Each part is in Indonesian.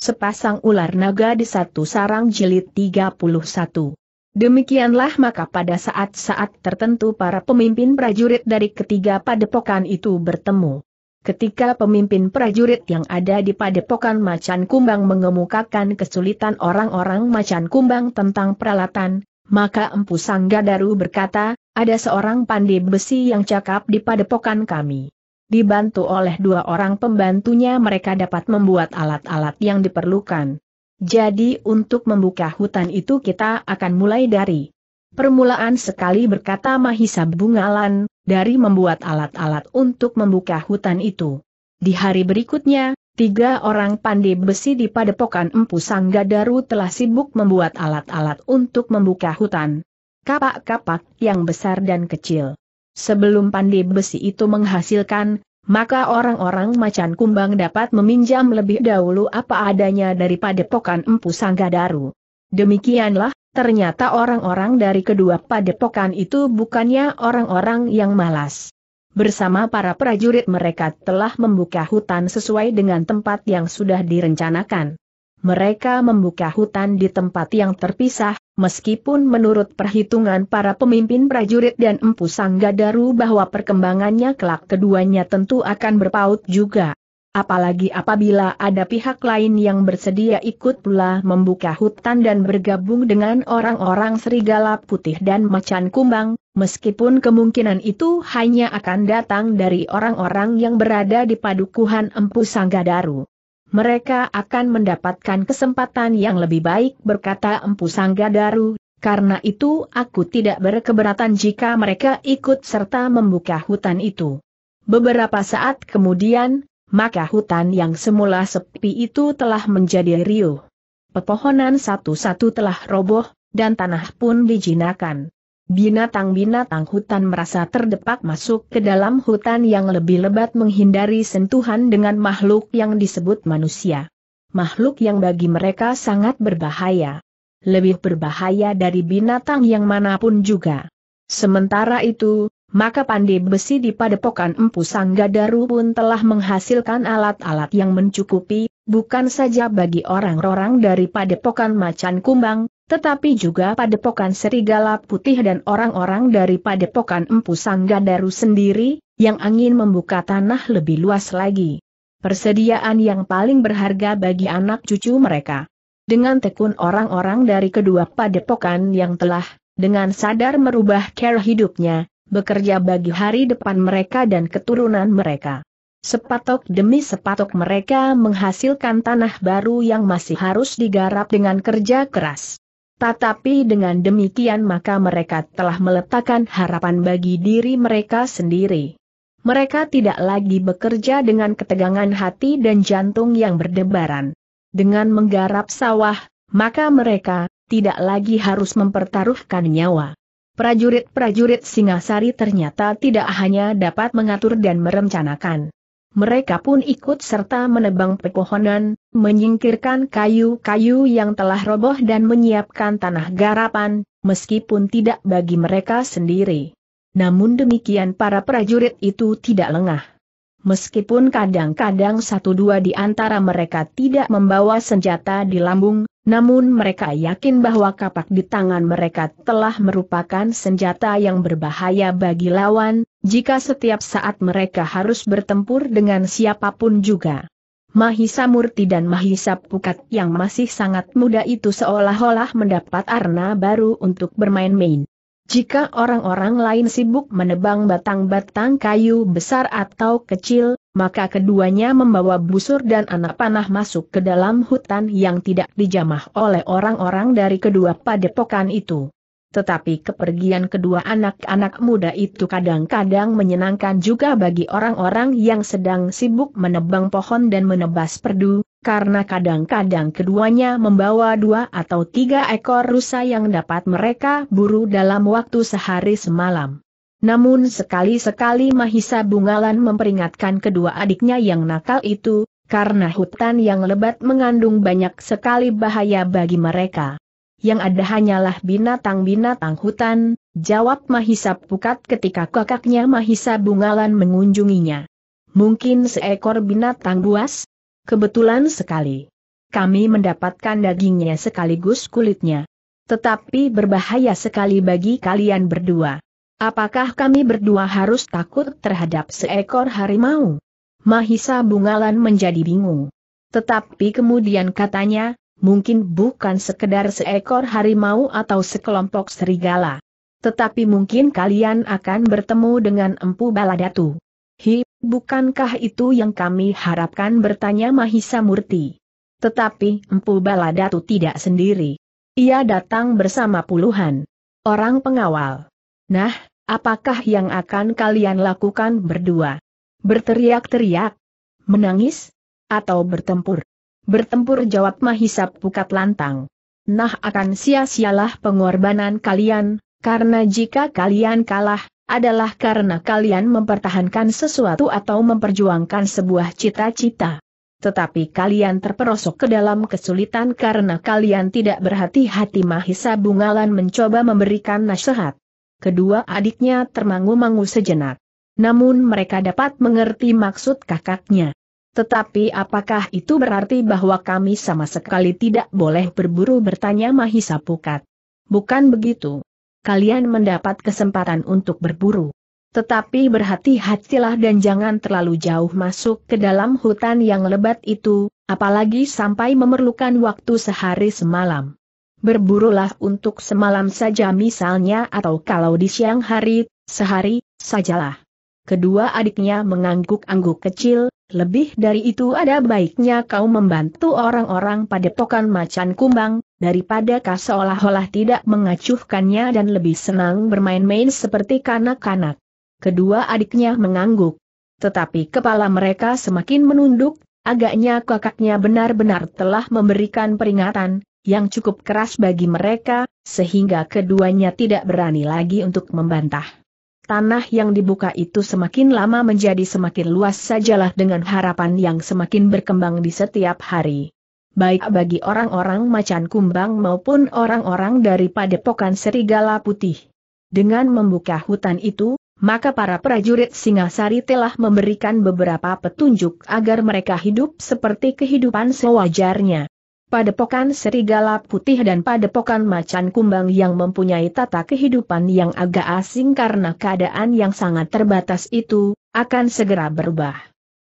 Sepasang ular naga di satu sarang jilid 31. Demikianlah maka pada saat-saat tertentu para pemimpin prajurit dari ketiga padepokan itu bertemu. Ketika pemimpin prajurit yang ada di padepokan Macan Kumbang mengemukakan kesulitan orang-orang Macan Kumbang tentang peralatan, maka Empu Sanggadaru berkata, ada seorang pandai besi yang cakap di padepokan kami. Dibantu oleh dua orang pembantunya mereka dapat membuat alat-alat yang diperlukan. Jadi untuk membuka hutan itu kita akan mulai dari permulaan sekali berkata Mahisa Bungalan, dari membuat alat-alat untuk membuka hutan itu. Di hari berikutnya, tiga orang pandai besi di padepokan Empu Sanggadaru telah sibuk membuat alat-alat untuk membuka hutan. Kapak-kapak yang besar dan kecil. Sebelum pandai besi itu menghasilkan, maka orang-orang macan kumbang dapat meminjam lebih dahulu apa adanya daripada pokan Empu Sanggadaru. Demikianlah, ternyata orang-orang dari kedua padepokan itu bukannya orang-orang yang malas. Bersama para prajurit mereka telah membuka hutan sesuai dengan tempat yang sudah direncanakan. Mereka membuka hutan di tempat yang terpisah, meskipun menurut perhitungan para pemimpin prajurit dan Empu Sanggadaru bahwa perkembangannya kelak keduanya tentu akan berpaut juga. Apalagi apabila ada pihak lain yang bersedia ikut pula membuka hutan dan bergabung dengan orang-orang serigala putih dan macan kumbang, meskipun kemungkinan itu hanya akan datang dari orang-orang yang berada di padukuhan Empu Sanggadaru mereka akan mendapatkan kesempatan yang lebih baik berkata Empu Sanggadaru, karena itu aku tidak berkeberatan jika mereka ikut serta membuka hutan itu. Beberapa saat kemudian, maka hutan yang semula sepi itu telah menjadi riuh. Pepohonan satu-satu telah roboh, dan tanah pun dijinakan. Binatang-binatang hutan merasa terdepak masuk ke dalam hutan yang lebih lebat menghindari sentuhan dengan makhluk yang disebut manusia. Makhluk yang bagi mereka sangat berbahaya. Lebih berbahaya dari binatang yang manapun juga. Sementara itu, maka pandai besi di padepokan Empu Sanggadaru pun telah menghasilkan alat-alat yang mencukupi, bukan saja bagi orang-orang dari padepokan macan kumbang, tetapi juga padepokan serigala putih dan orang-orang dari padepokan Empu Sanggadaru sendiri, yang angin membuka tanah lebih luas lagi. Persediaan yang paling berharga bagi anak cucu mereka. Dengan tekun orang-orang dari kedua padepokan yang telah, dengan sadar merubah cara hidupnya, bekerja bagi hari depan mereka dan keturunan mereka. Sepatok demi sepatok mereka menghasilkan tanah baru yang masih harus digarap dengan kerja keras. Tetapi dengan demikian maka mereka telah meletakkan harapan bagi diri mereka sendiri. Mereka tidak lagi bekerja dengan ketegangan hati dan jantung yang berdebaran. Dengan menggarap sawah, maka mereka tidak lagi harus mempertaruhkan nyawa. Prajurit-prajurit Singasari ternyata tidak hanya dapat mengatur dan merencanakan. Mereka pun ikut serta menebang pepohonan, menyingkirkan kayu-kayu yang telah roboh dan menyiapkan tanah garapan, meskipun tidak bagi mereka sendiri. Namun demikian para prajurit itu tidak lengah. Meskipun kadang-kadang satu dua di antara mereka tidak membawa senjata di lambung, namun mereka yakin bahwa kapak di tangan mereka telah merupakan senjata yang berbahaya bagi lawan, jika setiap saat mereka harus bertempur dengan siapapun juga. Mahisa Murti dan Mahisa Pukat yang masih sangat muda itu seolah-olah mendapat arna baru untuk bermain-main. Jika orang-orang lain sibuk menebang batang-batang kayu besar atau kecil, maka keduanya membawa busur dan anak panah masuk ke dalam hutan yang tidak dijamah oleh orang-orang dari kedua padepokan itu. Tetapi kepergian kedua anak-anak muda itu kadang-kadang menyenangkan juga bagi orang-orang yang sedang sibuk menebang pohon dan menebas perdu, karena kadang-kadang keduanya membawa dua atau tiga ekor rusa yang dapat mereka buru dalam waktu sehari semalam. Namun sekali-sekali Mahisa Bungalan memperingatkan kedua adiknya yang nakal itu, karena hutan yang lebat mengandung banyak sekali bahaya bagi mereka. Yang ada hanyalah binatang-binatang hutan, jawab Mahisa Pukat ketika kakaknya Mahisa Bungalan mengunjunginya. Mungkin seekor binatang buas? Kebetulan sekali. Kami mendapatkan dagingnya sekaligus kulitnya. Tetapi berbahaya sekali bagi kalian berdua. Apakah kami berdua harus takut terhadap seekor harimau? Mahisa Bungalan menjadi bingung. Tetapi kemudian katanya, mungkin bukan sekedar seekor harimau atau sekelompok serigala. Tetapi mungkin kalian akan bertemu dengan Empu Baladatu. Hi, bukankah itu yang kami harapkan bertanya Mahisa Murti? Tetapi Empu Baladatu tidak sendiri. Ia datang bersama puluhan orang pengawal. Nah, Apakah yang akan kalian lakukan berdua? Berteriak-teriak? Menangis? Atau bertempur? Bertempur jawab Mahisap Pukat lantang. Nah akan sia-sialah pengorbanan kalian, karena jika kalian kalah, adalah karena kalian mempertahankan sesuatu atau memperjuangkan sebuah cita-cita. Tetapi kalian terperosok ke dalam kesulitan karena kalian tidak berhati-hati Mahisa Bungalan mencoba memberikan nasihat kedua adiknya termangu-mangu sejenak. Namun mereka dapat mengerti maksud kakaknya. Tetapi apakah itu berarti bahwa kami sama sekali tidak boleh berburu bertanya Mahisa Pukat? Bukan begitu. Kalian mendapat kesempatan untuk berburu. Tetapi berhati-hatilah dan jangan terlalu jauh masuk ke dalam hutan yang lebat itu, apalagi sampai memerlukan waktu sehari semalam berburulah untuk semalam saja misalnya atau kalau di siang hari, sehari, sajalah. Kedua adiknya mengangguk-angguk kecil, lebih dari itu ada baiknya kau membantu orang-orang pada pokan macan kumbang, daripada kau seolah-olah tidak mengacuhkannya dan lebih senang bermain-main seperti kanak-kanak. Kedua adiknya mengangguk. Tetapi kepala mereka semakin menunduk, agaknya kakaknya benar-benar telah memberikan peringatan, yang cukup keras bagi mereka, sehingga keduanya tidak berani lagi untuk membantah. Tanah yang dibuka itu semakin lama menjadi semakin luas sajalah dengan harapan yang semakin berkembang di setiap hari. Baik bagi orang-orang macan kumbang maupun orang-orang dari padepokan serigala putih. Dengan membuka hutan itu, maka para prajurit Singasari telah memberikan beberapa petunjuk agar mereka hidup seperti kehidupan sewajarnya padepokan serigala putih dan padepokan macan kumbang yang mempunyai tata kehidupan yang agak asing karena keadaan yang sangat terbatas itu, akan segera berubah.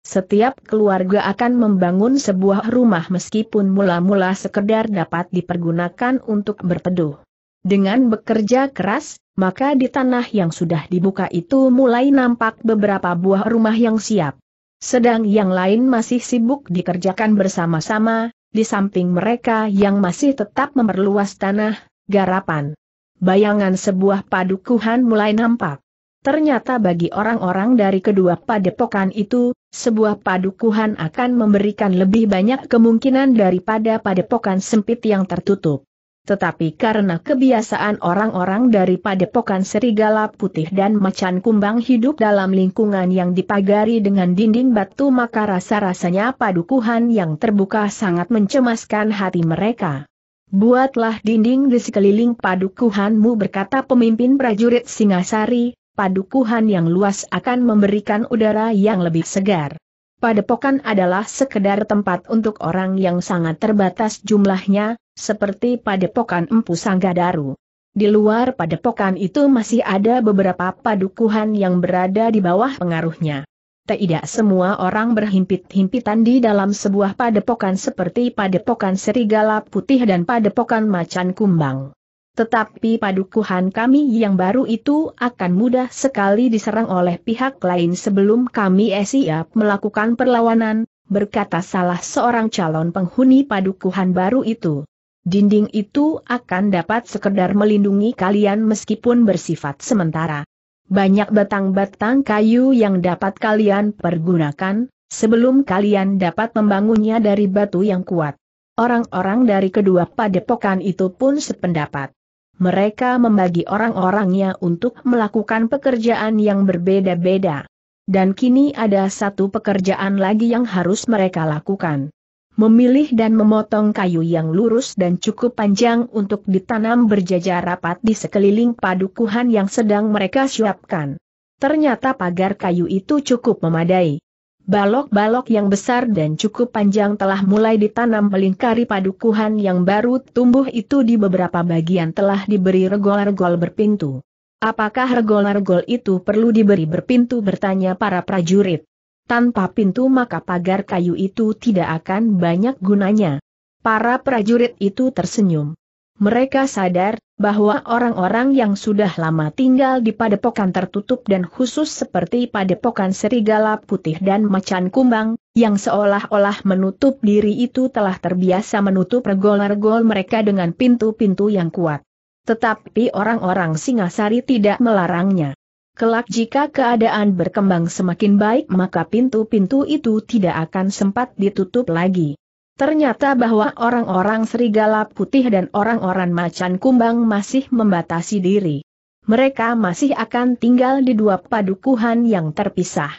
Setiap keluarga akan membangun sebuah rumah meskipun mula-mula sekedar dapat dipergunakan untuk berteduh. Dengan bekerja keras, maka di tanah yang sudah dibuka itu mulai nampak beberapa buah rumah yang siap. Sedang yang lain masih sibuk dikerjakan bersama-sama, di samping mereka yang masih tetap memperluas tanah, garapan. Bayangan sebuah padukuhan mulai nampak. Ternyata bagi orang-orang dari kedua padepokan itu, sebuah padukuhan akan memberikan lebih banyak kemungkinan daripada padepokan sempit yang tertutup. Tetapi karena kebiasaan orang-orang dari padepokan serigala putih dan macan kumbang hidup dalam lingkungan yang dipagari dengan dinding batu maka rasa-rasanya padukuhan yang terbuka sangat mencemaskan hati mereka. Buatlah dinding di sekeliling padukuhanmu berkata pemimpin prajurit Singasari, padukuhan yang luas akan memberikan udara yang lebih segar. Padepokan adalah sekedar tempat untuk orang yang sangat terbatas jumlahnya, seperti padepokan Empu Sanggadaru. Di luar padepokan itu masih ada beberapa padukuhan yang berada di bawah pengaruhnya. Tidak semua orang berhimpit-himpitan di dalam sebuah padepokan seperti padepokan serigala putih dan padepokan macan kumbang. Tetapi padukuhan kami yang baru itu akan mudah sekali diserang oleh pihak lain sebelum kami siap melakukan perlawanan, berkata salah seorang calon penghuni padukuhan baru itu dinding itu akan dapat sekedar melindungi kalian meskipun bersifat sementara. Banyak batang-batang kayu yang dapat kalian pergunakan, sebelum kalian dapat membangunnya dari batu yang kuat. Orang-orang dari kedua padepokan itu pun sependapat. Mereka membagi orang-orangnya untuk melakukan pekerjaan yang berbeda-beda. Dan kini ada satu pekerjaan lagi yang harus mereka lakukan memilih dan memotong kayu yang lurus dan cukup panjang untuk ditanam berjajar rapat di sekeliling padukuhan yang sedang mereka siapkan. Ternyata pagar kayu itu cukup memadai. Balok-balok yang besar dan cukup panjang telah mulai ditanam melingkari padukuhan yang baru tumbuh itu di beberapa bagian telah diberi regol-regol berpintu. Apakah regol-regol itu perlu diberi berpintu bertanya para prajurit tanpa pintu maka pagar kayu itu tidak akan banyak gunanya. Para prajurit itu tersenyum. Mereka sadar bahwa orang-orang yang sudah lama tinggal di padepokan tertutup dan khusus seperti padepokan serigala putih dan macan kumbang, yang seolah-olah menutup diri itu telah terbiasa menutup regol-regol mereka dengan pintu-pintu yang kuat. Tetapi orang-orang Singasari tidak melarangnya. Kelak jika keadaan berkembang semakin baik maka pintu-pintu itu tidak akan sempat ditutup lagi. Ternyata bahwa orang-orang serigala putih dan orang-orang macan kumbang masih membatasi diri. Mereka masih akan tinggal di dua padukuhan yang terpisah.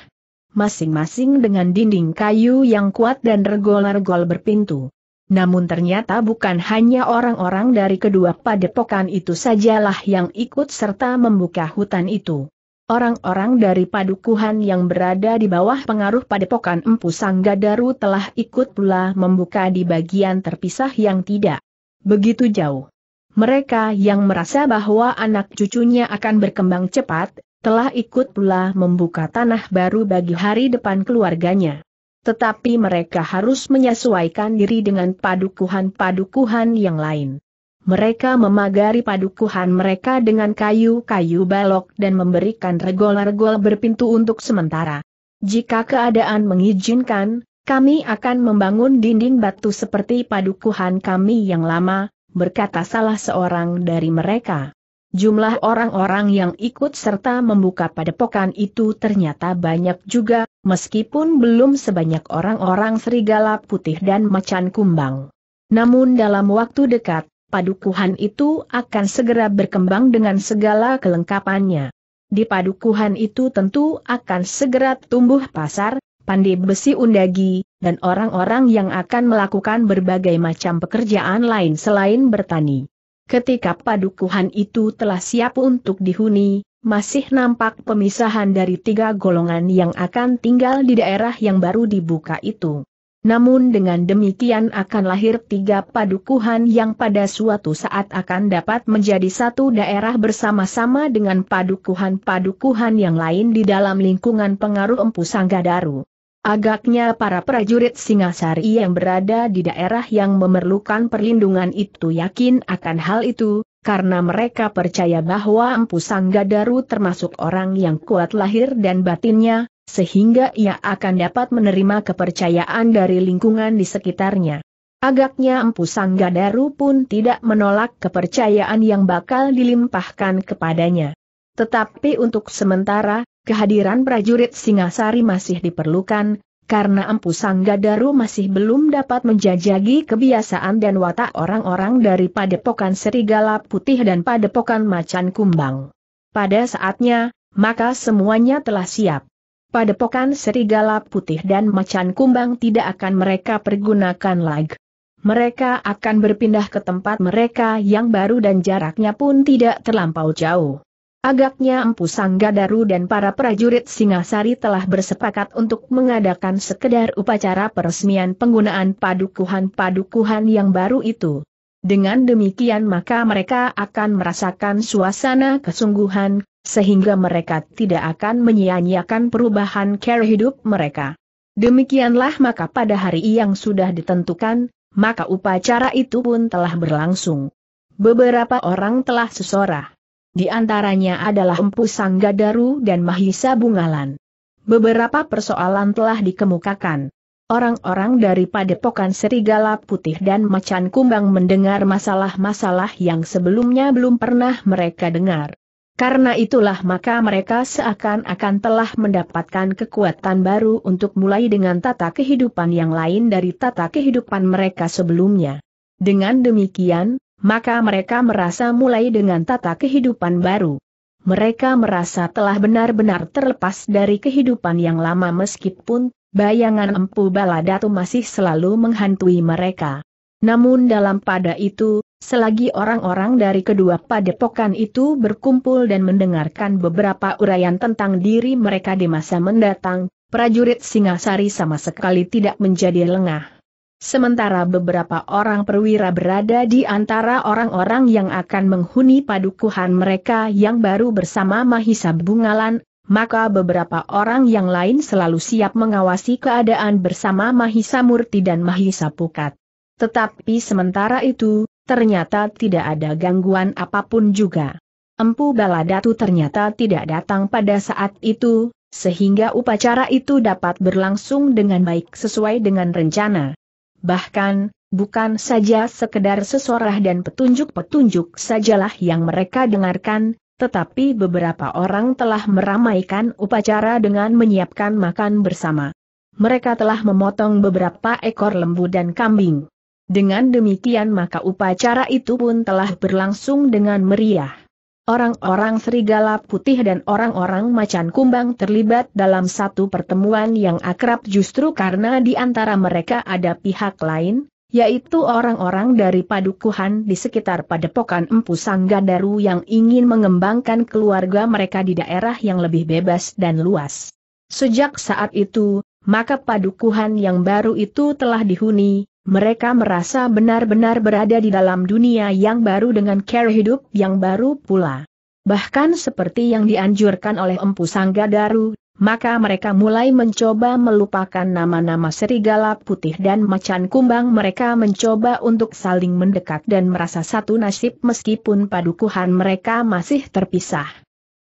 Masing-masing dengan dinding kayu yang kuat dan regol-regol berpintu. Namun ternyata bukan hanya orang-orang dari kedua padepokan itu sajalah yang ikut serta membuka hutan itu. Orang-orang dari padukuhan yang berada di bawah pengaruh padepokan Empu Sanggadaru telah ikut pula membuka di bagian terpisah yang tidak begitu jauh. Mereka yang merasa bahwa anak cucunya akan berkembang cepat, telah ikut pula membuka tanah baru bagi hari depan keluarganya. Tetapi mereka harus menyesuaikan diri dengan padukuhan-padukuhan yang lain. Mereka memagari padukuhan mereka dengan kayu-kayu balok dan memberikan regol-regol berpintu untuk sementara. Jika keadaan mengizinkan, kami akan membangun dinding batu seperti padukuhan kami yang lama, berkata salah seorang dari mereka. Jumlah orang-orang yang ikut serta membuka padepokan itu ternyata banyak juga, meskipun belum sebanyak orang-orang serigala putih dan macan kumbang. Namun dalam waktu dekat, padukuhan itu akan segera berkembang dengan segala kelengkapannya. Di padukuhan itu tentu akan segera tumbuh pasar, pandai besi undagi, dan orang-orang yang akan melakukan berbagai macam pekerjaan lain selain bertani. Ketika padukuhan itu telah siap untuk dihuni, masih nampak pemisahan dari tiga golongan yang akan tinggal di daerah yang baru dibuka itu. Namun dengan demikian akan lahir tiga padukuhan yang pada suatu saat akan dapat menjadi satu daerah bersama-sama dengan padukuhan-padukuhan yang lain di dalam lingkungan pengaruh Empu Sanggadaru. Agaknya para prajurit Singasari yang berada di daerah yang memerlukan perlindungan itu yakin akan hal itu, karena mereka percaya bahwa Empu Sanggadaru termasuk orang yang kuat lahir dan batinnya, sehingga ia akan dapat menerima kepercayaan dari lingkungan di sekitarnya. Agaknya Empu Sanggadaru pun tidak menolak kepercayaan yang bakal dilimpahkan kepadanya. Tetapi untuk sementara, kehadiran prajurit Singasari masih diperlukan, karena Empu Sanggadaru masih belum dapat menjajagi kebiasaan dan watak orang-orang dari Padepokan Serigala Putih dan Padepokan Macan Kumbang. Pada saatnya, maka semuanya telah siap padepokan serigala putih dan macan kumbang tidak akan mereka pergunakan lagi. Mereka akan berpindah ke tempat mereka yang baru dan jaraknya pun tidak terlampau jauh. Agaknya Empu Sanggadaru dan para prajurit Singasari telah bersepakat untuk mengadakan sekedar upacara peresmian penggunaan padukuhan-padukuhan yang baru itu. Dengan demikian maka mereka akan merasakan suasana kesungguhan, sehingga mereka tidak akan menyia-nyiakan perubahan cara hidup mereka. Demikianlah maka pada hari yang sudah ditentukan, maka upacara itu pun telah berlangsung. Beberapa orang telah sesorah. Di antaranya adalah Empu Sanggadaru dan Mahisa Bungalan. Beberapa persoalan telah dikemukakan. Orang-orang dari padepokan serigala putih dan macan kumbang mendengar masalah-masalah yang sebelumnya belum pernah mereka dengar. Karena itulah maka mereka seakan-akan telah mendapatkan kekuatan baru untuk mulai dengan tata kehidupan yang lain dari tata kehidupan mereka sebelumnya. Dengan demikian, maka mereka merasa mulai dengan tata kehidupan baru. Mereka merasa telah benar-benar terlepas dari kehidupan yang lama meskipun bayangan Empu Baladatu masih selalu menghantui mereka. Namun dalam pada itu, selagi orang-orang dari kedua padepokan itu berkumpul dan mendengarkan beberapa uraian tentang diri mereka di masa mendatang, prajurit Singasari sama sekali tidak menjadi lengah. Sementara beberapa orang perwira berada di antara orang-orang yang akan menghuni padukuhan mereka yang baru bersama Mahisa Bungalan, maka beberapa orang yang lain selalu siap mengawasi keadaan bersama Mahisa Murti dan Mahisa Pukat. Tetapi sementara itu, ternyata tidak ada gangguan apapun juga. Empu Baladatu ternyata tidak datang pada saat itu, sehingga upacara itu dapat berlangsung dengan baik sesuai dengan rencana. Bahkan, bukan saja sekedar sesorah dan petunjuk-petunjuk sajalah yang mereka dengarkan, tetapi beberapa orang telah meramaikan upacara dengan menyiapkan makan bersama. Mereka telah memotong beberapa ekor lembu dan kambing. Dengan demikian maka upacara itu pun telah berlangsung dengan meriah. Orang-orang serigala putih dan orang-orang macan kumbang terlibat dalam satu pertemuan yang akrab justru karena di antara mereka ada pihak lain, yaitu orang-orang dari padukuhan di sekitar padepokan Empu Sanggadaru yang ingin mengembangkan keluarga mereka di daerah yang lebih bebas dan luas. Sejak saat itu, maka padukuhan yang baru itu telah dihuni, mereka merasa benar-benar berada di dalam dunia yang baru dengan care hidup yang baru pula. Bahkan seperti yang dianjurkan oleh Empu Sanggadaru, maka mereka mulai mencoba melupakan nama-nama serigala putih dan macan kumbang mereka mencoba untuk saling mendekat dan merasa satu nasib meskipun padukuhan mereka masih terpisah.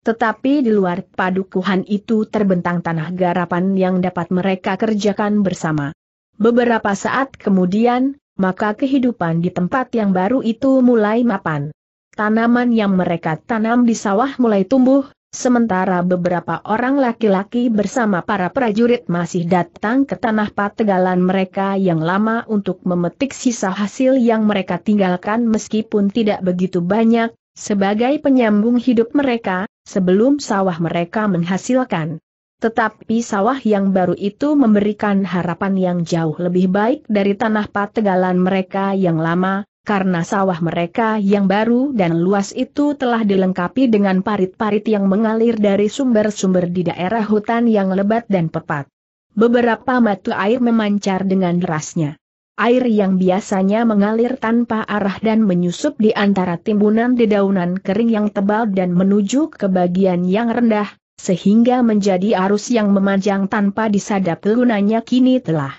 Tetapi di luar padukuhan itu terbentang tanah garapan yang dapat mereka kerjakan bersama. Beberapa saat kemudian, maka kehidupan di tempat yang baru itu mulai mapan. Tanaman yang mereka tanam di sawah mulai tumbuh, Sementara beberapa orang laki-laki bersama para prajurit masih datang ke tanah pategalan mereka yang lama untuk memetik sisa hasil yang mereka tinggalkan meskipun tidak begitu banyak, sebagai penyambung hidup mereka, sebelum sawah mereka menghasilkan. Tetapi sawah yang baru itu memberikan harapan yang jauh lebih baik dari tanah pategalan mereka yang lama, karena sawah mereka yang baru dan luas itu telah dilengkapi dengan parit-parit yang mengalir dari sumber-sumber di daerah hutan yang lebat dan pepat. Beberapa mata air memancar dengan derasnya. Air yang biasanya mengalir tanpa arah dan menyusup di antara timbunan dedaunan kering yang tebal dan menuju ke bagian yang rendah, sehingga menjadi arus yang memanjang tanpa disadap gunanya kini telah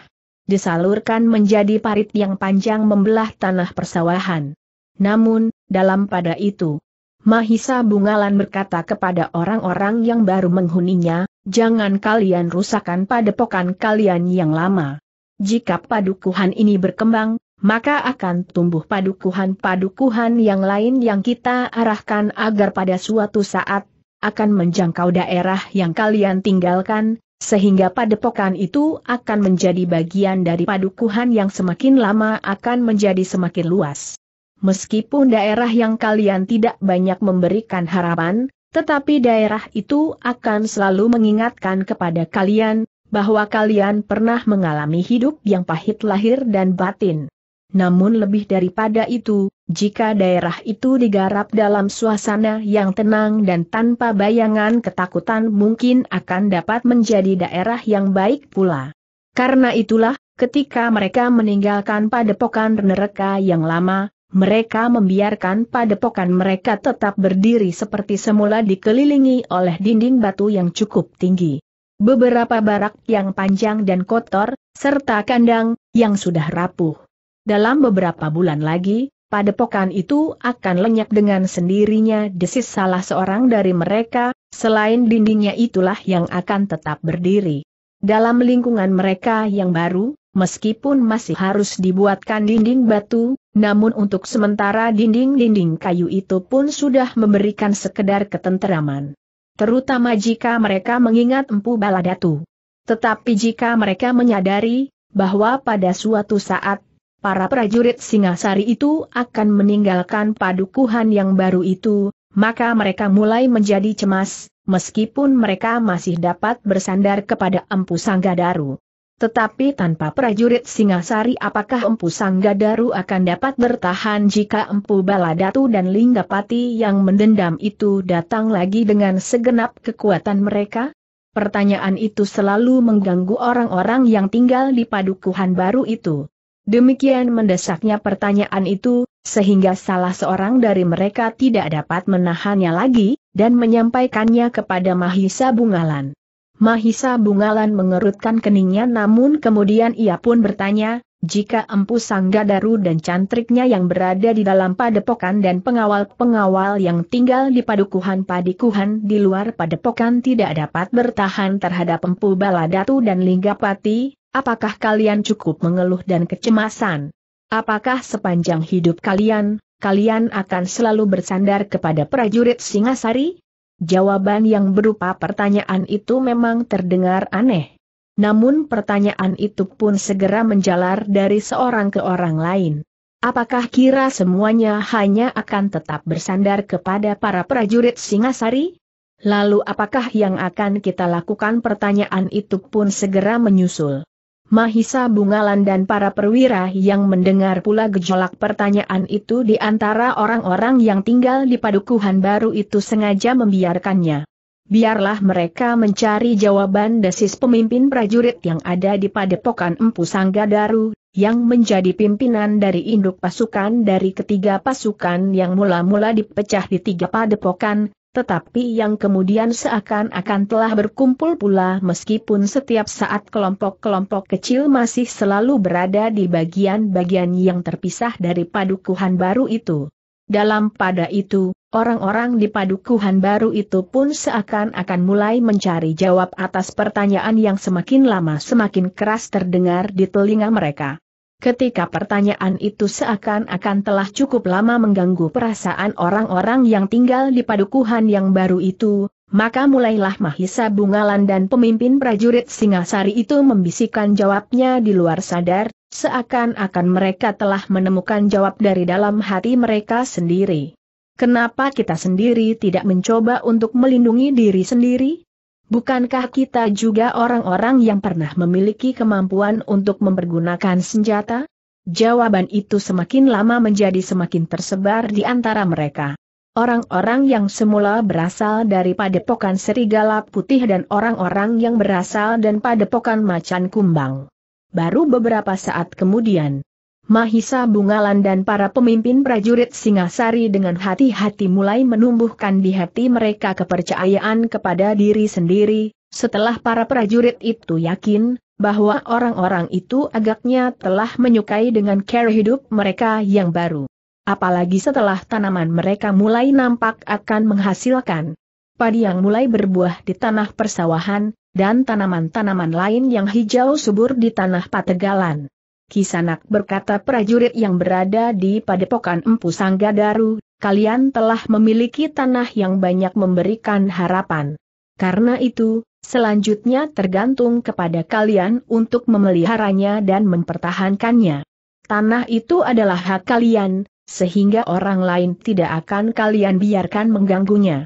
disalurkan menjadi parit yang panjang membelah tanah persawahan. Namun, dalam pada itu, Mahisa Bungalan berkata kepada orang-orang yang baru menghuninya, jangan kalian rusakan padepokan kalian yang lama. Jika padukuhan ini berkembang, maka akan tumbuh padukuhan-padukuhan yang lain yang kita arahkan agar pada suatu saat, akan menjangkau daerah yang kalian tinggalkan, sehingga padepokan itu akan menjadi bagian dari padukuhan yang semakin lama akan menjadi semakin luas. Meskipun daerah yang kalian tidak banyak memberikan harapan, tetapi daerah itu akan selalu mengingatkan kepada kalian, bahwa kalian pernah mengalami hidup yang pahit lahir dan batin. Namun lebih daripada itu, jika daerah itu digarap dalam suasana yang tenang dan tanpa bayangan ketakutan mungkin akan dapat menjadi daerah yang baik pula. Karena itulah, ketika mereka meninggalkan padepokan neraka yang lama, mereka membiarkan padepokan mereka tetap berdiri seperti semula dikelilingi oleh dinding batu yang cukup tinggi. Beberapa barak yang panjang dan kotor, serta kandang, yang sudah rapuh dalam beberapa bulan lagi, padepokan itu akan lenyap dengan sendirinya desis salah seorang dari mereka, selain dindingnya itulah yang akan tetap berdiri. Dalam lingkungan mereka yang baru, meskipun masih harus dibuatkan dinding batu, namun untuk sementara dinding-dinding kayu itu pun sudah memberikan sekedar ketenteraman. Terutama jika mereka mengingat empu baladatu. Tetapi jika mereka menyadari, bahwa pada suatu saat para prajurit Singasari itu akan meninggalkan padukuhan yang baru itu, maka mereka mulai menjadi cemas, meskipun mereka masih dapat bersandar kepada Empu Sanggadaru. Tetapi tanpa prajurit Singasari apakah Empu Sanggadaru akan dapat bertahan jika Empu Baladatu dan Linggapati yang mendendam itu datang lagi dengan segenap kekuatan mereka? Pertanyaan itu selalu mengganggu orang-orang yang tinggal di padukuhan baru itu. Demikian mendesaknya pertanyaan itu, sehingga salah seorang dari mereka tidak dapat menahannya lagi, dan menyampaikannya kepada Mahisa Bungalan. Mahisa Bungalan mengerutkan keningnya namun kemudian ia pun bertanya, jika Empu Sanggadaru dan cantriknya yang berada di dalam padepokan dan pengawal-pengawal yang tinggal di padukuhan padikuhan di luar padepokan tidak dapat bertahan terhadap Empu Baladatu dan Linggapati, Apakah kalian cukup mengeluh dan kecemasan? Apakah sepanjang hidup kalian, kalian akan selalu bersandar kepada prajurit Singasari? Jawaban yang berupa pertanyaan itu memang terdengar aneh. Namun pertanyaan itu pun segera menjalar dari seorang ke orang lain. Apakah kira semuanya hanya akan tetap bersandar kepada para prajurit Singasari? Lalu apakah yang akan kita lakukan pertanyaan itu pun segera menyusul. Mahisa Bungalan dan para perwira yang mendengar pula gejolak pertanyaan itu di antara orang-orang yang tinggal di padukuhan baru itu sengaja membiarkannya. Biarlah mereka mencari jawaban desis pemimpin prajurit yang ada di padepokan Empu Sanggadaru, yang menjadi pimpinan dari induk pasukan dari ketiga pasukan yang mula-mula dipecah di tiga padepokan, tetapi yang kemudian seakan-akan telah berkumpul pula meskipun setiap saat kelompok-kelompok kecil masih selalu berada di bagian-bagian yang terpisah dari padukuhan baru itu. Dalam pada itu, orang-orang di padukuhan baru itu pun seakan-akan mulai mencari jawab atas pertanyaan yang semakin lama semakin keras terdengar di telinga mereka. Ketika pertanyaan itu seakan-akan telah cukup lama mengganggu perasaan orang-orang yang tinggal di padukuhan yang baru itu, maka mulailah Mahisa Bungalan dan pemimpin prajurit Singasari itu membisikkan jawabnya di luar sadar, seakan-akan mereka telah menemukan jawab dari dalam hati mereka sendiri. Kenapa kita sendiri tidak mencoba untuk melindungi diri sendiri? Bukankah kita juga orang-orang yang pernah memiliki kemampuan untuk mempergunakan senjata? Jawaban itu semakin lama menjadi semakin tersebar di antara mereka. Orang-orang yang semula berasal dari padepokan serigala putih dan orang-orang yang berasal dan padepokan macan kumbang. Baru beberapa saat kemudian, Mahisa Bungalan dan para pemimpin prajurit Singasari dengan hati-hati mulai menumbuhkan di hati mereka kepercayaan kepada diri sendiri, setelah para prajurit itu yakin, bahwa orang-orang itu agaknya telah menyukai dengan cara hidup mereka yang baru. Apalagi setelah tanaman mereka mulai nampak akan menghasilkan padi yang mulai berbuah di tanah persawahan, dan tanaman-tanaman lain yang hijau subur di tanah pategalan. Kisanak berkata prajurit yang berada di padepokan Empu Sanggadaru, kalian telah memiliki tanah yang banyak memberikan harapan. Karena itu, selanjutnya tergantung kepada kalian untuk memeliharanya dan mempertahankannya. Tanah itu adalah hak kalian, sehingga orang lain tidak akan kalian biarkan mengganggunya.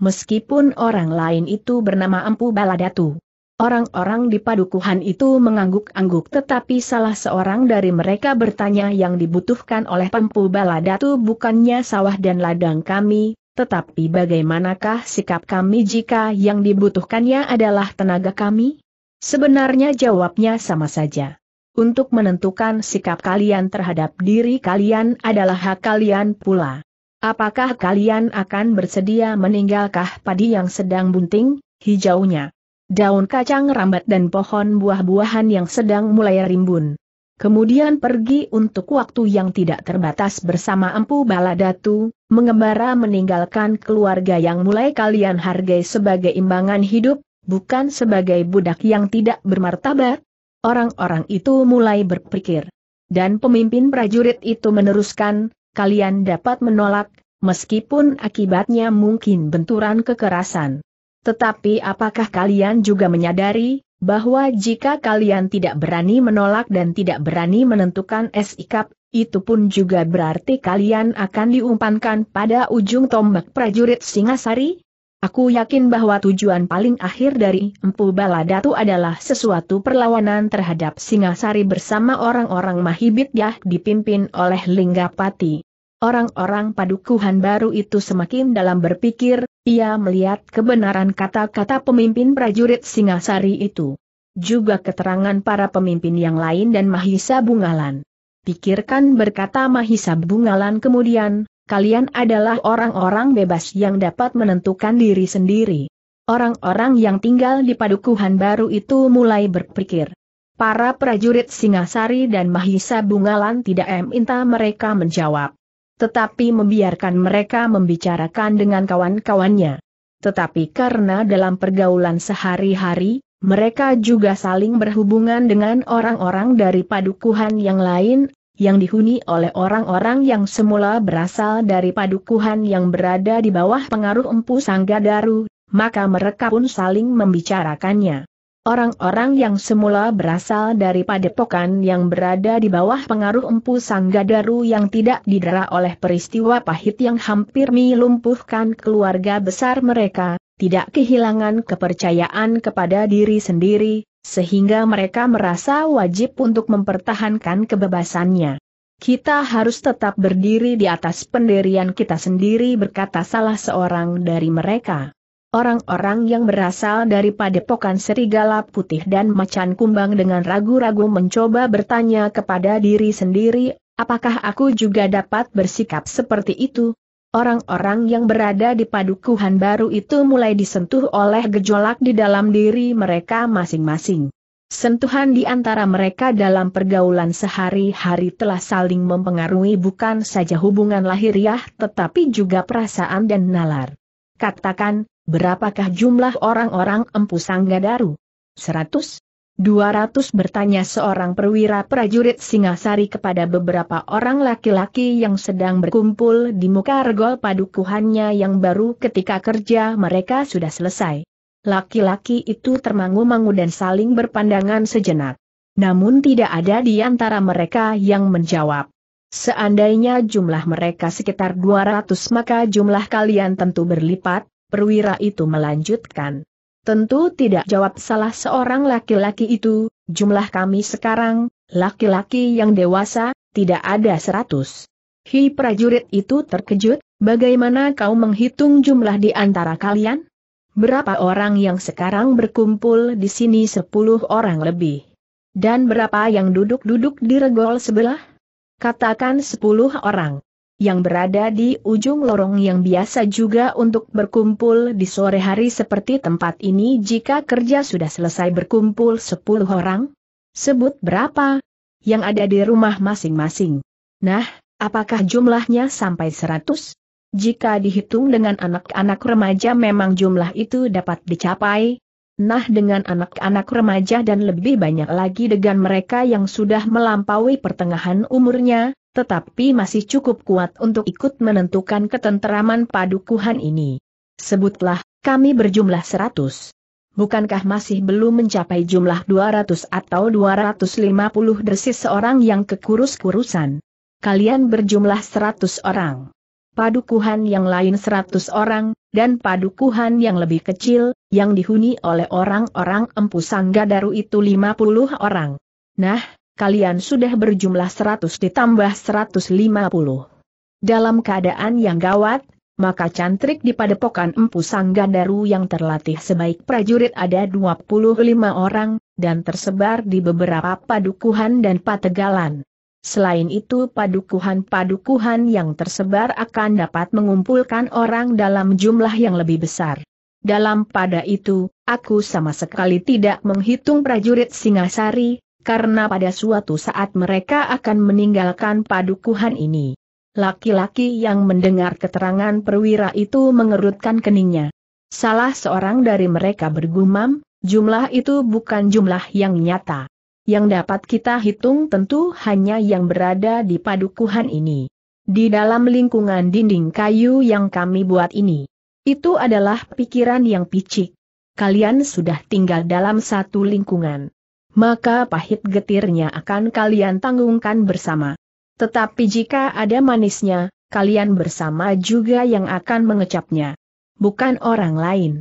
Meskipun orang lain itu bernama Empu Baladatu. Orang-orang di padukuhan itu mengangguk-angguk tetapi salah seorang dari mereka bertanya yang dibutuhkan oleh pempu baladatu bukannya sawah dan ladang kami, tetapi bagaimanakah sikap kami jika yang dibutuhkannya adalah tenaga kami? Sebenarnya jawabnya sama saja. Untuk menentukan sikap kalian terhadap diri kalian adalah hak kalian pula. Apakah kalian akan bersedia meninggalkah padi yang sedang bunting, hijaunya? daun kacang rambat dan pohon buah-buahan yang sedang mulai rimbun. Kemudian pergi untuk waktu yang tidak terbatas bersama Empu Baladatu, mengembara meninggalkan keluarga yang mulai kalian hargai sebagai imbangan hidup, bukan sebagai budak yang tidak bermartabat. Orang-orang itu mulai berpikir. Dan pemimpin prajurit itu meneruskan, kalian dapat menolak, meskipun akibatnya mungkin benturan kekerasan. Tetapi apakah kalian juga menyadari, bahwa jika kalian tidak berani menolak dan tidak berani menentukan sikap, itu pun juga berarti kalian akan diumpankan pada ujung tombak prajurit Singasari? Aku yakin bahwa tujuan paling akhir dari Empu Baladatu adalah sesuatu perlawanan terhadap Singasari bersama orang-orang Mahibit Yah dipimpin oleh Linggapati. Orang-orang padukuhan baru itu semakin dalam berpikir, ia melihat kebenaran kata-kata pemimpin prajurit Singasari itu. Juga keterangan para pemimpin yang lain dan Mahisa Bungalan. Pikirkan berkata Mahisa Bungalan kemudian, kalian adalah orang-orang bebas yang dapat menentukan diri sendiri. Orang-orang yang tinggal di padukuhan baru itu mulai berpikir. Para prajurit Singasari dan Mahisa Bungalan tidak minta mereka menjawab tetapi membiarkan mereka membicarakan dengan kawan-kawannya. Tetapi karena dalam pergaulan sehari-hari, mereka juga saling berhubungan dengan orang-orang dari padukuhan yang lain, yang dihuni oleh orang-orang yang semula berasal dari padukuhan yang berada di bawah pengaruh Empu Sanggadaru, maka mereka pun saling membicarakannya. Orang-orang yang semula berasal dari padepokan yang berada di bawah pengaruh empu Sanggadaru yang tidak didera oleh peristiwa pahit yang hampir melumpuhkan keluarga besar mereka, tidak kehilangan kepercayaan kepada diri sendiri, sehingga mereka merasa wajib untuk mempertahankan kebebasannya. Kita harus tetap berdiri di atas pendirian kita sendiri berkata salah seorang dari mereka. Orang-orang yang berasal dari padepokan serigala putih dan macan kumbang dengan ragu-ragu mencoba bertanya kepada diri sendiri, apakah aku juga dapat bersikap seperti itu? Orang-orang yang berada di padukuhan baru itu mulai disentuh oleh gejolak di dalam diri mereka masing-masing. Sentuhan di antara mereka dalam pergaulan sehari-hari telah saling mempengaruhi bukan saja hubungan lahiriah tetapi juga perasaan dan nalar. Katakan, Berapakah jumlah orang-orang Empu Sanggadaru? Seratus? Dua ratus bertanya seorang perwira prajurit Singasari kepada beberapa orang laki-laki yang sedang berkumpul di muka regol padukuhannya yang baru ketika kerja mereka sudah selesai. Laki-laki itu termangu-mangu dan saling berpandangan sejenak. Namun tidak ada di antara mereka yang menjawab. Seandainya jumlah mereka sekitar 200 maka jumlah kalian tentu berlipat, perwira itu melanjutkan. Tentu tidak jawab salah seorang laki-laki itu, jumlah kami sekarang, laki-laki yang dewasa, tidak ada seratus. Hi prajurit itu terkejut, bagaimana kau menghitung jumlah di antara kalian? Berapa orang yang sekarang berkumpul di sini sepuluh orang lebih? Dan berapa yang duduk-duduk di regol sebelah? Katakan sepuluh orang yang berada di ujung lorong yang biasa juga untuk berkumpul di sore hari seperti tempat ini jika kerja sudah selesai berkumpul 10 orang? Sebut berapa? Yang ada di rumah masing-masing. Nah, apakah jumlahnya sampai 100? Jika dihitung dengan anak-anak remaja memang jumlah itu dapat dicapai, Nah dengan anak-anak remaja dan lebih banyak lagi dengan mereka yang sudah melampaui pertengahan umurnya, tetapi masih cukup kuat untuk ikut menentukan ketenteraman padukuhan ini. Sebutlah, kami berjumlah seratus. Bukankah masih belum mencapai jumlah 200 atau 250 desis seorang yang kekurus-kurusan? Kalian berjumlah 100 orang padukuhan yang lain seratus orang, dan padukuhan yang lebih kecil, yang dihuni oleh orang-orang Empu Sangga Daru itu 50 orang. Nah, kalian sudah berjumlah seratus ditambah seratus lima puluh. Dalam keadaan yang gawat, maka cantrik di padepokan Empu Sangga Daru yang terlatih sebaik prajurit ada dua puluh lima orang, dan tersebar di beberapa padukuhan dan pategalan. Selain itu padukuhan-padukuhan yang tersebar akan dapat mengumpulkan orang dalam jumlah yang lebih besar. Dalam pada itu, aku sama sekali tidak menghitung prajurit Singasari, karena pada suatu saat mereka akan meninggalkan padukuhan ini. Laki-laki yang mendengar keterangan perwira itu mengerutkan keningnya. Salah seorang dari mereka bergumam, jumlah itu bukan jumlah yang nyata. Yang dapat kita hitung tentu hanya yang berada di padukuhan ini. Di dalam lingkungan dinding kayu yang kami buat ini. Itu adalah pikiran yang picik. Kalian sudah tinggal dalam satu lingkungan. Maka pahit getirnya akan kalian tanggungkan bersama. Tetapi jika ada manisnya, kalian bersama juga yang akan mengecapnya. Bukan orang lain.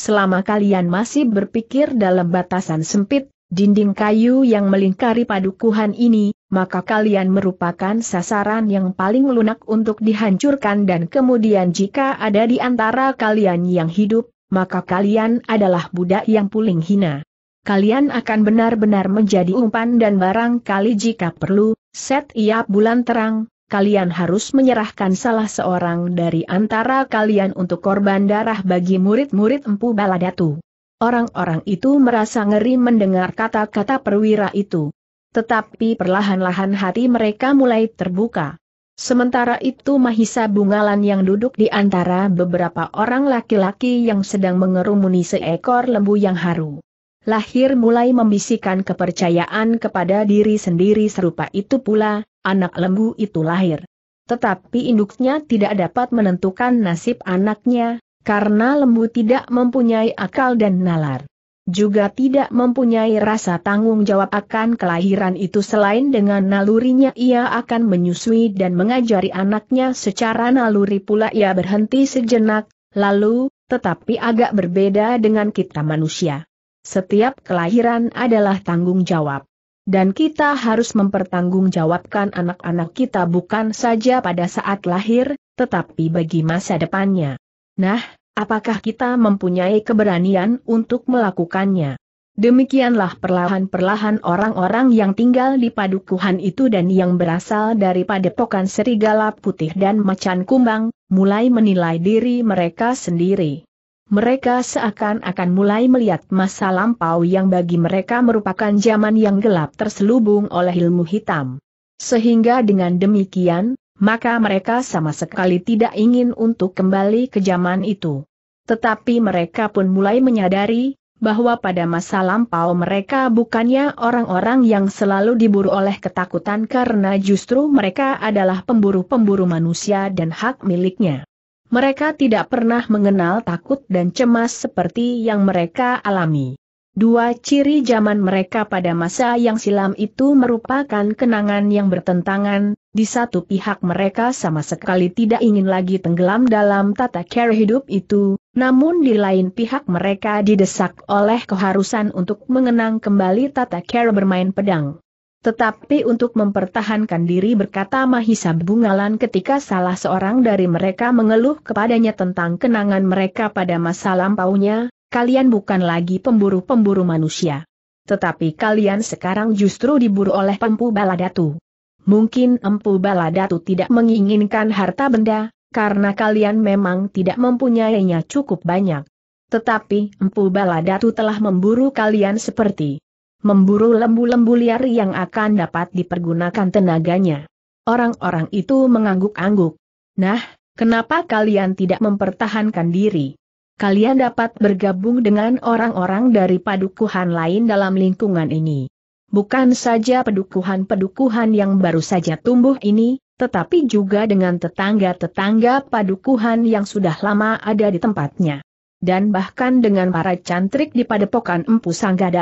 Selama kalian masih berpikir dalam batasan sempit, dinding kayu yang melingkari padukuhan ini, maka kalian merupakan sasaran yang paling lunak untuk dihancurkan dan kemudian jika ada di antara kalian yang hidup, maka kalian adalah budak yang puling hina. Kalian akan benar-benar menjadi umpan dan barang kali jika perlu, set ia bulan terang, kalian harus menyerahkan salah seorang dari antara kalian untuk korban darah bagi murid-murid Empu Baladatu. Orang-orang itu merasa ngeri mendengar kata-kata perwira itu. Tetapi perlahan-lahan hati mereka mulai terbuka. Sementara itu Mahisa Bungalan yang duduk di antara beberapa orang laki-laki yang sedang mengerumuni seekor lembu yang haru. Lahir mulai membisikkan kepercayaan kepada diri sendiri serupa itu pula, anak lembu itu lahir. Tetapi induknya tidak dapat menentukan nasib anaknya, karena lembu tidak mempunyai akal dan nalar. Juga tidak mempunyai rasa tanggung jawab akan kelahiran itu selain dengan nalurinya ia akan menyusui dan mengajari anaknya secara naluri pula ia berhenti sejenak, lalu, tetapi agak berbeda dengan kita manusia. Setiap kelahiran adalah tanggung jawab dan kita harus mempertanggungjawabkan anak-anak kita bukan saja pada saat lahir, tetapi bagi masa depannya. Nah, Apakah kita mempunyai keberanian untuk melakukannya? Demikianlah perlahan-perlahan orang-orang yang tinggal di padukuhan itu dan yang berasal dari padepokan serigala putih dan macan kumbang, mulai menilai diri mereka sendiri. Mereka seakan-akan mulai melihat masa lampau yang bagi mereka merupakan zaman yang gelap terselubung oleh ilmu hitam. Sehingga dengan demikian, maka mereka sama sekali tidak ingin untuk kembali ke zaman itu. Tetapi mereka pun mulai menyadari, bahwa pada masa lampau mereka bukannya orang-orang yang selalu diburu oleh ketakutan karena justru mereka adalah pemburu-pemburu manusia dan hak miliknya. Mereka tidak pernah mengenal takut dan cemas seperti yang mereka alami. Dua ciri zaman mereka pada masa yang silam itu merupakan kenangan yang bertentangan, di satu pihak mereka sama sekali tidak ingin lagi tenggelam dalam tata cara hidup itu, namun di lain pihak mereka didesak oleh keharusan untuk mengenang kembali tata cara bermain pedang. Tetapi untuk mempertahankan diri berkata Mahisa Bungalan ketika salah seorang dari mereka mengeluh kepadanya tentang kenangan mereka pada masa lampaunya, kalian bukan lagi pemburu-pemburu manusia. Tetapi kalian sekarang justru diburu oleh Empu Baladatu. Mungkin Empu Baladatu tidak menginginkan harta benda, karena kalian memang tidak mempunyainya cukup banyak. Tetapi Empu Baladatu telah memburu kalian seperti memburu lembu-lembu liar yang akan dapat dipergunakan tenaganya. Orang-orang itu mengangguk-angguk. Nah, kenapa kalian tidak mempertahankan diri? kalian dapat bergabung dengan orang-orang dari padukuhan lain dalam lingkungan ini. Bukan saja pedukuhan-pedukuhan yang baru saja tumbuh ini, tetapi juga dengan tetangga-tetangga padukuhan yang sudah lama ada di tempatnya. Dan bahkan dengan para cantrik di padepokan Empu Sangga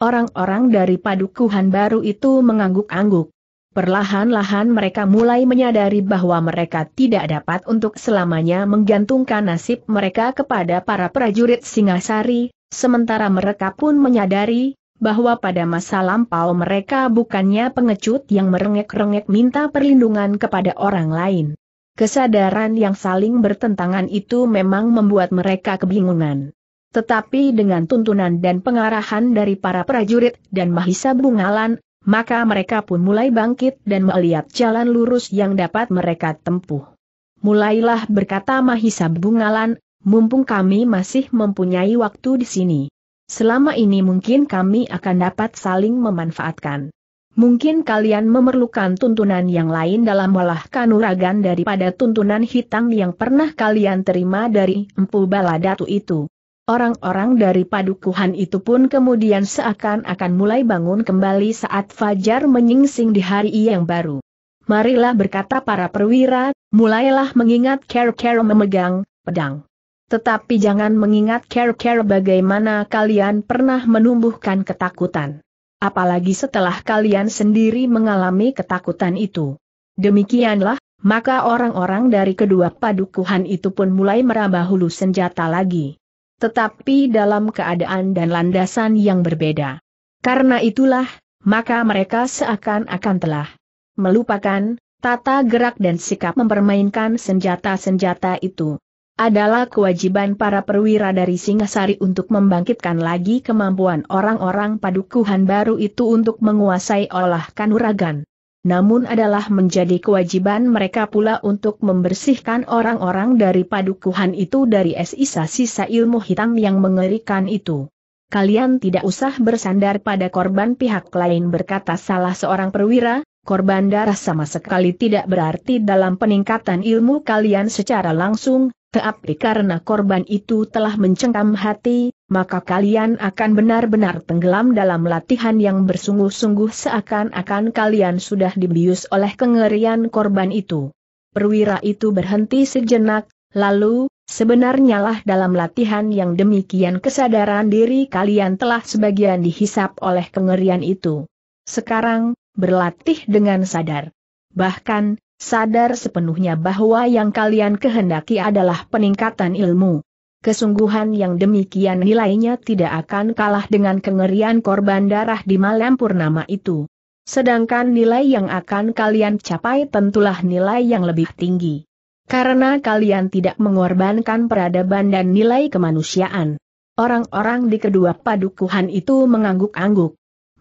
Orang-orang dari padukuhan baru itu mengangguk-angguk, Perlahan-lahan mereka mulai menyadari bahwa mereka tidak dapat untuk selamanya menggantungkan nasib mereka kepada para prajurit Singasari, sementara mereka pun menyadari bahwa pada masa lampau mereka bukannya pengecut yang merengek-rengek minta perlindungan kepada orang lain. Kesadaran yang saling bertentangan itu memang membuat mereka kebingungan. Tetapi dengan tuntunan dan pengarahan dari para prajurit dan Mahisa Bungalan, maka mereka pun mulai bangkit dan melihat jalan lurus yang dapat mereka tempuh. Mulailah berkata Mahisa Bungalan, mumpung kami masih mempunyai waktu di sini. Selama ini mungkin kami akan dapat saling memanfaatkan. Mungkin kalian memerlukan tuntunan yang lain dalam olah kanuragan daripada tuntunan hitam yang pernah kalian terima dari Empu Baladatu itu. Orang-orang dari padukuhan itu pun kemudian seakan-akan mulai bangun kembali saat Fajar menyingsing di hari yang baru. Marilah berkata para perwira, mulailah mengingat care-care memegang pedang. Tetapi jangan mengingat care-care bagaimana kalian pernah menumbuhkan ketakutan. Apalagi setelah kalian sendiri mengalami ketakutan itu. Demikianlah, maka orang-orang dari kedua padukuhan itu pun mulai meraba hulu senjata lagi tetapi dalam keadaan dan landasan yang berbeda. Karena itulah, maka mereka seakan-akan telah melupakan tata gerak dan sikap mempermainkan senjata-senjata itu. Adalah kewajiban para perwira dari Singasari untuk membangkitkan lagi kemampuan orang-orang padukuhan baru itu untuk menguasai olah kanuragan namun adalah menjadi kewajiban mereka pula untuk membersihkan orang-orang dari padukuhan itu dari sisa-sisa ilmu hitam yang mengerikan itu. Kalian tidak usah bersandar pada korban pihak lain berkata salah seorang perwira, korban darah sama sekali tidak berarti dalam peningkatan ilmu kalian secara langsung, tetapi karena korban itu telah mencengkam hati, maka kalian akan benar-benar tenggelam dalam latihan yang bersungguh-sungguh seakan-akan kalian sudah dibius oleh kengerian korban itu. Perwira itu berhenti sejenak, lalu, sebenarnya lah dalam latihan yang demikian kesadaran diri kalian telah sebagian dihisap oleh kengerian itu. Sekarang, berlatih dengan sadar. Bahkan, sadar sepenuhnya bahwa yang kalian kehendaki adalah peningkatan ilmu. Kesungguhan yang demikian nilainya tidak akan kalah dengan kengerian korban darah di malam purnama itu. Sedangkan nilai yang akan kalian capai tentulah nilai yang lebih tinggi. Karena kalian tidak mengorbankan peradaban dan nilai kemanusiaan. Orang-orang di kedua padukuhan itu mengangguk-angguk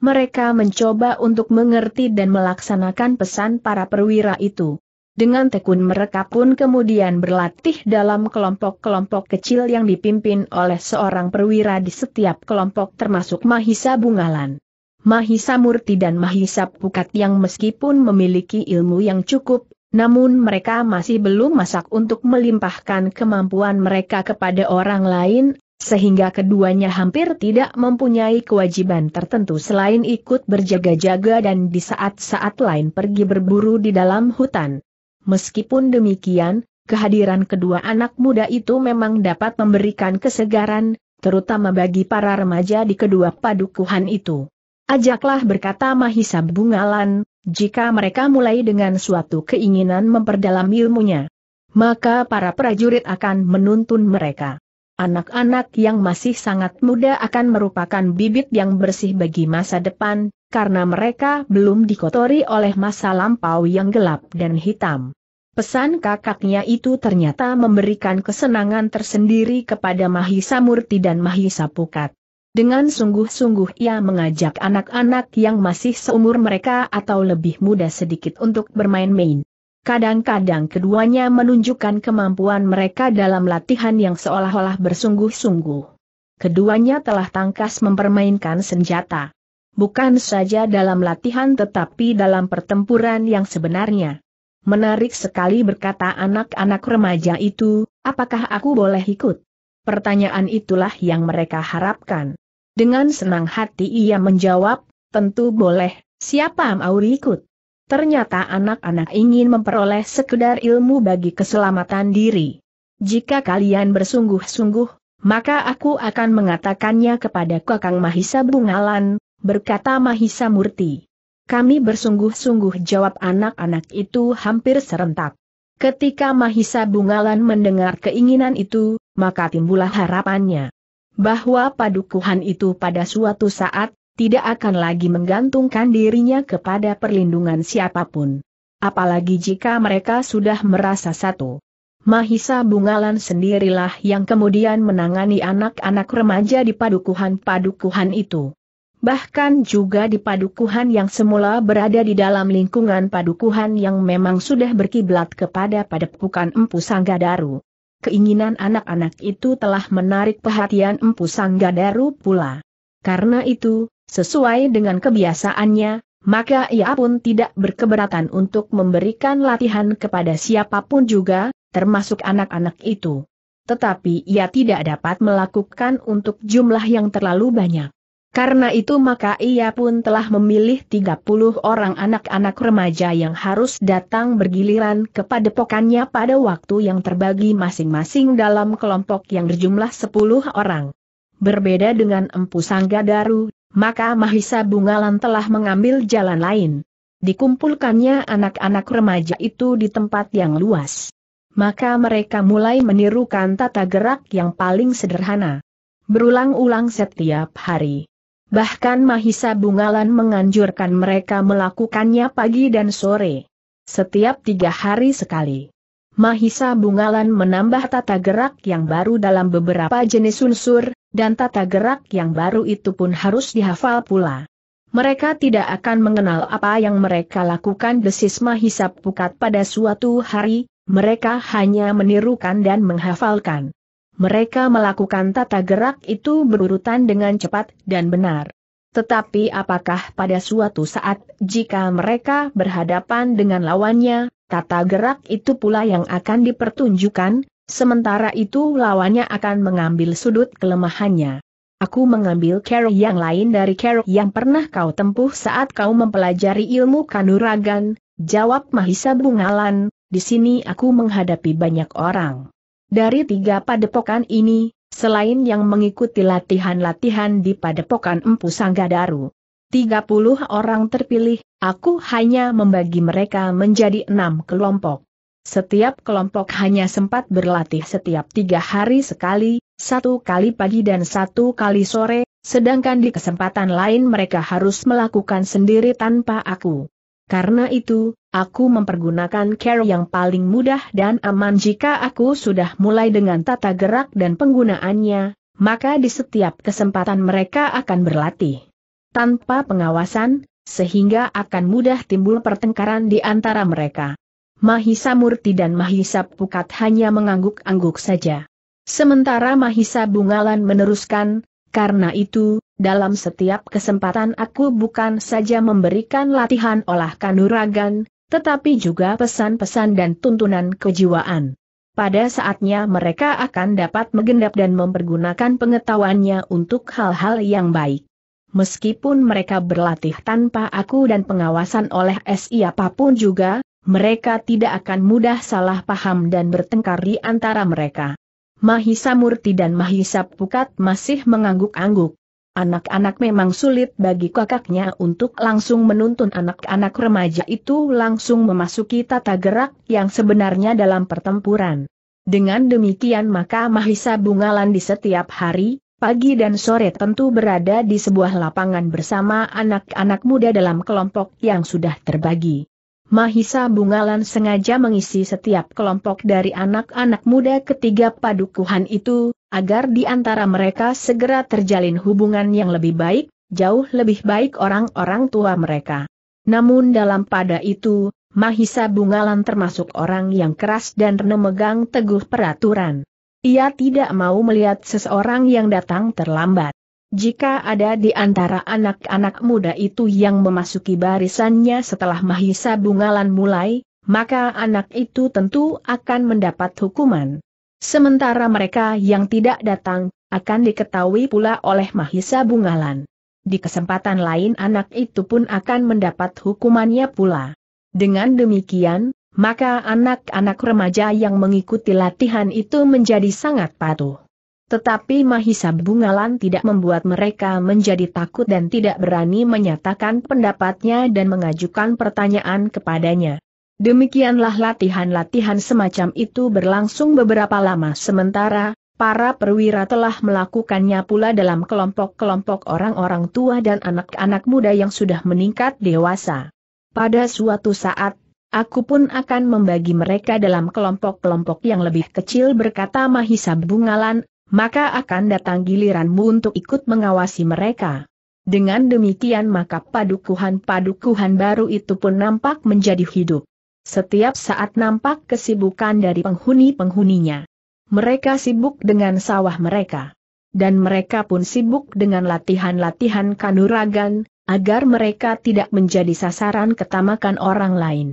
mereka mencoba untuk mengerti dan melaksanakan pesan para perwira itu. Dengan tekun mereka pun kemudian berlatih dalam kelompok-kelompok kecil yang dipimpin oleh seorang perwira di setiap kelompok termasuk Mahisa Bungalan. Mahisa Murti dan Mahisa Pukat yang meskipun memiliki ilmu yang cukup, namun mereka masih belum masak untuk melimpahkan kemampuan mereka kepada orang lain, sehingga keduanya hampir tidak mempunyai kewajiban tertentu selain ikut berjaga-jaga dan di saat-saat lain pergi berburu di dalam hutan. Meskipun demikian, kehadiran kedua anak muda itu memang dapat memberikan kesegaran, terutama bagi para remaja di kedua padukuhan itu. Ajaklah berkata Mahisa Bungalan, jika mereka mulai dengan suatu keinginan memperdalam ilmunya. Maka para prajurit akan menuntun mereka. Anak-anak yang masih sangat muda akan merupakan bibit yang bersih bagi masa depan, karena mereka belum dikotori oleh masa lampau yang gelap dan hitam. Pesan kakaknya itu ternyata memberikan kesenangan tersendiri kepada Mahisa Murti dan Mahisa Pukat. Dengan sungguh-sungguh ia mengajak anak-anak yang masih seumur mereka atau lebih muda sedikit untuk bermain-main. Kadang-kadang keduanya menunjukkan kemampuan mereka dalam latihan yang seolah-olah bersungguh-sungguh. Keduanya telah tangkas mempermainkan senjata. Bukan saja dalam latihan tetapi dalam pertempuran yang sebenarnya. Menarik sekali berkata anak-anak remaja itu, apakah aku boleh ikut? Pertanyaan itulah yang mereka harapkan. Dengan senang hati ia menjawab, tentu boleh, siapa mau ikut? Ternyata anak-anak ingin memperoleh sekedar ilmu bagi keselamatan diri. Jika kalian bersungguh-sungguh, maka aku akan mengatakannya kepada Kakang Mahisa Bungalan, berkata Mahisa Murti. Kami bersungguh-sungguh jawab anak-anak itu hampir serentak. Ketika Mahisa Bungalan mendengar keinginan itu, maka timbullah harapannya bahwa padukuhan itu pada suatu saat tidak akan lagi menggantungkan dirinya kepada perlindungan siapapun. Apalagi jika mereka sudah merasa satu. Mahisa Bungalan sendirilah yang kemudian menangani anak-anak remaja di padukuhan-padukuhan itu. Bahkan juga di padukuhan yang semula berada di dalam lingkungan padukuhan yang memang sudah berkiblat kepada padepukan Empu Sanggadaru. Keinginan anak-anak itu telah menarik perhatian Empu Sanggadaru pula. Karena itu, Sesuai dengan kebiasaannya, maka ia pun tidak berkeberatan untuk memberikan latihan kepada siapapun juga, termasuk anak-anak itu. Tetapi ia tidak dapat melakukan untuk jumlah yang terlalu banyak. Karena itu maka ia pun telah memilih 30 orang anak-anak remaja yang harus datang bergiliran kepada pokannya pada waktu yang terbagi masing-masing dalam kelompok yang berjumlah 10 orang. Berbeda dengan Empu Sangga Daru, maka Mahisa Bungalan telah mengambil jalan lain. Dikumpulkannya anak-anak remaja itu di tempat yang luas. Maka mereka mulai menirukan tata gerak yang paling sederhana. Berulang-ulang setiap hari. Bahkan Mahisa Bungalan menganjurkan mereka melakukannya pagi dan sore. Setiap tiga hari sekali. Mahisa Bungalan menambah tata gerak yang baru dalam beberapa jenis unsur, dan tata gerak yang baru itu pun harus dihafal pula. Mereka tidak akan mengenal apa yang mereka lakukan desis Mahisa Pukat pada suatu hari, mereka hanya menirukan dan menghafalkan. Mereka melakukan tata gerak itu berurutan dengan cepat dan benar. Tetapi apakah pada suatu saat jika mereka berhadapan dengan lawannya, Tata gerak itu pula yang akan dipertunjukkan, sementara itu lawannya akan mengambil sudut kelemahannya. Aku mengambil kerok yang lain dari kerok yang pernah kau tempuh saat kau mempelajari ilmu kanuragan, jawab Mahisa Bungalan, di sini aku menghadapi banyak orang. Dari tiga padepokan ini, selain yang mengikuti latihan-latihan di padepokan Empu Sanggadaru, 30 orang terpilih, aku hanya membagi mereka menjadi enam kelompok. Setiap kelompok hanya sempat berlatih setiap tiga hari sekali, satu kali pagi dan satu kali sore, sedangkan di kesempatan lain mereka harus melakukan sendiri tanpa aku. Karena itu, aku mempergunakan care yang paling mudah dan aman jika aku sudah mulai dengan tata gerak dan penggunaannya, maka di setiap kesempatan mereka akan berlatih tanpa pengawasan, sehingga akan mudah timbul pertengkaran di antara mereka. Mahisa Murti dan Mahisa Pukat hanya mengangguk-angguk saja. Sementara Mahisa Bungalan meneruskan, karena itu, dalam setiap kesempatan aku bukan saja memberikan latihan olah kanuragan, tetapi juga pesan-pesan dan tuntunan kejiwaan. Pada saatnya mereka akan dapat mengendap dan mempergunakan pengetahuannya untuk hal-hal yang baik meskipun mereka berlatih tanpa aku dan pengawasan oleh SI apapun juga, mereka tidak akan mudah salah paham dan bertengkar di antara mereka. Mahisa Murti dan Mahisa Pukat masih mengangguk-angguk. Anak-anak memang sulit bagi kakaknya untuk langsung menuntun anak-anak remaja itu langsung memasuki tata gerak yang sebenarnya dalam pertempuran. Dengan demikian maka Mahisa Bungalan di setiap hari, pagi dan sore tentu berada di sebuah lapangan bersama anak-anak muda dalam kelompok yang sudah terbagi. Mahisa Bungalan sengaja mengisi setiap kelompok dari anak-anak muda ketiga padukuhan itu, agar di antara mereka segera terjalin hubungan yang lebih baik, jauh lebih baik orang-orang tua mereka. Namun dalam pada itu, Mahisa Bungalan termasuk orang yang keras dan memegang teguh peraturan. Ia tidak mau melihat seseorang yang datang terlambat. Jika ada di antara anak-anak muda itu yang memasuki barisannya setelah Mahisa Bungalan mulai, maka anak itu tentu akan mendapat hukuman. Sementara mereka yang tidak datang, akan diketahui pula oleh Mahisa Bungalan. Di kesempatan lain anak itu pun akan mendapat hukumannya pula. Dengan demikian, maka anak-anak remaja yang mengikuti latihan itu menjadi sangat patuh. Tetapi Mahisa Bungalan tidak membuat mereka menjadi takut dan tidak berani menyatakan pendapatnya dan mengajukan pertanyaan kepadanya. Demikianlah latihan-latihan semacam itu berlangsung beberapa lama sementara, para perwira telah melakukannya pula dalam kelompok-kelompok orang-orang tua dan anak-anak muda yang sudah meningkat dewasa. Pada suatu saat, Aku pun akan membagi mereka dalam kelompok-kelompok yang lebih kecil berkata Mahisa Bungalan, maka akan datang giliranmu untuk ikut mengawasi mereka. Dengan demikian maka padukuhan-padukuhan baru itu pun nampak menjadi hidup. Setiap saat nampak kesibukan dari penghuni-penghuninya. Mereka sibuk dengan sawah mereka. Dan mereka pun sibuk dengan latihan-latihan kanuragan, agar mereka tidak menjadi sasaran ketamakan orang lain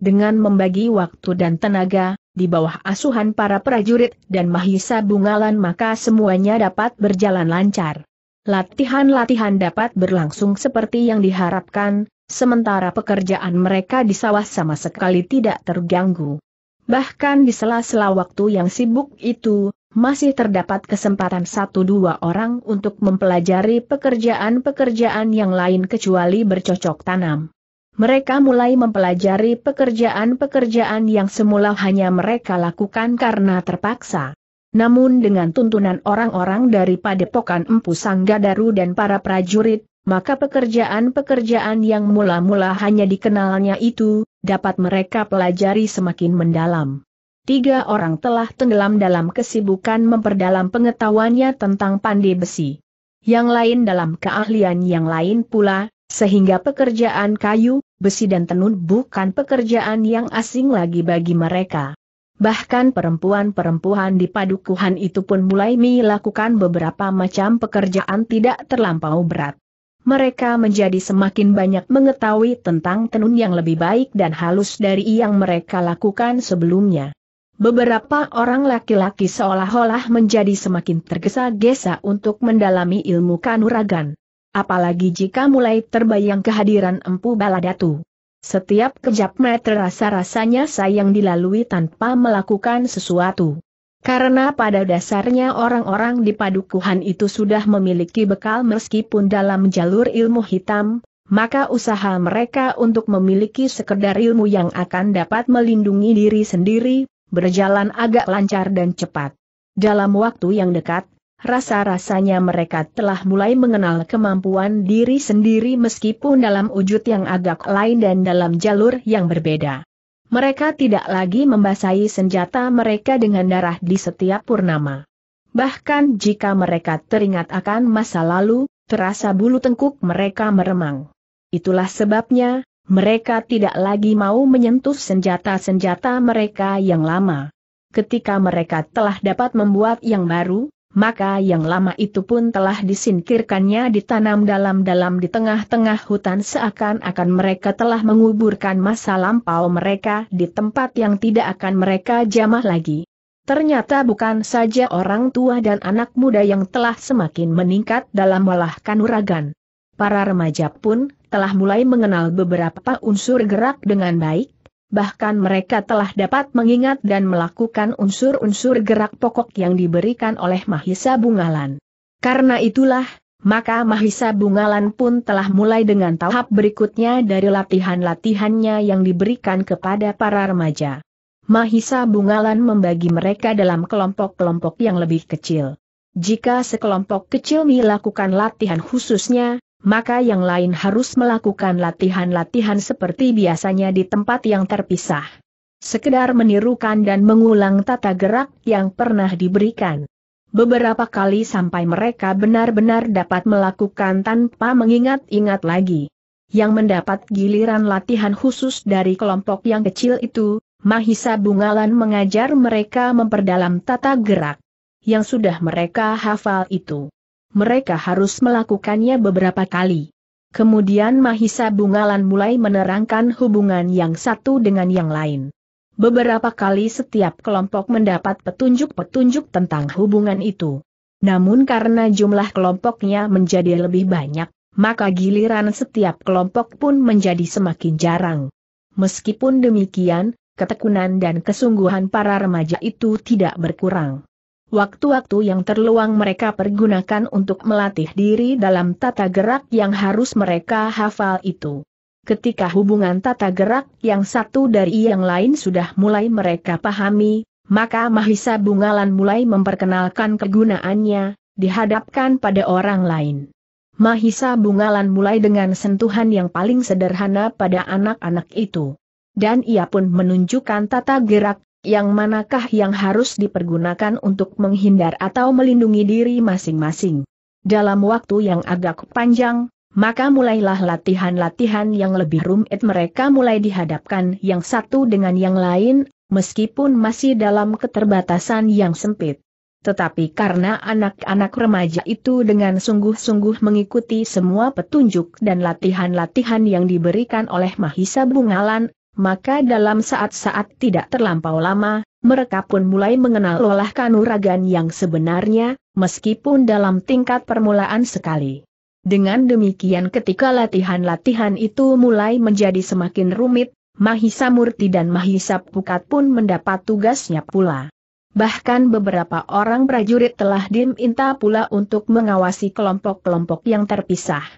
dengan membagi waktu dan tenaga, di bawah asuhan para prajurit dan mahisa bungalan maka semuanya dapat berjalan lancar. Latihan-latihan dapat berlangsung seperti yang diharapkan, sementara pekerjaan mereka di sawah sama sekali tidak terganggu. Bahkan di sela-sela waktu yang sibuk itu, masih terdapat kesempatan satu dua orang untuk mempelajari pekerjaan-pekerjaan yang lain kecuali bercocok tanam mereka mulai mempelajari pekerjaan-pekerjaan yang semula hanya mereka lakukan karena terpaksa. Namun dengan tuntunan orang-orang dari padepokan Empu Sangga dan para prajurit, maka pekerjaan-pekerjaan yang mula-mula hanya dikenalnya itu, dapat mereka pelajari semakin mendalam. Tiga orang telah tenggelam dalam kesibukan memperdalam pengetahuannya tentang pandai besi. Yang lain dalam keahlian yang lain pula, sehingga pekerjaan kayu, besi dan tenun bukan pekerjaan yang asing lagi bagi mereka. Bahkan perempuan-perempuan di padukuhan itu pun mulai melakukan beberapa macam pekerjaan tidak terlampau berat. Mereka menjadi semakin banyak mengetahui tentang tenun yang lebih baik dan halus dari yang mereka lakukan sebelumnya. Beberapa orang laki-laki seolah-olah menjadi semakin tergesa-gesa untuk mendalami ilmu kanuragan. Apalagi jika mulai terbayang kehadiran Empu Baladatu. Setiap kejap meter rasa-rasanya sayang dilalui tanpa melakukan sesuatu. Karena pada dasarnya orang-orang di padukuhan itu sudah memiliki bekal meskipun dalam jalur ilmu hitam, maka usaha mereka untuk memiliki sekedar ilmu yang akan dapat melindungi diri sendiri, berjalan agak lancar dan cepat. Dalam waktu yang dekat, Rasa-rasanya mereka telah mulai mengenal kemampuan diri sendiri meskipun dalam wujud yang agak lain dan dalam jalur yang berbeda. Mereka tidak lagi membasahi senjata mereka dengan darah di setiap purnama. Bahkan jika mereka teringat akan masa lalu, terasa bulu tengkuk mereka meremang. Itulah sebabnya, mereka tidak lagi mau menyentuh senjata-senjata mereka yang lama. Ketika mereka telah dapat membuat yang baru, maka yang lama itu pun telah disingkirkannya ditanam dalam-dalam di tengah-tengah hutan seakan-akan mereka telah menguburkan masa lampau mereka di tempat yang tidak akan mereka jamah lagi. Ternyata bukan saja orang tua dan anak muda yang telah semakin meningkat dalam olah kanuragan. Para remaja pun telah mulai mengenal beberapa unsur gerak dengan baik, bahkan mereka telah dapat mengingat dan melakukan unsur-unsur gerak pokok yang diberikan oleh Mahisa Bungalan. Karena itulah, maka Mahisa Bungalan pun telah mulai dengan tahap berikutnya dari latihan-latihannya yang diberikan kepada para remaja. Mahisa Bungalan membagi mereka dalam kelompok-kelompok yang lebih kecil. Jika sekelompok kecil melakukan latihan khususnya, maka yang lain harus melakukan latihan-latihan seperti biasanya di tempat yang terpisah. Sekedar menirukan dan mengulang tata gerak yang pernah diberikan. Beberapa kali sampai mereka benar-benar dapat melakukan tanpa mengingat-ingat lagi. Yang mendapat giliran latihan khusus dari kelompok yang kecil itu, Mahisa Bungalan mengajar mereka memperdalam tata gerak yang sudah mereka hafal itu mereka harus melakukannya beberapa kali. Kemudian Mahisa Bungalan mulai menerangkan hubungan yang satu dengan yang lain. Beberapa kali setiap kelompok mendapat petunjuk-petunjuk tentang hubungan itu. Namun karena jumlah kelompoknya menjadi lebih banyak, maka giliran setiap kelompok pun menjadi semakin jarang. Meskipun demikian, ketekunan dan kesungguhan para remaja itu tidak berkurang. Waktu-waktu yang terluang mereka pergunakan untuk melatih diri dalam tata gerak yang harus mereka hafal itu. Ketika hubungan tata gerak yang satu dari yang lain sudah mulai mereka pahami, maka Mahisa Bungalan mulai memperkenalkan kegunaannya, dihadapkan pada orang lain. Mahisa Bungalan mulai dengan sentuhan yang paling sederhana pada anak-anak itu. Dan ia pun menunjukkan tata gerak yang manakah yang harus dipergunakan untuk menghindar atau melindungi diri masing-masing. Dalam waktu yang agak panjang, maka mulailah latihan-latihan yang lebih rumit mereka mulai dihadapkan yang satu dengan yang lain, meskipun masih dalam keterbatasan yang sempit. Tetapi karena anak-anak remaja itu dengan sungguh-sungguh mengikuti semua petunjuk dan latihan-latihan yang diberikan oleh Mahisa Bungalan, maka dalam saat-saat tidak terlampau lama, mereka pun mulai mengenal olah kanuragan yang sebenarnya, meskipun dalam tingkat permulaan sekali. Dengan demikian ketika latihan-latihan itu mulai menjadi semakin rumit, Mahisa Murti dan Mahisa Pukat pun mendapat tugasnya pula. Bahkan beberapa orang prajurit telah diminta pula untuk mengawasi kelompok-kelompok yang terpisah.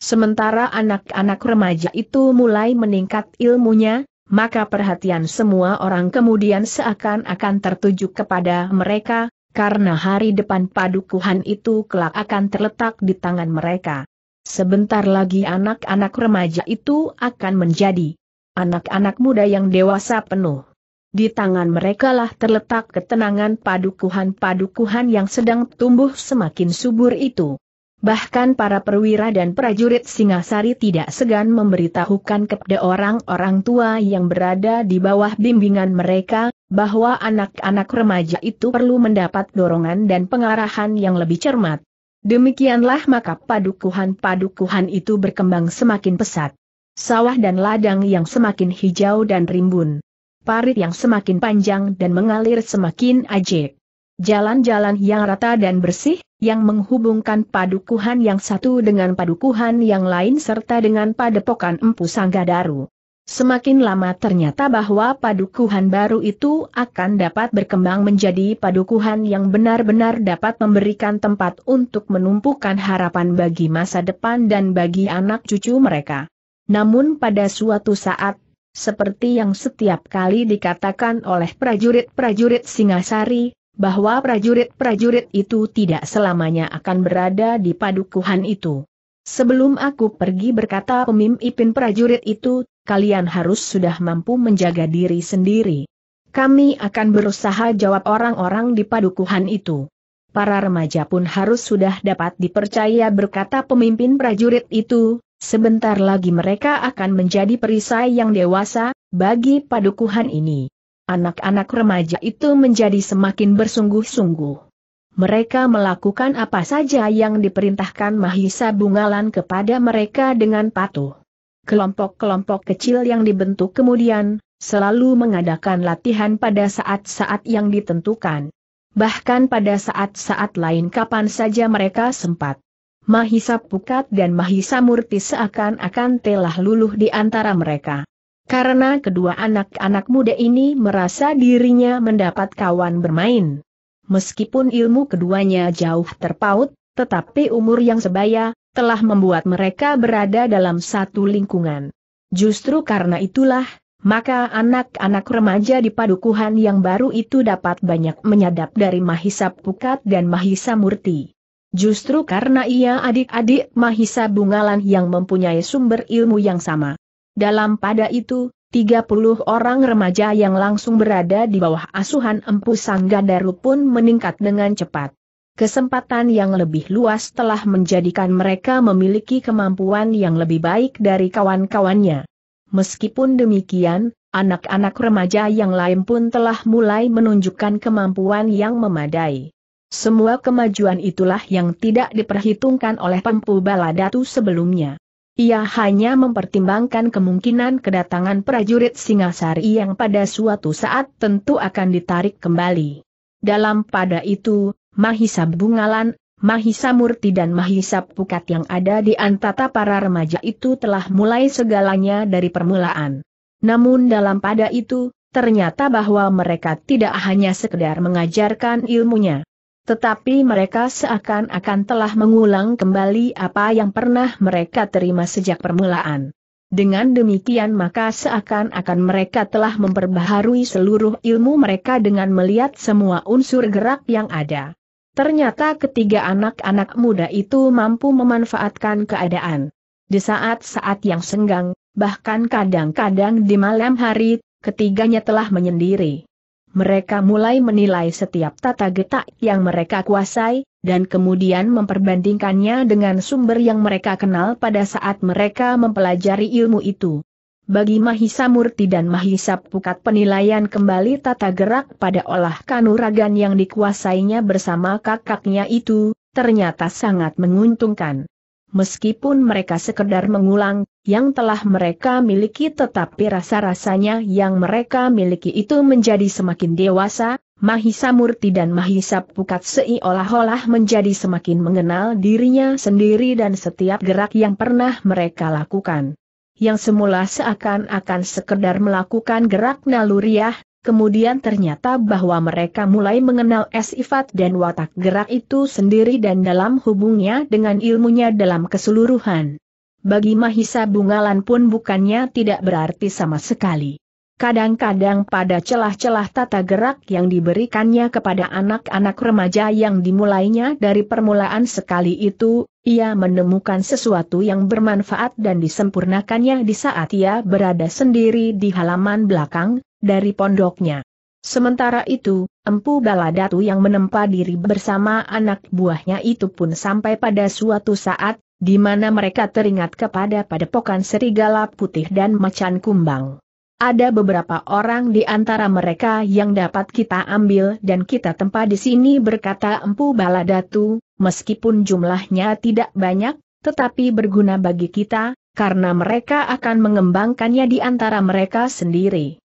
Sementara anak-anak remaja itu mulai meningkat ilmunya, maka perhatian semua orang kemudian seakan-akan tertuju kepada mereka, karena hari depan padukuhan itu kelak akan terletak di tangan mereka. Sebentar lagi anak-anak remaja itu akan menjadi anak-anak muda yang dewasa penuh. Di tangan mereka lah terletak ketenangan padukuhan-padukuhan yang sedang tumbuh semakin subur itu. Bahkan para perwira dan prajurit Singasari tidak segan memberitahukan kepada orang-orang tua yang berada di bawah bimbingan mereka, bahwa anak-anak remaja itu perlu mendapat dorongan dan pengarahan yang lebih cermat. Demikianlah maka padukuhan-padukuhan itu berkembang semakin pesat. Sawah dan ladang yang semakin hijau dan rimbun. Parit yang semakin panjang dan mengalir semakin ajib. Jalan-jalan yang rata dan bersih, yang menghubungkan padukuhan yang satu dengan padukuhan yang lain serta dengan padepokan Empu Sanggadaru. Semakin lama ternyata bahwa padukuhan baru itu akan dapat berkembang menjadi padukuhan yang benar-benar dapat memberikan tempat untuk menumpukan harapan bagi masa depan dan bagi anak cucu mereka. Namun pada suatu saat, seperti yang setiap kali dikatakan oleh prajurit-prajurit Singasari, bahwa prajurit-prajurit itu tidak selamanya akan berada di padukuhan itu. Sebelum aku pergi berkata pemimpin prajurit itu, kalian harus sudah mampu menjaga diri sendiri. Kami akan berusaha jawab orang-orang di padukuhan itu. Para remaja pun harus sudah dapat dipercaya berkata pemimpin prajurit itu, sebentar lagi mereka akan menjadi perisai yang dewasa, bagi padukuhan ini anak-anak remaja itu menjadi semakin bersungguh-sungguh. Mereka melakukan apa saja yang diperintahkan Mahisa Bungalan kepada mereka dengan patuh. Kelompok-kelompok kecil yang dibentuk kemudian, selalu mengadakan latihan pada saat-saat yang ditentukan. Bahkan pada saat-saat lain kapan saja mereka sempat. Mahisa Pukat dan Mahisa Murti seakan-akan telah luluh di antara mereka karena kedua anak-anak muda ini merasa dirinya mendapat kawan bermain. Meskipun ilmu keduanya jauh terpaut, tetapi umur yang sebaya, telah membuat mereka berada dalam satu lingkungan. Justru karena itulah, maka anak-anak remaja di padukuhan yang baru itu dapat banyak menyadap dari Mahisa Pukat dan Mahisa Murti. Justru karena ia adik-adik Mahisa Bungalan yang mempunyai sumber ilmu yang sama. Dalam pada itu, 30 orang remaja yang langsung berada di bawah asuhan Empu Sanggadaru pun meningkat dengan cepat. Kesempatan yang lebih luas telah menjadikan mereka memiliki kemampuan yang lebih baik dari kawan-kawannya. Meskipun demikian, anak-anak remaja yang lain pun telah mulai menunjukkan kemampuan yang memadai. Semua kemajuan itulah yang tidak diperhitungkan oleh Pempu Baladatu sebelumnya. Ia hanya mempertimbangkan kemungkinan kedatangan prajurit Singasari yang pada suatu saat tentu akan ditarik kembali. Dalam pada itu, Mahisa Bungalan, Mahisa Murti dan Mahisa Pukat yang ada di antara para remaja itu telah mulai segalanya dari permulaan. Namun dalam pada itu, ternyata bahwa mereka tidak hanya sekedar mengajarkan ilmunya. Tetapi mereka seakan-akan telah mengulang kembali apa yang pernah mereka terima sejak permulaan. Dengan demikian maka seakan-akan mereka telah memperbaharui seluruh ilmu mereka dengan melihat semua unsur gerak yang ada. Ternyata ketiga anak-anak muda itu mampu memanfaatkan keadaan. Di saat-saat yang senggang, bahkan kadang-kadang di malam hari, ketiganya telah menyendiri mereka mulai menilai setiap tata getak yang mereka kuasai, dan kemudian memperbandingkannya dengan sumber yang mereka kenal pada saat mereka mempelajari ilmu itu. Bagi Mahisa Murti dan Mahisa Pukat penilaian kembali tata gerak pada olah kanuragan yang dikuasainya bersama kakaknya itu, ternyata sangat menguntungkan meskipun mereka sekedar mengulang, yang telah mereka miliki tetapi rasa-rasanya yang mereka miliki itu menjadi semakin dewasa, Mahisa Murti dan Mahisa Pukat seolah-olah menjadi semakin mengenal dirinya sendiri dan setiap gerak yang pernah mereka lakukan. Yang semula seakan-akan sekedar melakukan gerak naluriah, Kemudian ternyata bahwa mereka mulai mengenal sifat dan watak gerak itu sendiri dan dalam hubungnya dengan ilmunya dalam keseluruhan. Bagi Mahisa Bungalan pun bukannya tidak berarti sama sekali. Kadang-kadang pada celah-celah tata gerak yang diberikannya kepada anak-anak remaja yang dimulainya dari permulaan sekali itu, ia menemukan sesuatu yang bermanfaat dan disempurnakannya di saat ia berada sendiri di halaman belakang, dari pondoknya. Sementara itu, Empu Baladatu yang menempa diri bersama anak buahnya itu pun sampai pada suatu saat, di mana mereka teringat kepada padepokan serigala putih dan macan kumbang. Ada beberapa orang di antara mereka yang dapat kita ambil dan kita tempa di sini berkata Empu Baladatu, meskipun jumlahnya tidak banyak, tetapi berguna bagi kita, karena mereka akan mengembangkannya di antara mereka sendiri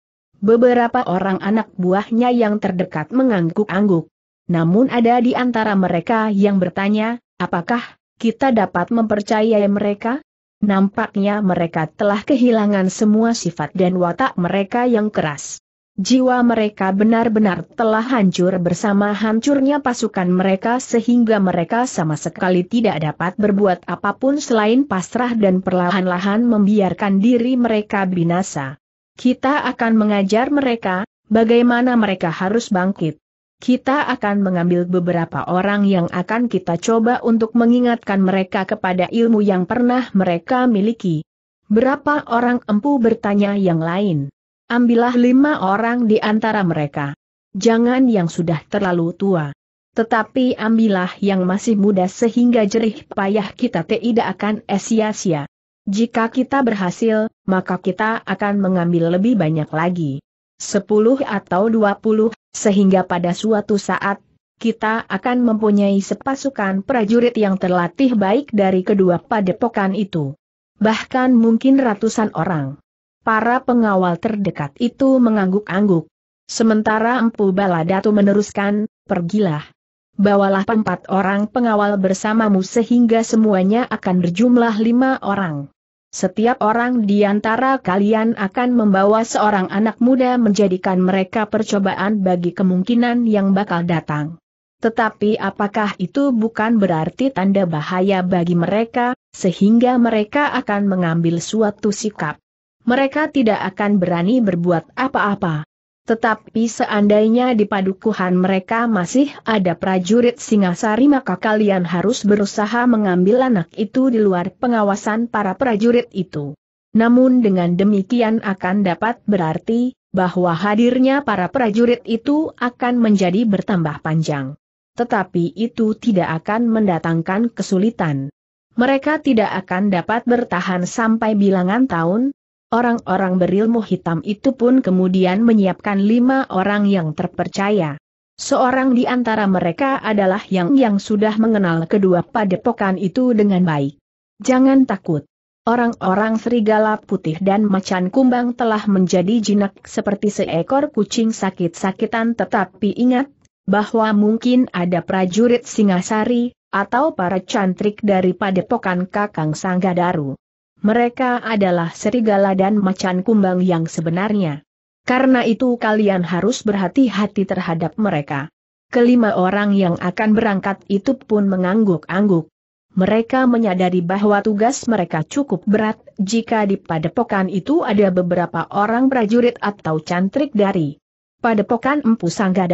beberapa orang anak buahnya yang terdekat mengangguk-angguk. Namun ada di antara mereka yang bertanya, apakah kita dapat mempercayai mereka? Nampaknya mereka telah kehilangan semua sifat dan watak mereka yang keras. Jiwa mereka benar-benar telah hancur bersama hancurnya pasukan mereka sehingga mereka sama sekali tidak dapat berbuat apapun selain pasrah dan perlahan-lahan membiarkan diri mereka binasa. Kita akan mengajar mereka, bagaimana mereka harus bangkit. Kita akan mengambil beberapa orang yang akan kita coba untuk mengingatkan mereka kepada ilmu yang pernah mereka miliki. Berapa orang empu bertanya yang lain? Ambillah lima orang di antara mereka. Jangan yang sudah terlalu tua. Tetapi ambillah yang masih muda sehingga jerih payah kita tidak akan sia-sia. Jika kita berhasil, maka kita akan mengambil lebih banyak lagi. 10 atau 20, sehingga pada suatu saat, kita akan mempunyai sepasukan prajurit yang terlatih baik dari kedua padepokan itu. Bahkan mungkin ratusan orang. Para pengawal terdekat itu mengangguk-angguk. Sementara Empu Baladatu meneruskan, pergilah. Bawalah empat orang pengawal bersamamu sehingga semuanya akan berjumlah lima orang. Setiap orang di antara kalian akan membawa seorang anak muda menjadikan mereka percobaan bagi kemungkinan yang bakal datang. Tetapi apakah itu bukan berarti tanda bahaya bagi mereka, sehingga mereka akan mengambil suatu sikap? Mereka tidak akan berani berbuat apa-apa. Tetapi seandainya di padukuhan mereka masih ada prajurit Singasari maka kalian harus berusaha mengambil anak itu di luar pengawasan para prajurit itu. Namun dengan demikian akan dapat berarti, bahwa hadirnya para prajurit itu akan menjadi bertambah panjang. Tetapi itu tidak akan mendatangkan kesulitan. Mereka tidak akan dapat bertahan sampai bilangan tahun, Orang-orang berilmu hitam itu pun kemudian menyiapkan lima orang yang terpercaya. Seorang di antara mereka adalah yang yang sudah mengenal kedua padepokan itu dengan baik. Jangan takut. Orang-orang serigala putih dan macan kumbang telah menjadi jinak seperti seekor kucing sakit-sakitan tetapi ingat, bahwa mungkin ada prajurit Singasari, atau para cantrik dari padepokan Kakang Sanggadaru. Mereka adalah serigala dan macan kumbang yang sebenarnya. Karena itu kalian harus berhati-hati terhadap mereka. Kelima orang yang akan berangkat itu pun mengangguk-angguk. Mereka menyadari bahwa tugas mereka cukup berat jika di padepokan itu ada beberapa orang prajurit atau cantrik dari padepokan Empu Sangga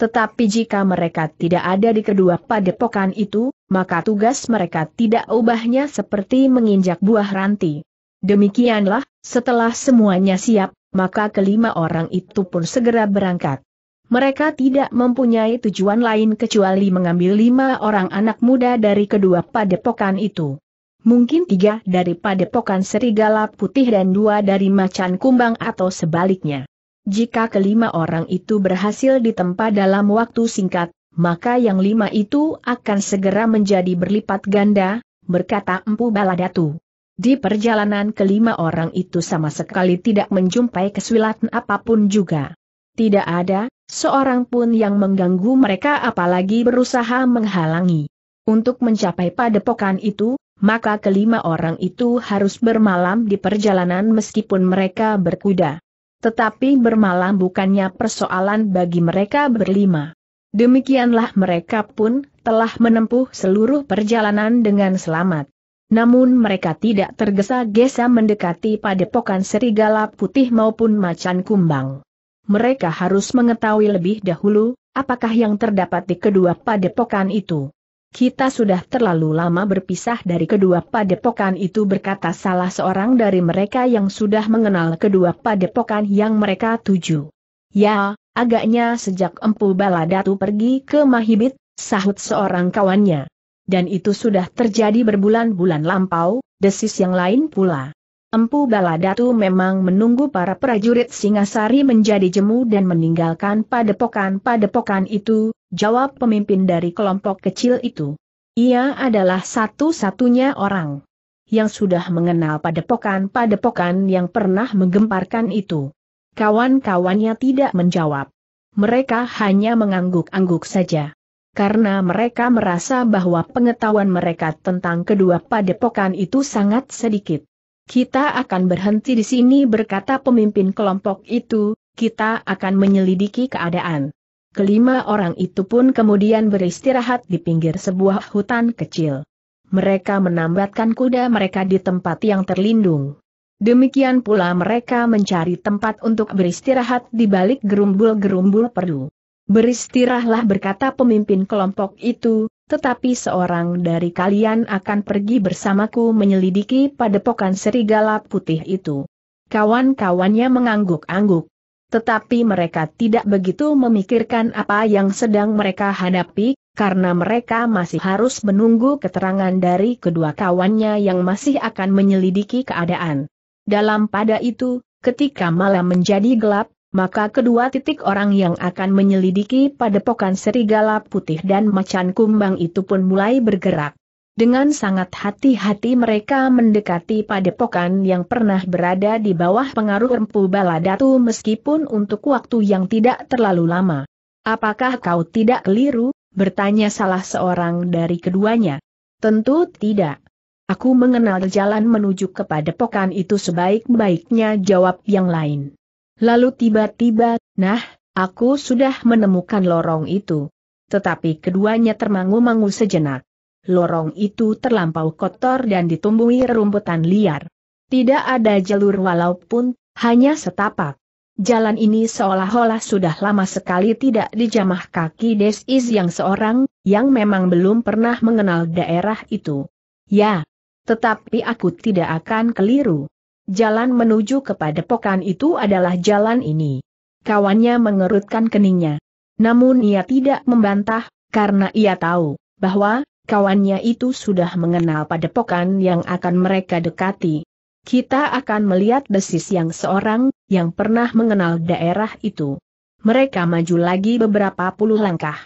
tetapi jika mereka tidak ada di kedua padepokan itu, maka tugas mereka tidak ubahnya seperti menginjak buah ranti. Demikianlah, setelah semuanya siap, maka kelima orang itu pun segera berangkat. Mereka tidak mempunyai tujuan lain kecuali mengambil lima orang anak muda dari kedua padepokan itu. Mungkin tiga dari padepokan serigala putih dan dua dari macan kumbang atau sebaliknya. Jika kelima orang itu berhasil ditempa dalam waktu singkat, maka yang lima itu akan segera menjadi berlipat ganda, berkata Empu Baladatu. Di perjalanan kelima orang itu sama sekali tidak menjumpai kesulitan apapun juga. Tidak ada, seorang pun yang mengganggu mereka apalagi berusaha menghalangi. Untuk mencapai padepokan itu, maka kelima orang itu harus bermalam di perjalanan meskipun mereka berkuda. Tetapi bermalam bukannya persoalan bagi mereka berlima. Demikianlah mereka pun telah menempuh seluruh perjalanan dengan selamat. Namun mereka tidak tergesa-gesa mendekati padepokan serigala putih maupun macan kumbang. Mereka harus mengetahui lebih dahulu, apakah yang terdapat di kedua padepokan itu. Kita sudah terlalu lama berpisah dari kedua padepokan itu berkata salah seorang dari mereka yang sudah mengenal kedua padepokan yang mereka tuju. Ya, agaknya sejak Empu Baladatu pergi ke Mahibit, sahut seorang kawannya. Dan itu sudah terjadi berbulan-bulan lampau, desis yang lain pula. Empu Baladatu memang menunggu para prajurit Singasari menjadi jemu dan meninggalkan padepokan-padepokan itu, jawab pemimpin dari kelompok kecil itu. Ia adalah satu-satunya orang yang sudah mengenal padepokan-padepokan yang pernah menggemparkan itu. Kawan-kawannya tidak menjawab. Mereka hanya mengangguk-angguk saja. Karena mereka merasa bahwa pengetahuan mereka tentang kedua padepokan itu sangat sedikit. Kita akan berhenti di sini berkata pemimpin kelompok itu, kita akan menyelidiki keadaan. Kelima orang itu pun kemudian beristirahat di pinggir sebuah hutan kecil. Mereka menambatkan kuda mereka di tempat yang terlindung. Demikian pula mereka mencari tempat untuk beristirahat di balik gerumbul-gerumbul perdu. Beristirahlah berkata pemimpin kelompok itu, tetapi seorang dari kalian akan pergi bersamaku menyelidiki padepokan serigala putih itu. Kawan-kawannya mengangguk-angguk. Tetapi mereka tidak begitu memikirkan apa yang sedang mereka hadapi, karena mereka masih harus menunggu keterangan dari kedua kawannya yang masih akan menyelidiki keadaan. Dalam pada itu, ketika malam menjadi gelap, maka kedua titik orang yang akan menyelidiki padepokan serigala putih dan macan kumbang itu pun mulai bergerak. Dengan sangat hati-hati mereka mendekati padepokan yang pernah berada di bawah pengaruh Empu Baladatu meskipun untuk waktu yang tidak terlalu lama. Apakah kau tidak keliru? bertanya salah seorang dari keduanya. Tentu tidak. Aku mengenal jalan menuju ke padepokan itu sebaik-baiknya jawab yang lain. Lalu tiba-tiba, nah, aku sudah menemukan lorong itu. Tetapi keduanya termangu-mangu sejenak lorong itu terlampau kotor dan ditumbuhi rumputan liar. Tidak ada jalur walaupun hanya setapak. Jalan ini seolah-olah sudah lama sekali tidak dijamah kaki Desis yang seorang, yang memang belum pernah mengenal daerah itu. Ya, tetapi aku tidak akan keliru. Jalan menuju kepada pokan itu adalah jalan ini. Kawannya mengerutkan keningnya. Namun ia tidak membantah, karena ia tahu, bahwa, kawannya itu sudah mengenal padepokan yang akan mereka dekati. Kita akan melihat desis yang seorang, yang pernah mengenal daerah itu. Mereka maju lagi beberapa puluh langkah.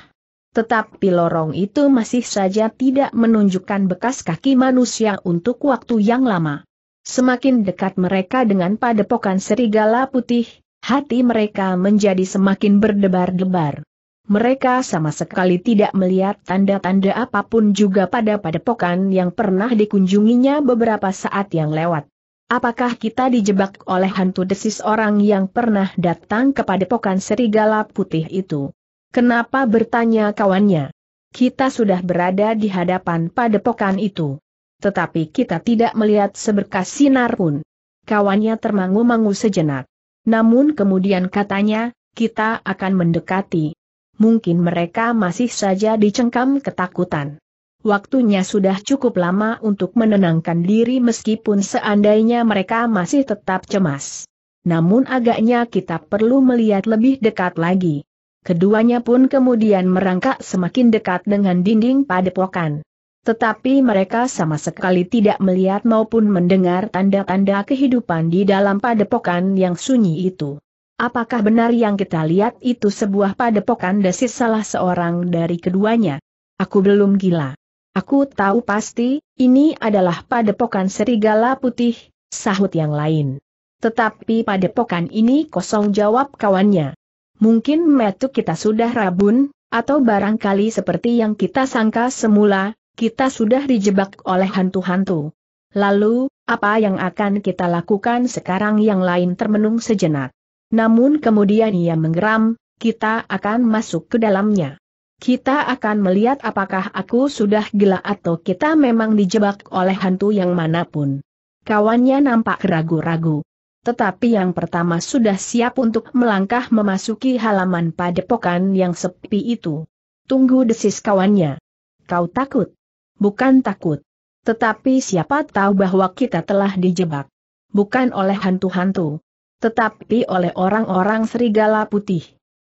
Tetapi lorong itu masih saja tidak menunjukkan bekas kaki manusia untuk waktu yang lama. Semakin dekat mereka dengan padepokan serigala putih, hati mereka menjadi semakin berdebar-debar. Mereka sama sekali tidak melihat tanda-tanda apapun juga pada padepokan yang pernah dikunjunginya beberapa saat yang lewat. Apakah kita dijebak oleh hantu desis orang yang pernah datang ke padepokan serigala putih itu? Kenapa bertanya kawannya? Kita sudah berada di hadapan padepokan itu. Tetapi kita tidak melihat seberkas sinar pun. Kawannya termangu-mangu sejenak. Namun kemudian katanya, kita akan mendekati mungkin mereka masih saja dicengkam ketakutan. Waktunya sudah cukup lama untuk menenangkan diri meskipun seandainya mereka masih tetap cemas. Namun agaknya kita perlu melihat lebih dekat lagi. Keduanya pun kemudian merangkak semakin dekat dengan dinding padepokan. Tetapi mereka sama sekali tidak melihat maupun mendengar tanda-tanda kehidupan di dalam padepokan yang sunyi itu. Apakah benar yang kita lihat itu sebuah padepokan desis salah seorang dari keduanya? Aku belum gila. Aku tahu pasti, ini adalah padepokan serigala putih, sahut yang lain. Tetapi padepokan ini kosong jawab kawannya. Mungkin metu kita sudah rabun, atau barangkali seperti yang kita sangka semula, kita sudah dijebak oleh hantu-hantu. Lalu, apa yang akan kita lakukan sekarang yang lain termenung sejenak. Namun kemudian ia menggeram, kita akan masuk ke dalamnya. Kita akan melihat apakah aku sudah gila atau kita memang dijebak oleh hantu yang manapun. Kawannya nampak ragu-ragu. Tetapi yang pertama sudah siap untuk melangkah memasuki halaman padepokan yang sepi itu. Tunggu desis kawannya. Kau takut? Bukan takut. Tetapi siapa tahu bahwa kita telah dijebak. Bukan oleh hantu-hantu tetapi oleh orang-orang serigala putih.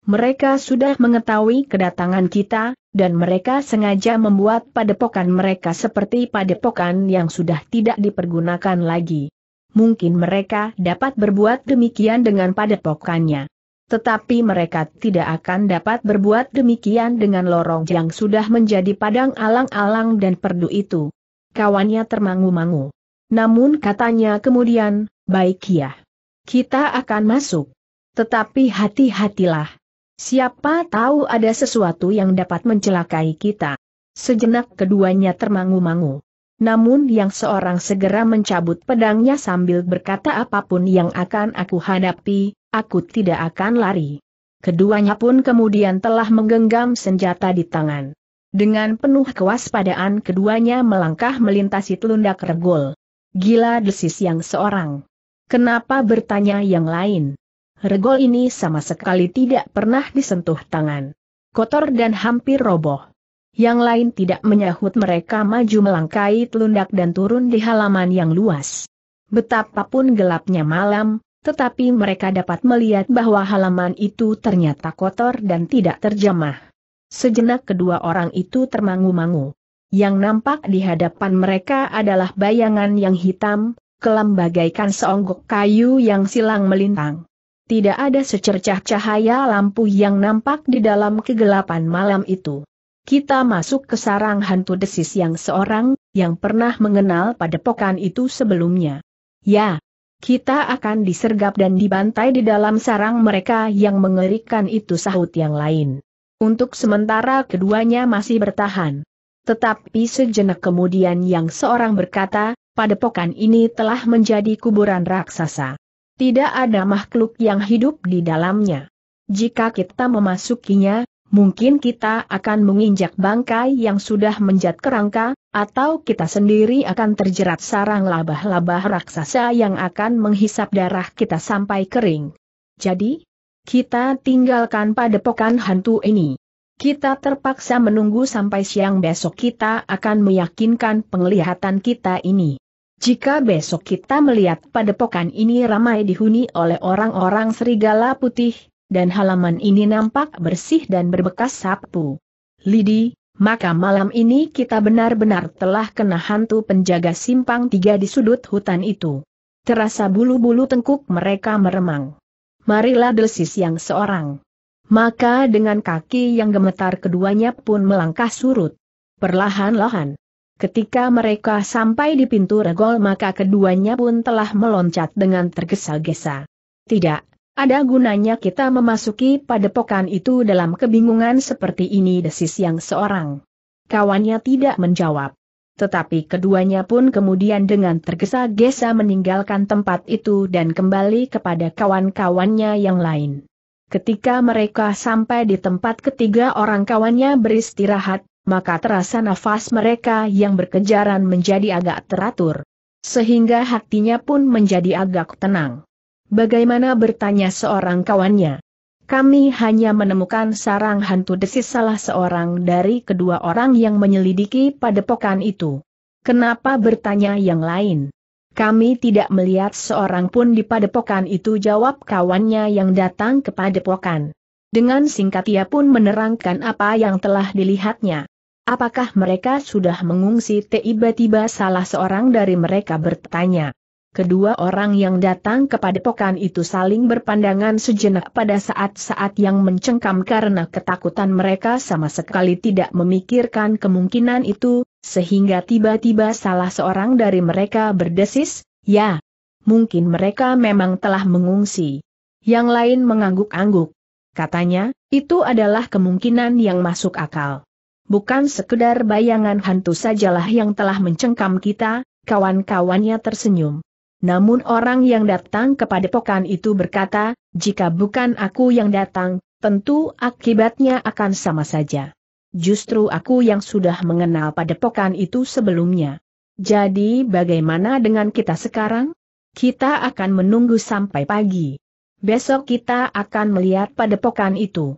Mereka sudah mengetahui kedatangan kita, dan mereka sengaja membuat padepokan mereka seperti padepokan yang sudah tidak dipergunakan lagi. Mungkin mereka dapat berbuat demikian dengan padepokannya. Tetapi mereka tidak akan dapat berbuat demikian dengan lorong yang sudah menjadi padang alang-alang dan perdu itu. Kawannya termangu-mangu. Namun katanya kemudian, baik ya. Kita akan masuk. Tetapi hati-hatilah. Siapa tahu ada sesuatu yang dapat mencelakai kita. Sejenak keduanya termangu-mangu. Namun yang seorang segera mencabut pedangnya sambil berkata apapun yang akan aku hadapi, aku tidak akan lari. Keduanya pun kemudian telah menggenggam senjata di tangan. Dengan penuh kewaspadaan keduanya melangkah melintasi telundak regol. Gila desis yang seorang. Kenapa bertanya yang lain? Regol ini sama sekali tidak pernah disentuh tangan. Kotor dan hampir roboh. Yang lain tidak menyahut mereka maju melangkai telundak dan turun di halaman yang luas. Betapapun gelapnya malam, tetapi mereka dapat melihat bahwa halaman itu ternyata kotor dan tidak terjamah. Sejenak kedua orang itu termangu-mangu. Yang nampak di hadapan mereka adalah bayangan yang hitam, kelam bagaikan seonggok kayu yang silang melintang. Tidak ada secercah cahaya lampu yang nampak di dalam kegelapan malam itu. Kita masuk ke sarang hantu desis yang seorang, yang pernah mengenal pada pokan itu sebelumnya. Ya, kita akan disergap dan dibantai di dalam sarang mereka yang mengerikan itu sahut yang lain. Untuk sementara keduanya masih bertahan. Tetapi sejenak kemudian yang seorang berkata, padepokan ini telah menjadi kuburan raksasa. Tidak ada makhluk yang hidup di dalamnya. Jika kita memasukinya, mungkin kita akan menginjak bangkai yang sudah menjat kerangka, atau kita sendiri akan terjerat sarang labah-labah raksasa yang akan menghisap darah kita sampai kering. Jadi, kita tinggalkan padepokan hantu ini. Kita terpaksa menunggu sampai siang besok kita akan meyakinkan penglihatan kita ini. Jika besok kita melihat padepokan ini ramai dihuni oleh orang-orang serigala putih, dan halaman ini nampak bersih dan berbekas sapu. Lidi, maka malam ini kita benar-benar telah kena hantu penjaga simpang tiga di sudut hutan itu. Terasa bulu-bulu tengkuk mereka meremang. Marilah desis yang seorang. Maka dengan kaki yang gemetar keduanya pun melangkah surut. Perlahan-lahan, Ketika mereka sampai di pintu regol maka keduanya pun telah meloncat dengan tergesa-gesa. Tidak, ada gunanya kita memasuki padepokan itu dalam kebingungan seperti ini desis yang seorang. Kawannya tidak menjawab. Tetapi keduanya pun kemudian dengan tergesa-gesa meninggalkan tempat itu dan kembali kepada kawan-kawannya yang lain. Ketika mereka sampai di tempat ketiga orang kawannya beristirahat, maka terasa nafas mereka yang berkejaran menjadi agak teratur. Sehingga hatinya pun menjadi agak tenang. Bagaimana bertanya seorang kawannya? Kami hanya menemukan sarang hantu desis salah seorang dari kedua orang yang menyelidiki padepokan itu. Kenapa bertanya yang lain? Kami tidak melihat seorang pun di padepokan itu jawab kawannya yang datang ke padepokan. Dengan singkat ia pun menerangkan apa yang telah dilihatnya. Apakah mereka sudah mengungsi? Tiba-tiba salah seorang dari mereka bertanya. Kedua orang yang datang kepada pokan itu saling berpandangan sejenak pada saat-saat yang mencengkam karena ketakutan mereka sama sekali tidak memikirkan kemungkinan itu, sehingga tiba-tiba salah seorang dari mereka berdesis, ya, mungkin mereka memang telah mengungsi. Yang lain mengangguk-angguk. Katanya, itu adalah kemungkinan yang masuk akal bukan sekedar bayangan hantu sajalah yang telah mencengkam kita, kawan-kawannya tersenyum. Namun orang yang datang kepada pokan itu berkata, jika bukan aku yang datang, tentu akibatnya akan sama saja. Justru aku yang sudah mengenal padepokan itu sebelumnya. Jadi bagaimana dengan kita sekarang? Kita akan menunggu sampai pagi. Besok kita akan melihat padepokan itu.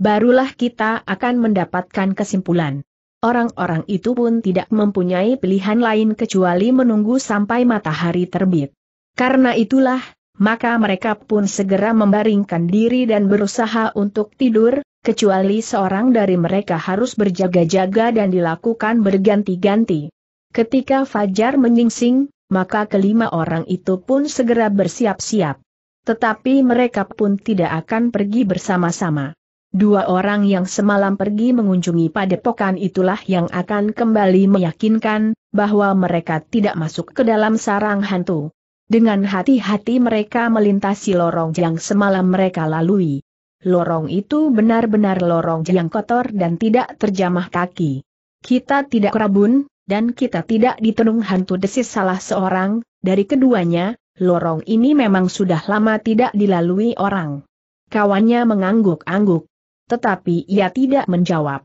Barulah kita akan mendapatkan kesimpulan. Orang-orang itu pun tidak mempunyai pilihan lain kecuali menunggu sampai matahari terbit. Karena itulah, maka mereka pun segera membaringkan diri dan berusaha untuk tidur, kecuali seorang dari mereka harus berjaga-jaga dan dilakukan berganti-ganti. Ketika Fajar menyingsing, maka kelima orang itu pun segera bersiap-siap. Tetapi mereka pun tidak akan pergi bersama-sama. Dua orang yang semalam pergi mengunjungi padepokan itulah yang akan kembali meyakinkan bahwa mereka tidak masuk ke dalam sarang hantu. Dengan hati-hati mereka melintasi lorong yang semalam mereka lalui. Lorong itu benar-benar lorong yang kotor dan tidak terjamah kaki. Kita tidak rabun, dan kita tidak ditenung hantu desis salah seorang, dari keduanya, lorong ini memang sudah lama tidak dilalui orang. Kawannya mengangguk-angguk, tetapi ia tidak menjawab.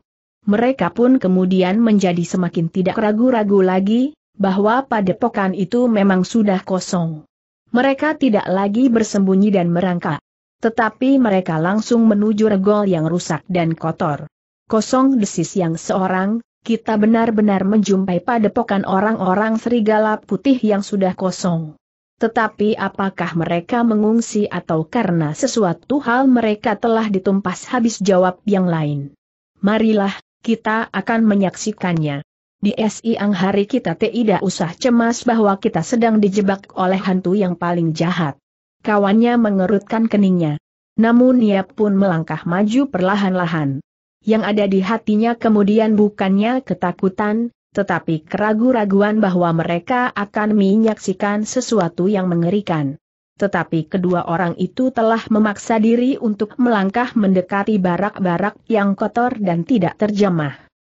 Mereka pun kemudian menjadi semakin tidak ragu-ragu lagi, bahwa padepokan itu memang sudah kosong. Mereka tidak lagi bersembunyi dan merangkak. Tetapi mereka langsung menuju regol yang rusak dan kotor. Kosong desis yang seorang, kita benar-benar menjumpai padepokan orang-orang serigala putih yang sudah kosong. Tetapi apakah mereka mengungsi atau karena sesuatu hal mereka telah ditumpas habis jawab yang lain? Marilah, kita akan menyaksikannya. Di siang hari kita tidak usah cemas bahwa kita sedang dijebak oleh hantu yang paling jahat. Kawannya mengerutkan keningnya. Namun ia pun melangkah maju perlahan-lahan. Yang ada di hatinya kemudian bukannya ketakutan, tetapi keragu-raguan bahwa mereka akan menyaksikan sesuatu yang mengerikan. Tetapi kedua orang itu telah memaksa diri untuk melangkah mendekati barak-barak yang kotor dan tidak terjemah.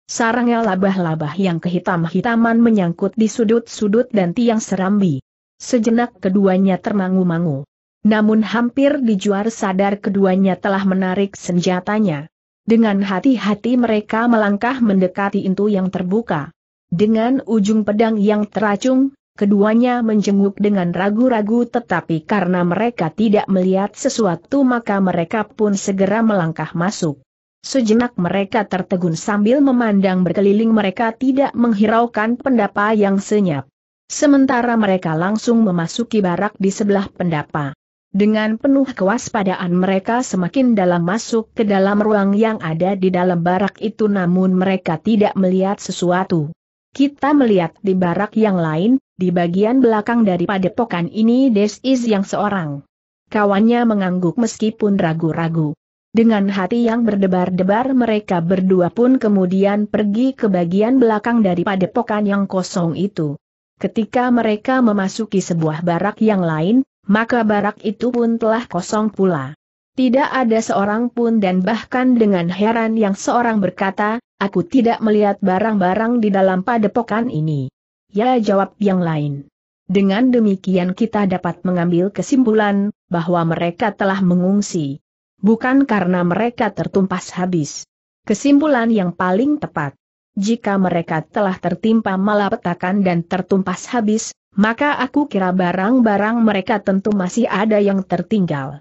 Sarangnya labah-labah yang kehitam-hitaman menyangkut di sudut-sudut dan tiang serambi. Sejenak keduanya termangu-mangu. Namun hampir di sadar keduanya telah menarik senjatanya. Dengan hati-hati mereka melangkah mendekati pintu yang terbuka. Dengan ujung pedang yang teracung, keduanya menjenguk dengan ragu-ragu tetapi karena mereka tidak melihat sesuatu maka mereka pun segera melangkah masuk. Sejenak mereka tertegun sambil memandang berkeliling mereka tidak menghiraukan pendapa yang senyap. Sementara mereka langsung memasuki barak di sebelah pendapa. Dengan penuh kewaspadaan mereka semakin dalam masuk ke dalam ruang yang ada di dalam barak itu namun mereka tidak melihat sesuatu. Kita melihat di barak yang lain, di bagian belakang dari padepokan ini Desis yang seorang. Kawannya mengangguk meskipun ragu-ragu. Dengan hati yang berdebar-debar mereka berdua pun kemudian pergi ke bagian belakang dari padepokan yang kosong itu. Ketika mereka memasuki sebuah barak yang lain, maka barak itu pun telah kosong pula. Tidak ada seorang pun dan bahkan dengan heran yang seorang berkata, aku tidak melihat barang-barang di dalam padepokan ini. Ya jawab yang lain. Dengan demikian kita dapat mengambil kesimpulan, bahwa mereka telah mengungsi. Bukan karena mereka tertumpas habis. Kesimpulan yang paling tepat. Jika mereka telah tertimpa malapetakan dan tertumpas habis, maka aku kira barang-barang mereka tentu masih ada yang tertinggal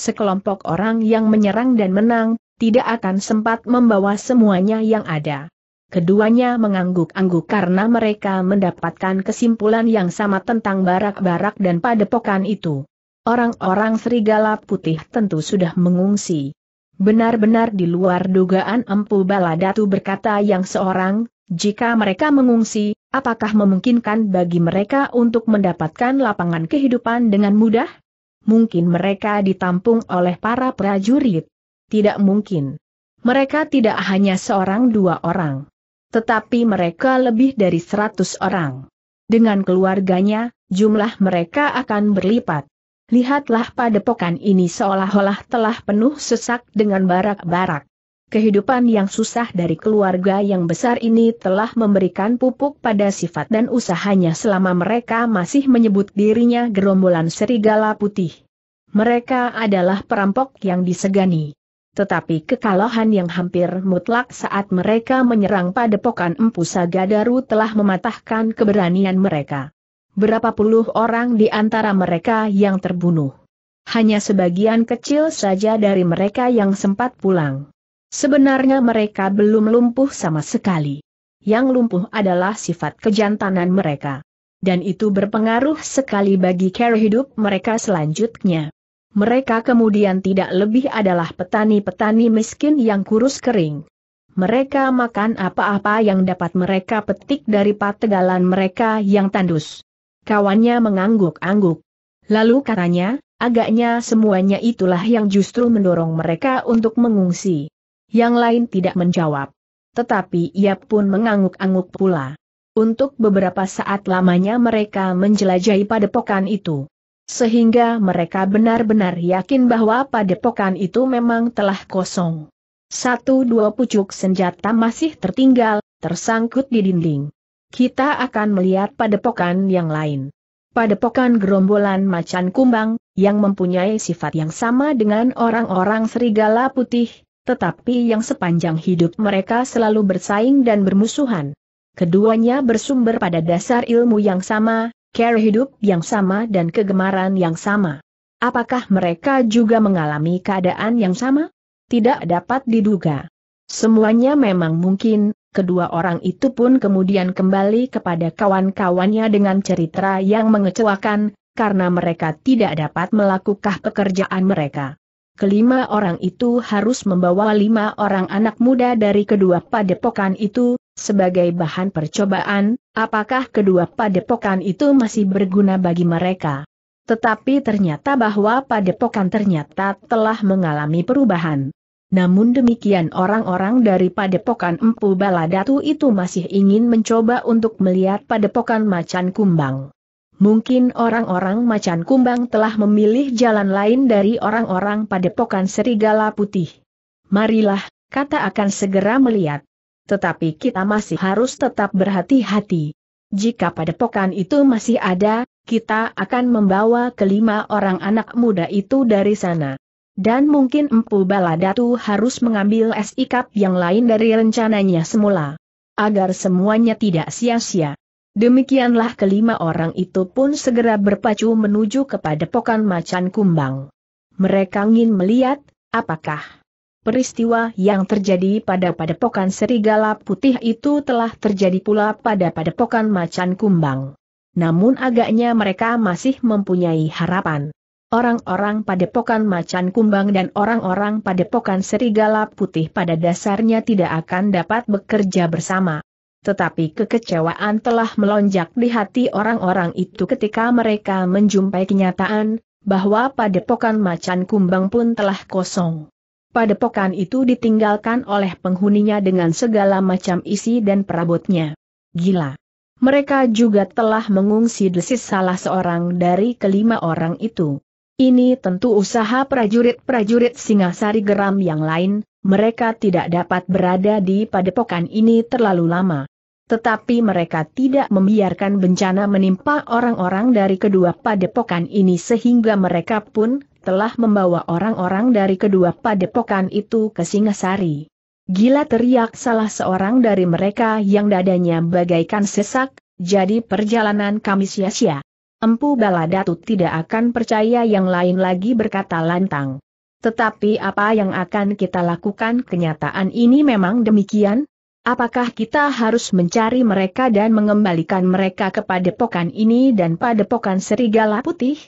sekelompok orang yang menyerang dan menang, tidak akan sempat membawa semuanya yang ada. Keduanya mengangguk-angguk karena mereka mendapatkan kesimpulan yang sama tentang barak-barak dan padepokan itu. Orang-orang serigala putih tentu sudah mengungsi. Benar-benar di luar dugaan Empu Baladatu berkata yang seorang, jika mereka mengungsi, apakah memungkinkan bagi mereka untuk mendapatkan lapangan kehidupan dengan mudah? mungkin mereka ditampung oleh para prajurit. Tidak mungkin. Mereka tidak hanya seorang dua orang. Tetapi mereka lebih dari seratus orang. Dengan keluarganya, jumlah mereka akan berlipat. Lihatlah padepokan ini seolah-olah telah penuh sesak dengan barak-barak. Kehidupan yang susah dari keluarga yang besar ini telah memberikan pupuk pada sifat dan usahanya selama mereka masih menyebut dirinya gerombolan serigala putih. Mereka adalah perampok yang disegani. Tetapi kekalahan yang hampir mutlak saat mereka menyerang padepokan Empu Sagadaru telah mematahkan keberanian mereka. Berapa puluh orang di antara mereka yang terbunuh. Hanya sebagian kecil saja dari mereka yang sempat pulang. Sebenarnya mereka belum lumpuh sama sekali. Yang lumpuh adalah sifat kejantanan mereka. Dan itu berpengaruh sekali bagi cara hidup mereka selanjutnya. Mereka kemudian tidak lebih adalah petani-petani miskin yang kurus kering. Mereka makan apa-apa yang dapat mereka petik dari pategalan mereka yang tandus. Kawannya mengangguk-angguk. Lalu katanya, agaknya semuanya itulah yang justru mendorong mereka untuk mengungsi. Yang lain tidak menjawab. Tetapi ia pun mengangguk-angguk pula. Untuk beberapa saat lamanya mereka menjelajahi padepokan itu. Sehingga mereka benar-benar yakin bahwa padepokan itu memang telah kosong. Satu dua pucuk senjata masih tertinggal, tersangkut di dinding. Kita akan melihat padepokan yang lain. Padepokan gerombolan macan kumbang, yang mempunyai sifat yang sama dengan orang-orang serigala putih, tetapi yang sepanjang hidup mereka selalu bersaing dan bermusuhan. Keduanya bersumber pada dasar ilmu yang sama, care hidup yang sama dan kegemaran yang sama. Apakah mereka juga mengalami keadaan yang sama? Tidak dapat diduga. Semuanya memang mungkin, kedua orang itu pun kemudian kembali kepada kawan-kawannya dengan cerita yang mengecewakan, karena mereka tidak dapat melakukan pekerjaan mereka kelima orang itu harus membawa lima orang anak muda dari kedua padepokan itu, sebagai bahan percobaan, apakah kedua padepokan itu masih berguna bagi mereka. Tetapi ternyata bahwa padepokan ternyata telah mengalami perubahan. Namun demikian orang-orang dari padepokan Empu Baladatu itu masih ingin mencoba untuk melihat padepokan macan kumbang. Mungkin orang-orang macan kumbang telah memilih jalan lain dari orang-orang padepokan serigala putih. Marilah, kata akan segera melihat. Tetapi kita masih harus tetap berhati-hati. Jika padepokan itu masih ada, kita akan membawa kelima orang anak muda itu dari sana. Dan mungkin Empu Baladatu harus mengambil sikap yang lain dari rencananya semula. Agar semuanya tidak sia-sia. Demikianlah kelima orang itu pun segera berpacu menuju kepada pokan macan kumbang. Mereka ingin melihat, apakah peristiwa yang terjadi pada padepokan serigala putih itu telah terjadi pula pada padepokan macan kumbang. Namun agaknya mereka masih mempunyai harapan. Orang-orang pada padepokan macan kumbang dan orang-orang pada padepokan serigala putih pada dasarnya tidak akan dapat bekerja bersama. Tetapi kekecewaan telah melonjak di hati orang-orang itu ketika mereka menjumpai kenyataan, bahwa padepokan macan kumbang pun telah kosong. Padepokan itu ditinggalkan oleh penghuninya dengan segala macam isi dan perabotnya. Gila. Mereka juga telah mengungsi desis salah seorang dari kelima orang itu. Ini tentu usaha prajurit-prajurit Singasari geram yang lain, mereka tidak dapat berada di padepokan ini terlalu lama tetapi mereka tidak membiarkan bencana menimpa orang-orang dari kedua padepokan ini sehingga mereka pun telah membawa orang-orang dari kedua padepokan itu ke Singasari. Gila teriak salah seorang dari mereka yang dadanya bagaikan sesak, jadi perjalanan kami sia-sia. Empu Baladatu tidak akan percaya yang lain lagi berkata lantang. Tetapi apa yang akan kita lakukan kenyataan ini memang demikian, Apakah kita harus mencari mereka dan mengembalikan mereka kepada pokan ini dan pada pokan serigala putih?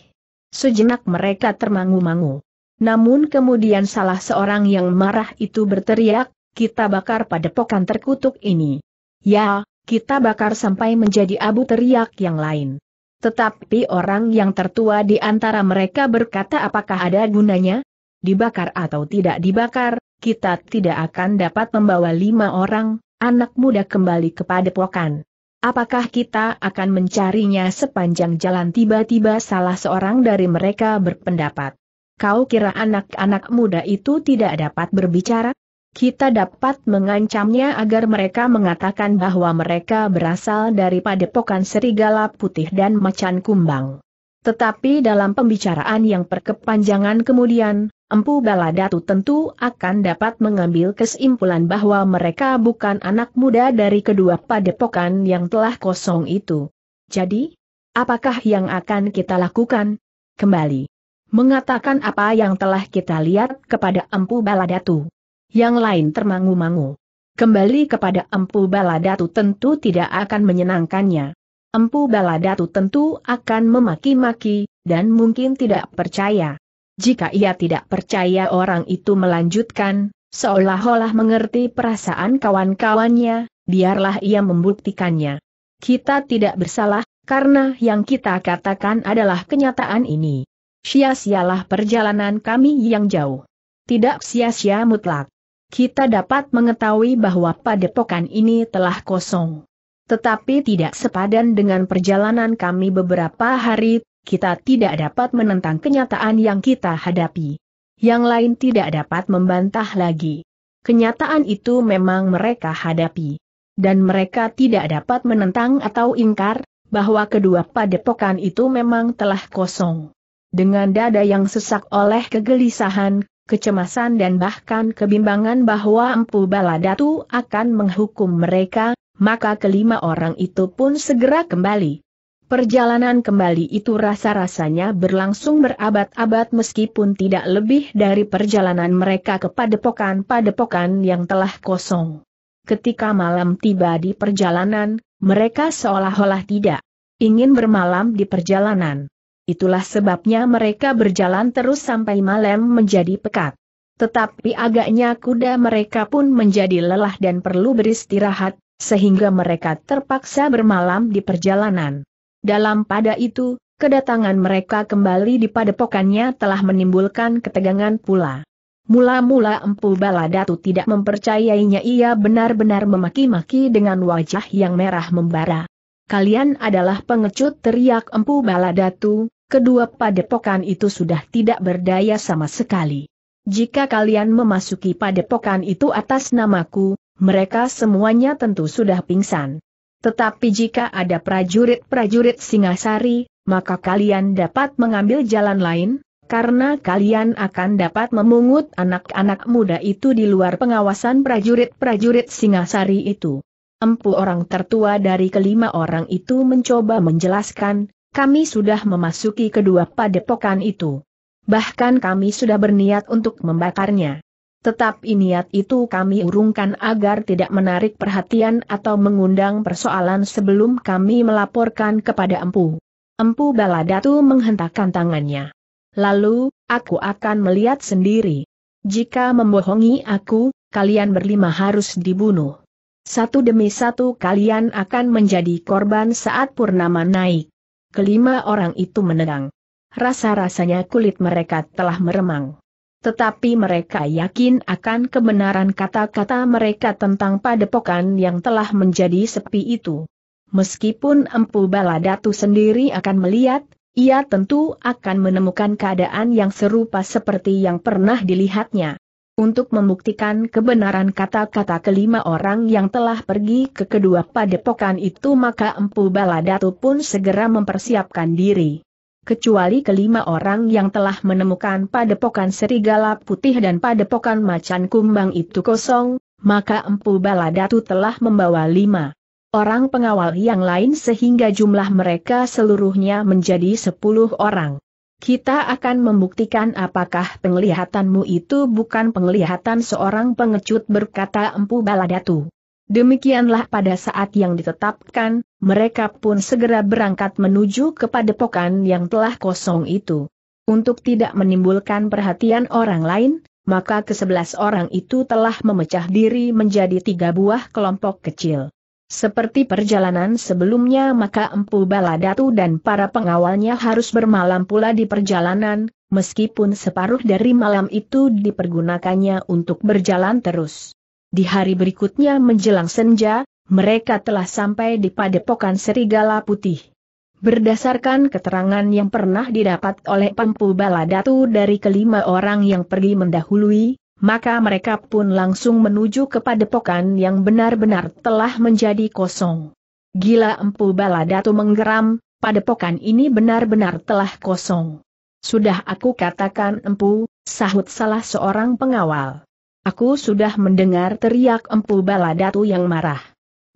Sejenak mereka termangu-mangu. Namun kemudian salah seorang yang marah itu berteriak, kita bakar pada pokan terkutuk ini. Ya, kita bakar sampai menjadi abu teriak yang lain. Tetapi orang yang tertua di antara mereka berkata apakah ada gunanya? Dibakar atau tidak dibakar, kita tidak akan dapat membawa lima orang, anak muda kembali kepada pokan. Apakah kita akan mencarinya sepanjang jalan tiba-tiba salah seorang dari mereka berpendapat. Kau kira anak-anak muda itu tidak dapat berbicara? Kita dapat mengancamnya agar mereka mengatakan bahwa mereka berasal dari padepokan serigala putih dan macan kumbang. Tetapi dalam pembicaraan yang perkepanjangan kemudian, Empu Baladatu tentu akan dapat mengambil kesimpulan bahwa mereka bukan anak muda dari kedua padepokan yang telah kosong itu. Jadi, apakah yang akan kita lakukan? Kembali. Mengatakan apa yang telah kita lihat kepada Empu Baladatu. Yang lain termangu-mangu. Kembali kepada Empu Baladatu tentu tidak akan menyenangkannya. Empu Baladatu tentu akan memaki-maki, dan mungkin tidak percaya jika ia tidak percaya orang itu melanjutkan, seolah-olah mengerti perasaan kawan-kawannya, biarlah ia membuktikannya. Kita tidak bersalah, karena yang kita katakan adalah kenyataan ini. Sia-sialah perjalanan kami yang jauh. Tidak sia-sia mutlak. Kita dapat mengetahui bahwa padepokan ini telah kosong. Tetapi tidak sepadan dengan perjalanan kami beberapa hari kita tidak dapat menentang kenyataan yang kita hadapi. Yang lain tidak dapat membantah lagi. Kenyataan itu memang mereka hadapi. Dan mereka tidak dapat menentang atau ingkar, bahwa kedua padepokan itu memang telah kosong. Dengan dada yang sesak oleh kegelisahan, kecemasan dan bahkan kebimbangan bahwa Empu Baladatu akan menghukum mereka, maka kelima orang itu pun segera kembali. Perjalanan kembali itu rasa-rasanya berlangsung berabad-abad meskipun tidak lebih dari perjalanan mereka ke padepokan-padepokan yang telah kosong. Ketika malam tiba di perjalanan, mereka seolah-olah tidak ingin bermalam di perjalanan. Itulah sebabnya mereka berjalan terus sampai malam menjadi pekat. Tetapi agaknya kuda mereka pun menjadi lelah dan perlu beristirahat, sehingga mereka terpaksa bermalam di perjalanan. Dalam pada itu, kedatangan mereka kembali di padepokannya telah menimbulkan ketegangan pula. Mula-mula Empu Baladatu tidak mempercayainya ia benar-benar memaki-maki dengan wajah yang merah membara. Kalian adalah pengecut teriak Empu Baladatu, kedua padepokan itu sudah tidak berdaya sama sekali. Jika kalian memasuki padepokan itu atas namaku, mereka semuanya tentu sudah pingsan. Tetapi jika ada prajurit-prajurit Singasari, maka kalian dapat mengambil jalan lain, karena kalian akan dapat memungut anak-anak muda itu di luar pengawasan prajurit-prajurit Singasari itu. Empu orang tertua dari kelima orang itu mencoba menjelaskan, kami sudah memasuki kedua padepokan itu. Bahkan kami sudah berniat untuk membakarnya. Tetap niat itu kami urungkan agar tidak menarik perhatian atau mengundang persoalan sebelum kami melaporkan kepada Empu. Empu Baladatu menghentakkan tangannya. Lalu, aku akan melihat sendiri. Jika membohongi aku, kalian berlima harus dibunuh. Satu demi satu kalian akan menjadi korban saat purnama naik. Kelima orang itu menerang. Rasa-rasanya kulit mereka telah meremang tetapi mereka yakin akan kebenaran kata-kata mereka tentang padepokan yang telah menjadi sepi itu. Meskipun Empu Baladatu sendiri akan melihat, ia tentu akan menemukan keadaan yang serupa seperti yang pernah dilihatnya. Untuk membuktikan kebenaran kata-kata kelima orang yang telah pergi ke kedua padepokan itu maka Empu Baladatu pun segera mempersiapkan diri kecuali kelima orang yang telah menemukan padepokan serigala putih dan padepokan macan kumbang itu kosong, maka Empu Baladatu telah membawa lima orang pengawal yang lain sehingga jumlah mereka seluruhnya menjadi sepuluh orang. Kita akan membuktikan apakah penglihatanmu itu bukan penglihatan seorang pengecut berkata Empu Baladatu. Demikianlah pada saat yang ditetapkan, mereka pun segera berangkat menuju ke padepokan yang telah kosong itu. Untuk tidak menimbulkan perhatian orang lain, maka kesebelas orang itu telah memecah diri menjadi tiga buah kelompok kecil. Seperti perjalanan sebelumnya maka Empu Baladatu dan para pengawalnya harus bermalam pula di perjalanan, meskipun separuh dari malam itu dipergunakannya untuk berjalan terus. Di hari berikutnya menjelang senja, mereka telah sampai di padepokan Serigala Putih. Berdasarkan keterangan yang pernah didapat oleh Pempu Baladatu dari kelima orang yang pergi mendahului, maka mereka pun langsung menuju ke padepokan yang benar-benar telah menjadi kosong. Gila Empu Baladatu menggeram, padepokan ini benar-benar telah kosong. Sudah aku katakan empu, sahut salah seorang pengawal. Aku sudah mendengar teriak Empu Baladatu yang marah.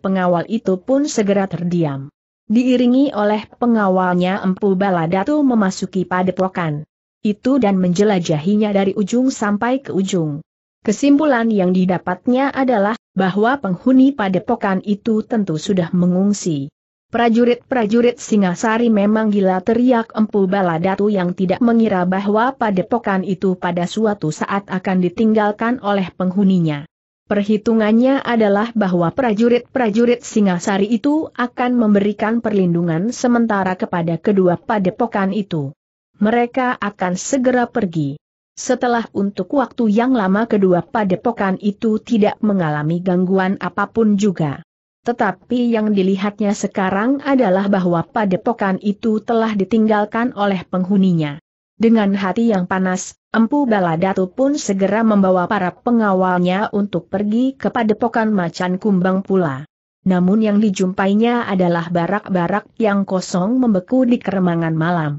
Pengawal itu pun segera terdiam. Diiringi oleh pengawalnya Empu Baladatu memasuki padepokan. Itu dan menjelajahinya dari ujung sampai ke ujung. Kesimpulan yang didapatnya adalah bahwa penghuni padepokan itu tentu sudah mengungsi. Prajurit-prajurit Singasari memang gila teriak Empu Baladatu yang tidak mengira bahwa padepokan itu pada suatu saat akan ditinggalkan oleh penghuninya. Perhitungannya adalah bahwa prajurit-prajurit Singasari itu akan memberikan perlindungan sementara kepada kedua padepokan itu. Mereka akan segera pergi. Setelah untuk waktu yang lama kedua padepokan itu tidak mengalami gangguan apapun juga. Tetapi yang dilihatnya sekarang adalah bahwa padepokan itu telah ditinggalkan oleh penghuninya. Dengan hati yang panas, Empu Baladatu pun segera membawa para pengawalnya untuk pergi ke padepokan macan kumbang pula. Namun yang dijumpainya adalah barak-barak yang kosong membeku di keremangan malam.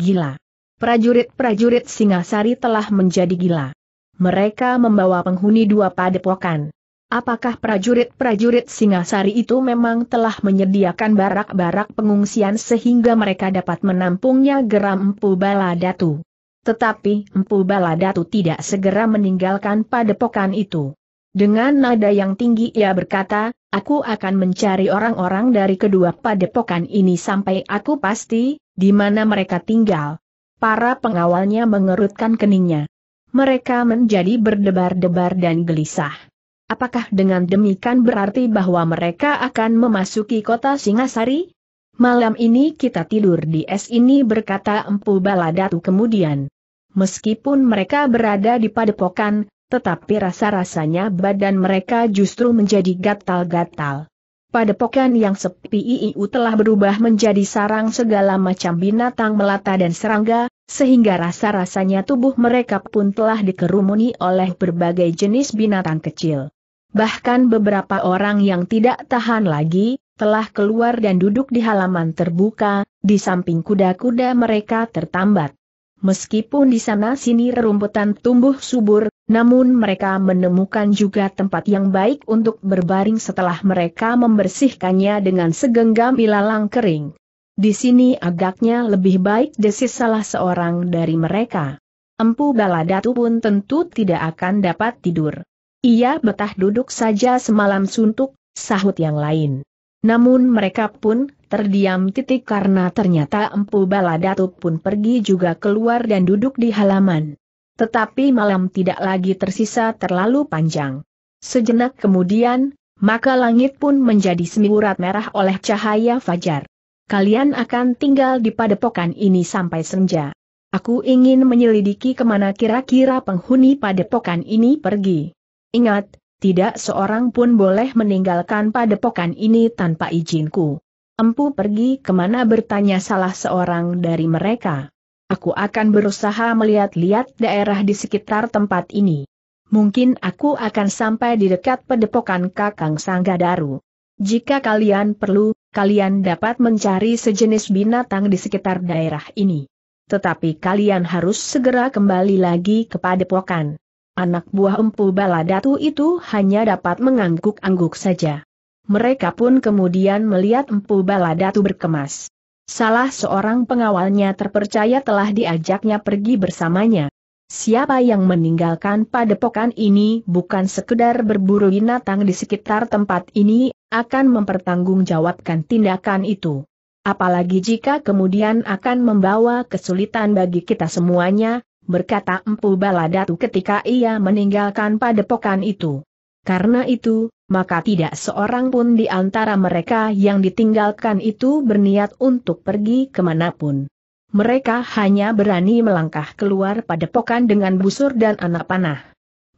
Gila. Prajurit-prajurit Singasari telah menjadi gila. Mereka membawa penghuni dua padepokan. Apakah prajurit-prajurit Singasari itu memang telah menyediakan barak-barak pengungsian sehingga mereka dapat menampungnya geram Empu Baladatu? Tetapi Empu Baladatu tidak segera meninggalkan padepokan itu. Dengan nada yang tinggi ia berkata, aku akan mencari orang-orang dari kedua padepokan ini sampai aku pasti, di mana mereka tinggal. Para pengawalnya mengerutkan keningnya. Mereka menjadi berdebar-debar dan gelisah. Apakah dengan demikian berarti bahwa mereka akan memasuki kota Singasari? Malam ini kita tidur di es ini berkata Empu Baladatu kemudian. Meskipun mereka berada di padepokan, tetapi rasa-rasanya badan mereka justru menjadi gatal-gatal. Padepokan yang sepi iu telah berubah menjadi sarang segala macam binatang melata dan serangga, sehingga rasa-rasanya tubuh mereka pun telah dikerumuni oleh berbagai jenis binatang kecil bahkan beberapa orang yang tidak tahan lagi, telah keluar dan duduk di halaman terbuka, di samping kuda-kuda mereka tertambat. Meskipun di sana-sini rerumputan tumbuh subur, namun mereka menemukan juga tempat yang baik untuk berbaring setelah mereka membersihkannya dengan segenggam ilalang kering. Di sini agaknya lebih baik desis salah seorang dari mereka. Empu Baladatu pun tentu tidak akan dapat tidur. Ia betah duduk saja semalam suntuk, sahut yang lain. Namun mereka pun terdiam titik karena ternyata Empu Baladatu pun pergi juga keluar dan duduk di halaman. Tetapi malam tidak lagi tersisa terlalu panjang. Sejenak kemudian, maka langit pun menjadi semiurat merah oleh cahaya fajar. Kalian akan tinggal di padepokan ini sampai senja. Aku ingin menyelidiki kemana kira-kira penghuni padepokan ini pergi. Ingat, tidak seorang pun boleh meninggalkan padepokan ini tanpa izinku. Empu pergi kemana bertanya salah seorang dari mereka. Aku akan berusaha melihat-lihat daerah di sekitar tempat ini. Mungkin aku akan sampai di dekat pedepokan Kakang Sanggadaru. Jika kalian perlu, kalian dapat mencari sejenis binatang di sekitar daerah ini. Tetapi kalian harus segera kembali lagi ke padepokan. Anak buah empu Baladatu itu hanya dapat mengangguk-angguk saja. Mereka pun kemudian melihat empu Baladatu berkemas. Salah seorang pengawalnya terpercaya telah diajaknya pergi bersamanya. Siapa yang meninggalkan padepokan ini bukan sekedar berburu binatang di sekitar tempat ini, akan mempertanggungjawabkan tindakan itu. Apalagi jika kemudian akan membawa kesulitan bagi kita semuanya, berkata Empu Baladatu ketika ia meninggalkan padepokan itu. Karena itu, maka tidak seorang pun di antara mereka yang ditinggalkan itu berniat untuk pergi kemanapun. Mereka hanya berani melangkah keluar padepokan dengan busur dan anak panah.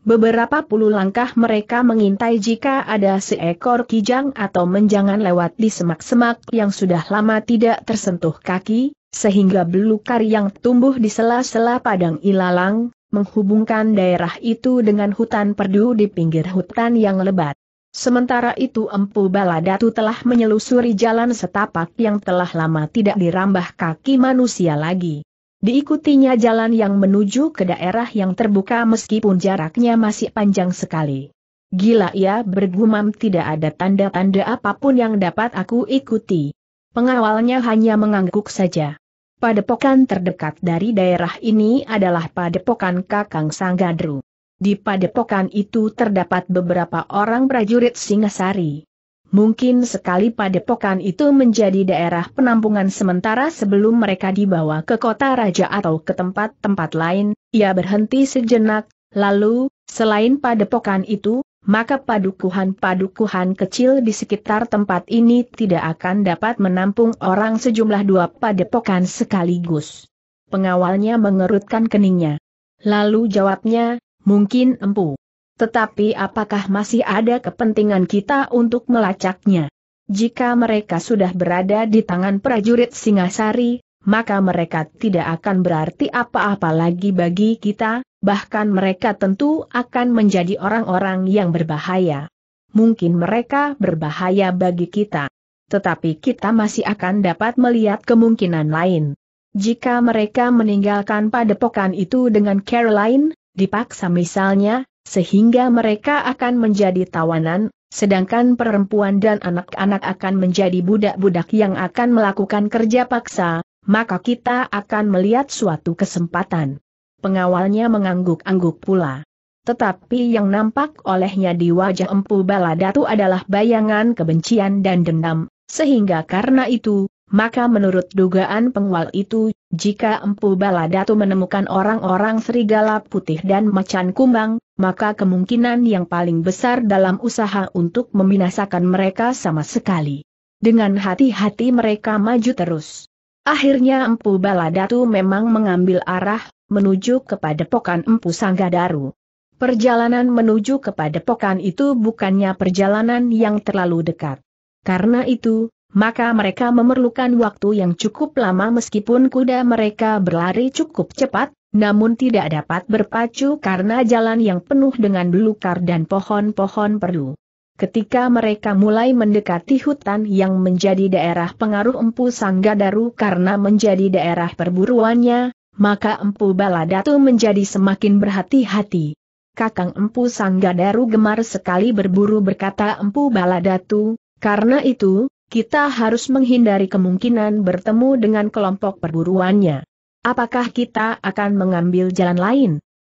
Beberapa puluh langkah mereka mengintai jika ada seekor kijang atau menjangan lewat di semak-semak yang sudah lama tidak tersentuh kaki, sehingga belukar yang tumbuh di sela-sela padang ilalang, menghubungkan daerah itu dengan hutan perdu di pinggir hutan yang lebat. Sementara itu Empu Baladatu telah menyelusuri jalan setapak yang telah lama tidak dirambah kaki manusia lagi. Diikutinya jalan yang menuju ke daerah yang terbuka meskipun jaraknya masih panjang sekali. Gila ya bergumam tidak ada tanda-tanda apapun yang dapat aku ikuti. Pengawalnya hanya mengangguk saja. Padepokan terdekat dari daerah ini adalah Padepokan Kakang Sanggadru. Di padepokan itu terdapat beberapa orang prajurit Singasari. Mungkin sekali padepokan itu menjadi daerah penampungan sementara sebelum mereka dibawa ke kota raja atau ke tempat-tempat lain, ia berhenti sejenak, lalu, selain padepokan itu, maka padukuhan-padukuhan kecil di sekitar tempat ini tidak akan dapat menampung orang sejumlah dua padepokan sekaligus. Pengawalnya mengerutkan keningnya. Lalu jawabnya, mungkin empu. Tetapi apakah masih ada kepentingan kita untuk melacaknya? Jika mereka sudah berada di tangan prajurit Singasari, maka mereka tidak akan berarti apa-apa lagi bagi kita, bahkan mereka tentu akan menjadi orang-orang yang berbahaya. Mungkin mereka berbahaya bagi kita. Tetapi kita masih akan dapat melihat kemungkinan lain. Jika mereka meninggalkan padepokan itu dengan Caroline, dipaksa misalnya, sehingga mereka akan menjadi tawanan, sedangkan perempuan dan anak-anak akan menjadi budak-budak yang akan melakukan kerja paksa, maka kita akan melihat suatu kesempatan. Pengawalnya mengangguk-angguk pula. Tetapi yang nampak olehnya di wajah Empu Baladatu adalah bayangan kebencian dan dendam, sehingga karena itu, maka menurut dugaan pengwal itu, jika Empu Baladatu menemukan orang-orang serigala putih dan macan kumbang, maka kemungkinan yang paling besar dalam usaha untuk membinasakan mereka sama sekali. Dengan hati-hati mereka maju terus. Akhirnya Empu Baladatu memang mengambil arah, menuju kepada pokan Empu Sanggadaru. Perjalanan menuju kepada pokan itu bukannya perjalanan yang terlalu dekat. Karena itu, maka mereka memerlukan waktu yang cukup lama meskipun kuda mereka berlari cukup cepat, namun tidak dapat berpacu karena jalan yang penuh dengan belukar dan pohon-pohon perlu. Ketika mereka mulai mendekati hutan yang menjadi daerah pengaruh Empu Sanggadaru karena menjadi daerah perburuannya, maka Empu Baladatu menjadi semakin berhati-hati. Kakang Empu Sanggadaru gemar sekali berburu berkata Empu Baladatu, karena itu, kita harus menghindari kemungkinan bertemu dengan kelompok perburuannya. Apakah kita akan mengambil jalan lain?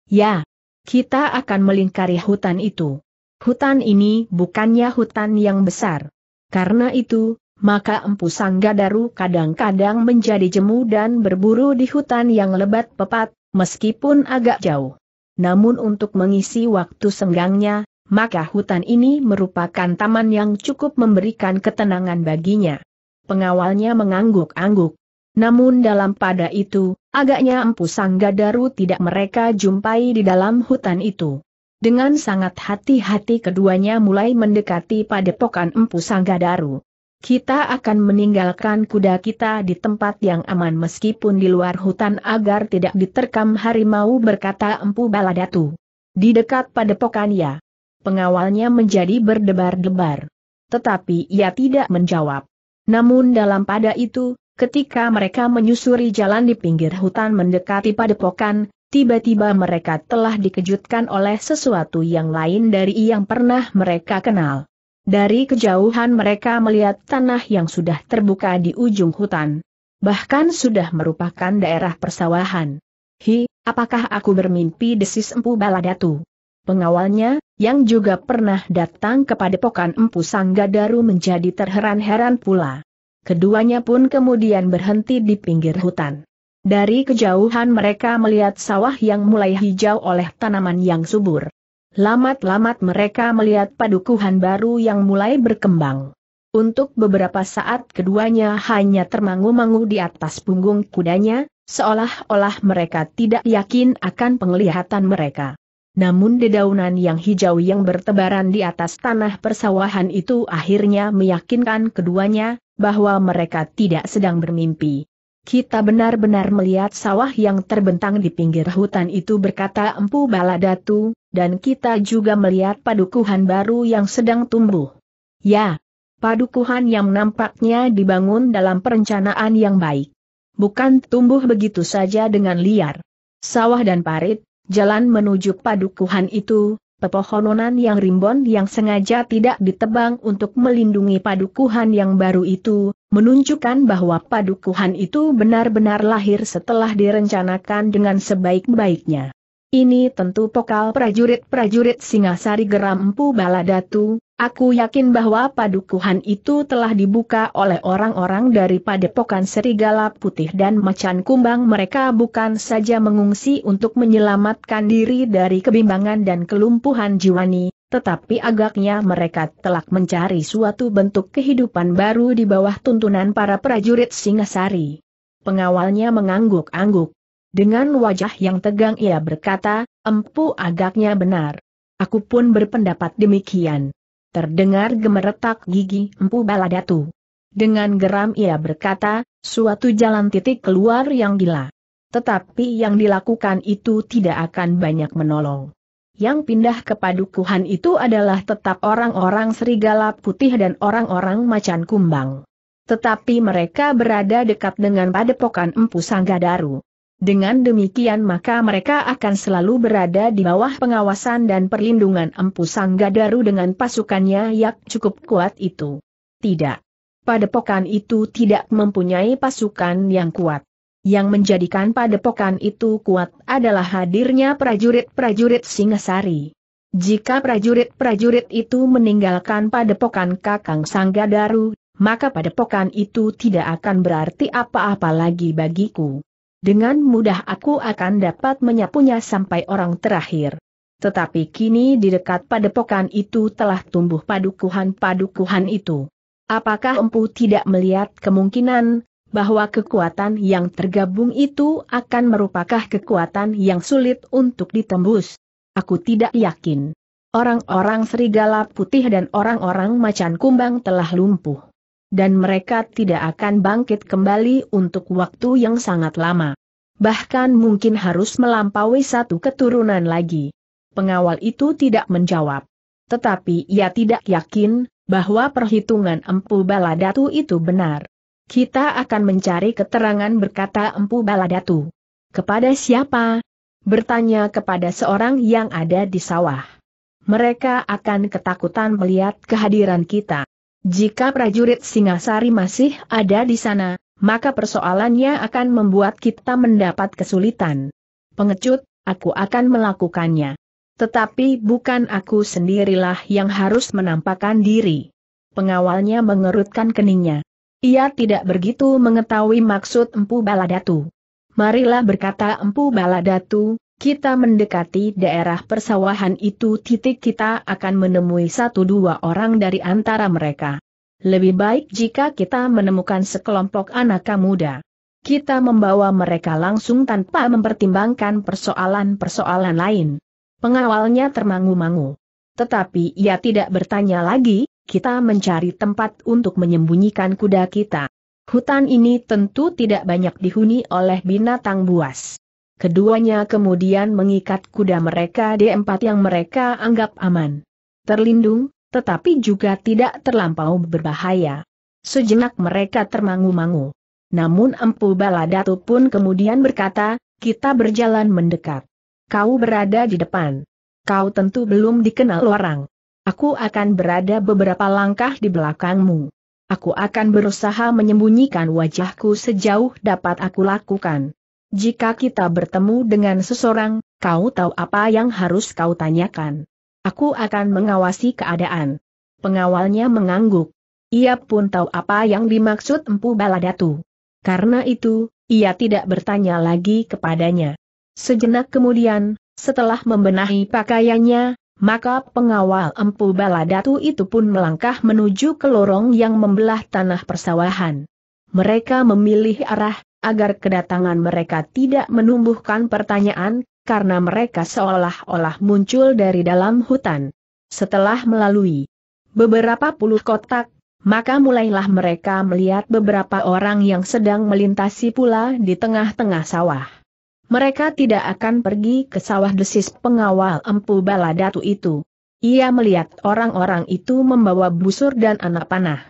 Ya, kita akan melingkari hutan itu. Hutan ini bukannya hutan yang besar. Karena itu, maka Empu Sanggadaru kadang-kadang menjadi jemu dan berburu di hutan yang lebat pepat, meskipun agak jauh. Namun untuk mengisi waktu senggangnya, maka hutan ini merupakan taman yang cukup memberikan ketenangan baginya. Pengawalnya mengangguk-angguk. Namun dalam pada itu, agaknya Empu Sanggadaru tidak mereka jumpai di dalam hutan itu. Dengan sangat hati-hati keduanya mulai mendekati padepokan Empu Sanggadaru. Kita akan meninggalkan kuda kita di tempat yang aman meskipun di luar hutan agar tidak diterkam harimau berkata Empu Baladatu. Di dekat padepokan ya. Pengawalnya menjadi berdebar-debar. Tetapi ia tidak menjawab. Namun dalam pada itu, ketika mereka menyusuri jalan di pinggir hutan mendekati padepokan, tiba-tiba mereka telah dikejutkan oleh sesuatu yang lain dari yang pernah mereka kenal. Dari kejauhan mereka melihat tanah yang sudah terbuka di ujung hutan. Bahkan sudah merupakan daerah persawahan. Hi, apakah aku bermimpi desis Empu Baladatu? Pengawalnya, yang juga pernah datang kepada pokan Empu Sanggadaru menjadi terheran-heran pula. Keduanya pun kemudian berhenti di pinggir hutan. Dari kejauhan mereka melihat sawah yang mulai hijau oleh tanaman yang subur. Lamat-lamat mereka melihat padukuhan baru yang mulai berkembang. Untuk beberapa saat keduanya hanya termangu-mangu di atas punggung kudanya, seolah-olah mereka tidak yakin akan penglihatan mereka. Namun dedaunan yang hijau yang bertebaran di atas tanah persawahan itu akhirnya meyakinkan keduanya, bahwa mereka tidak sedang bermimpi. Kita benar-benar melihat sawah yang terbentang di pinggir hutan itu berkata Empu Baladatu, dan kita juga melihat padukuhan baru yang sedang tumbuh. Ya, padukuhan yang nampaknya dibangun dalam perencanaan yang baik. Bukan tumbuh begitu saja dengan liar. Sawah dan parit, jalan menuju padukuhan itu, pepohonan yang rimbun yang sengaja tidak ditebang untuk melindungi padukuhan yang baru itu, menunjukkan bahwa padukuhan itu benar-benar lahir setelah direncanakan dengan sebaik-baiknya. Ini tentu pokal prajurit-prajurit Singasari geram Empu Baladatu, aku yakin bahwa padukuhan itu telah dibuka oleh orang-orang dari padepokan serigala putih dan macan kumbang mereka bukan saja mengungsi untuk menyelamatkan diri dari kebimbangan dan kelumpuhan jiwani, tetapi agaknya mereka telah mencari suatu bentuk kehidupan baru di bawah tuntunan para prajurit Singasari. Pengawalnya mengangguk-angguk. Dengan wajah yang tegang ia berkata, empu agaknya benar. Aku pun berpendapat demikian. Terdengar gemeretak gigi empu baladatu. Dengan geram ia berkata, suatu jalan titik keluar yang gila. Tetapi yang dilakukan itu tidak akan banyak menolong. Yang pindah ke padukuhan itu adalah tetap orang-orang serigala putih dan orang-orang macan kumbang. Tetapi mereka berada dekat dengan padepokan Empu Sanggadaru. Dengan demikian maka mereka akan selalu berada di bawah pengawasan dan perlindungan Empu Sanggadaru dengan pasukannya yang cukup kuat itu. Tidak. Padepokan itu tidak mempunyai pasukan yang kuat yang menjadikan padepokan itu kuat adalah hadirnya prajurit-prajurit Singasari. Jika prajurit-prajurit itu meninggalkan padepokan Kakang Sanggadaru, maka padepokan itu tidak akan berarti apa-apa lagi bagiku. Dengan mudah aku akan dapat menyapunya sampai orang terakhir. Tetapi kini di dekat padepokan itu telah tumbuh padukuhan-padukuhan itu. Apakah empu tidak melihat kemungkinan bahwa kekuatan yang tergabung itu akan merupakan kekuatan yang sulit untuk ditembus. Aku tidak yakin. Orang-orang serigala putih dan orang-orang macan kumbang telah lumpuh. Dan mereka tidak akan bangkit kembali untuk waktu yang sangat lama. Bahkan mungkin harus melampaui satu keturunan lagi. Pengawal itu tidak menjawab. Tetapi ia tidak yakin bahwa perhitungan Empu Baladatu itu benar. Kita akan mencari keterangan berkata Empu Baladatu. Kepada siapa? Bertanya kepada seorang yang ada di sawah. Mereka akan ketakutan melihat kehadiran kita. Jika prajurit Singasari masih ada di sana, maka persoalannya akan membuat kita mendapat kesulitan. Pengecut, aku akan melakukannya. Tetapi bukan aku sendirilah yang harus menampakkan diri. Pengawalnya mengerutkan keningnya. Ia tidak begitu mengetahui maksud Empu Baladatu. Marilah berkata Empu Baladatu, kita mendekati daerah persawahan itu titik kita akan menemui satu dua orang dari antara mereka. Lebih baik jika kita menemukan sekelompok anak muda. Kita membawa mereka langsung tanpa mempertimbangkan persoalan-persoalan lain. Pengawalnya termangu-mangu. Tetapi ia tidak bertanya lagi, kita mencari tempat untuk menyembunyikan kuda kita. Hutan ini tentu tidak banyak dihuni oleh binatang buas. Keduanya kemudian mengikat kuda mereka di empat yang mereka anggap aman. Terlindung, tetapi juga tidak terlampau berbahaya. Sejenak mereka termangu-mangu. Namun Empu Baladatu pun kemudian berkata, kita berjalan mendekat. Kau berada di depan. Kau tentu belum dikenal orang. Aku akan berada beberapa langkah di belakangmu. Aku akan berusaha menyembunyikan wajahku sejauh dapat aku lakukan. Jika kita bertemu dengan seseorang, kau tahu apa yang harus kau tanyakan. Aku akan mengawasi keadaan. Pengawalnya mengangguk. Ia pun tahu apa yang dimaksud Empu Baladatu. Karena itu, ia tidak bertanya lagi kepadanya. Sejenak kemudian, setelah membenahi pakaiannya, maka pengawal empu baladatu itu pun melangkah menuju ke lorong yang membelah tanah persawahan. Mereka memilih arah, agar kedatangan mereka tidak menumbuhkan pertanyaan, karena mereka seolah-olah muncul dari dalam hutan. Setelah melalui beberapa puluh kotak, maka mulailah mereka melihat beberapa orang yang sedang melintasi pula di tengah-tengah sawah. Mereka tidak akan pergi ke sawah desis pengawal empu baladatu itu. Ia melihat orang-orang itu membawa busur dan anak panah.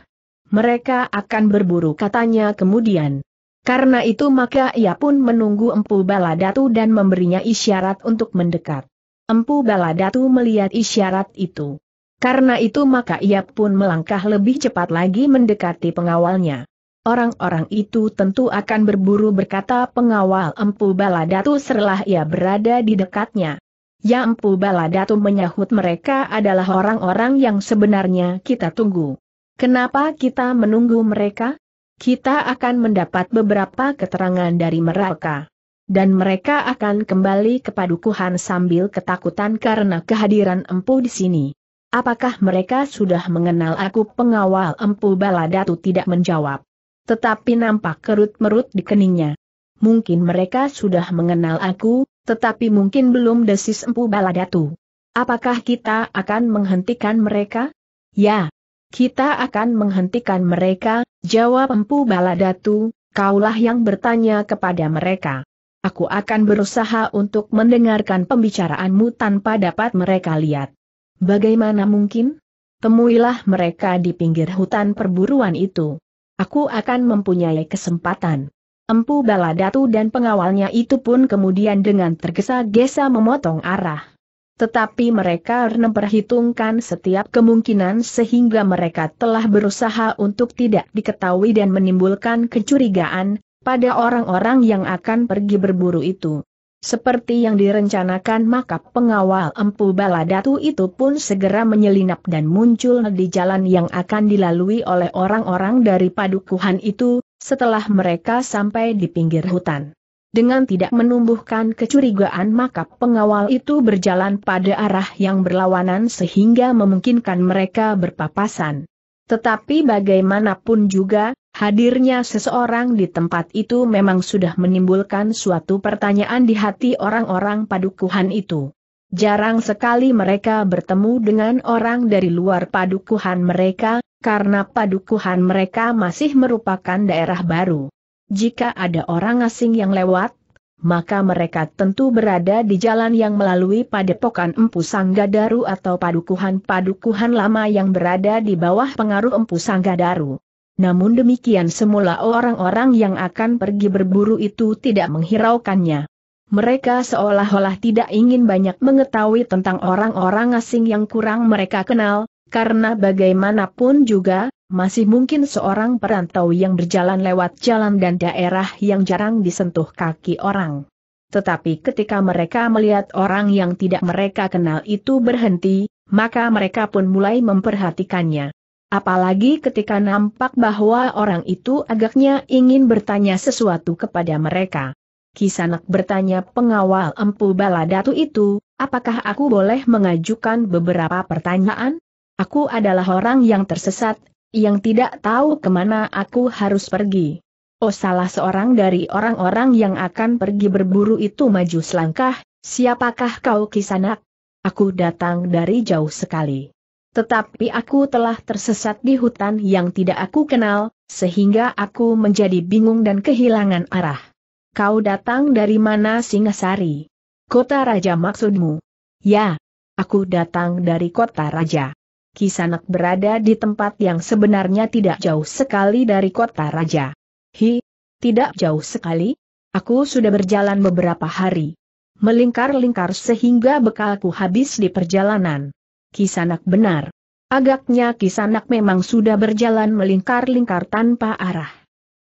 Mereka akan berburu katanya kemudian. Karena itu maka ia pun menunggu empu baladatu dan memberinya isyarat untuk mendekat. Empu baladatu melihat isyarat itu. Karena itu maka ia pun melangkah lebih cepat lagi mendekati pengawalnya. Orang-orang itu tentu akan berburu berkata pengawal Empu Baladatu serlah ia berada di dekatnya. Ya Empu Baladatu menyahut mereka adalah orang-orang yang sebenarnya kita tunggu. Kenapa kita menunggu mereka? Kita akan mendapat beberapa keterangan dari mereka. Dan mereka akan kembali ke padukuhan sambil ketakutan karena kehadiran Empu di sini. Apakah mereka sudah mengenal aku pengawal Empu Baladatu tidak menjawab tetapi nampak kerut-merut di keningnya. Mungkin mereka sudah mengenal aku, tetapi mungkin belum desis empu baladatu. Apakah kita akan menghentikan mereka? Ya, kita akan menghentikan mereka, jawab empu baladatu, kaulah yang bertanya kepada mereka. Aku akan berusaha untuk mendengarkan pembicaraanmu tanpa dapat mereka lihat. Bagaimana mungkin? Temuilah mereka di pinggir hutan perburuan itu aku akan mempunyai kesempatan. Empu Baladatu dan pengawalnya itu pun kemudian dengan tergesa-gesa memotong arah. Tetapi mereka memperhitungkan setiap kemungkinan sehingga mereka telah berusaha untuk tidak diketahui dan menimbulkan kecurigaan pada orang-orang yang akan pergi berburu itu. Seperti yang direncanakan maka pengawal empu baladatu itu pun segera menyelinap dan muncul di jalan yang akan dilalui oleh orang-orang dari padukuhan itu, setelah mereka sampai di pinggir hutan. Dengan tidak menumbuhkan kecurigaan maka pengawal itu berjalan pada arah yang berlawanan sehingga memungkinkan mereka berpapasan. Tetapi bagaimanapun juga, Hadirnya seseorang di tempat itu memang sudah menimbulkan suatu pertanyaan di hati orang-orang padukuhan itu. Jarang sekali mereka bertemu dengan orang dari luar padukuhan mereka, karena padukuhan mereka masih merupakan daerah baru. Jika ada orang asing yang lewat, maka mereka tentu berada di jalan yang melalui padepokan Empu Sanggadaru atau padukuhan-padukuhan lama yang berada di bawah pengaruh Empu Sanggadaru. Namun demikian semula orang-orang yang akan pergi berburu itu tidak menghiraukannya. Mereka seolah-olah tidak ingin banyak mengetahui tentang orang-orang asing yang kurang mereka kenal, karena bagaimanapun juga, masih mungkin seorang perantau yang berjalan lewat jalan dan daerah yang jarang disentuh kaki orang. Tetapi ketika mereka melihat orang yang tidak mereka kenal itu berhenti, maka mereka pun mulai memperhatikannya. Apalagi ketika nampak bahwa orang itu agaknya ingin bertanya sesuatu kepada mereka. Kisanak bertanya pengawal empu baladatu itu, apakah aku boleh mengajukan beberapa pertanyaan? Aku adalah orang yang tersesat, yang tidak tahu kemana aku harus pergi. Oh salah seorang dari orang-orang yang akan pergi berburu itu maju selangkah, siapakah kau kisanak? Aku datang dari jauh sekali. Tetapi aku telah tersesat di hutan yang tidak aku kenal, sehingga aku menjadi bingung dan kehilangan arah. Kau datang dari mana Singasari? Kota Raja maksudmu? Ya, aku datang dari kota Raja. Kisanak berada di tempat yang sebenarnya tidak jauh sekali dari kota raja. Hi, tidak jauh sekali? Aku sudah berjalan beberapa hari. Melingkar-lingkar sehingga bekalku habis di perjalanan. Kisanak benar. Agaknya Kisanak memang sudah berjalan melingkar-lingkar tanpa arah.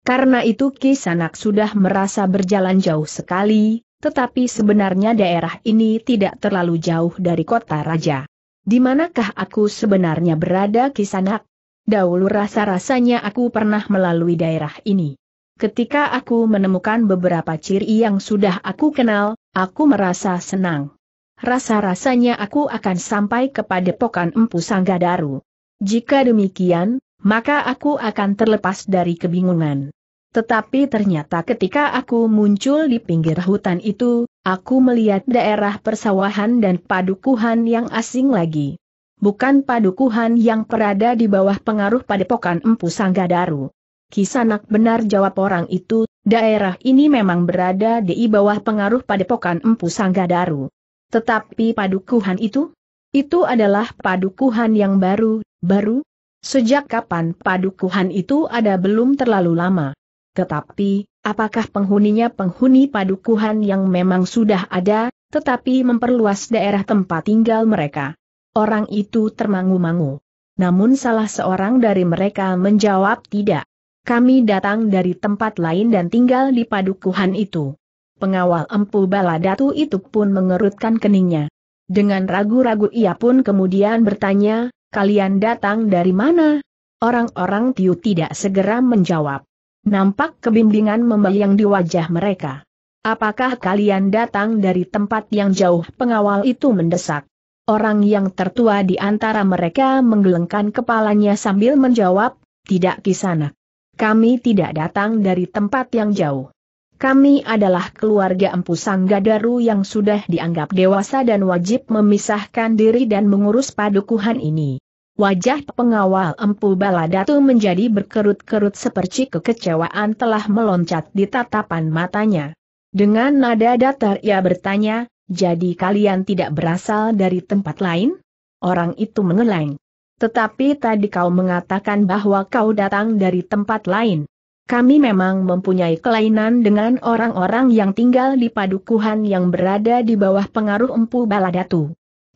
Karena itu Kisanak sudah merasa berjalan jauh sekali, tetapi sebenarnya daerah ini tidak terlalu jauh dari kota raja. Di manakah aku sebenarnya berada Kisanak? Dahulu rasa-rasanya aku pernah melalui daerah ini. Ketika aku menemukan beberapa ciri yang sudah aku kenal, aku merasa senang rasa-rasanya aku akan sampai kepada pokan Empu Sanggadaru. Jika demikian, maka aku akan terlepas dari kebingungan. Tetapi ternyata ketika aku muncul di pinggir hutan itu, aku melihat daerah persawahan dan padukuhan yang asing lagi. Bukan padukuhan yang berada di bawah pengaruh padepokan Empu Sanggadaru. Kisanak benar jawab orang itu, daerah ini memang berada di bawah pengaruh padepokan Empu Sanggadaru. Tetapi padukuhan itu? Itu adalah padukuhan yang baru, baru. Sejak kapan padukuhan itu ada belum terlalu lama. Tetapi, apakah penghuninya penghuni padukuhan yang memang sudah ada, tetapi memperluas daerah tempat tinggal mereka? Orang itu termangu-mangu. Namun salah seorang dari mereka menjawab tidak. Kami datang dari tempat lain dan tinggal di padukuhan itu. Pengawal empu baladatu itu pun mengerutkan keningnya. Dengan ragu-ragu ia pun kemudian bertanya, kalian datang dari mana? Orang-orang Tiu tidak segera menjawab. Nampak kebimbingan membayang di wajah mereka. Apakah kalian datang dari tempat yang jauh? Pengawal itu mendesak. Orang yang tertua di antara mereka menggelengkan kepalanya sambil menjawab, tidak kisana. Kami tidak datang dari tempat yang jauh. Kami adalah keluarga Empu Sanggadaru yang sudah dianggap dewasa dan wajib memisahkan diri dan mengurus padukuhan ini. Wajah pengawal Empu Baladatu menjadi berkerut-kerut seperti kekecewaan telah meloncat di tatapan matanya. Dengan nada datar ia bertanya, jadi kalian tidak berasal dari tempat lain? Orang itu mengeleng. Tetapi tadi kau mengatakan bahwa kau datang dari tempat lain. Kami memang mempunyai kelainan dengan orang-orang yang tinggal di padukuhan yang berada di bawah pengaruh Empu Baladatu.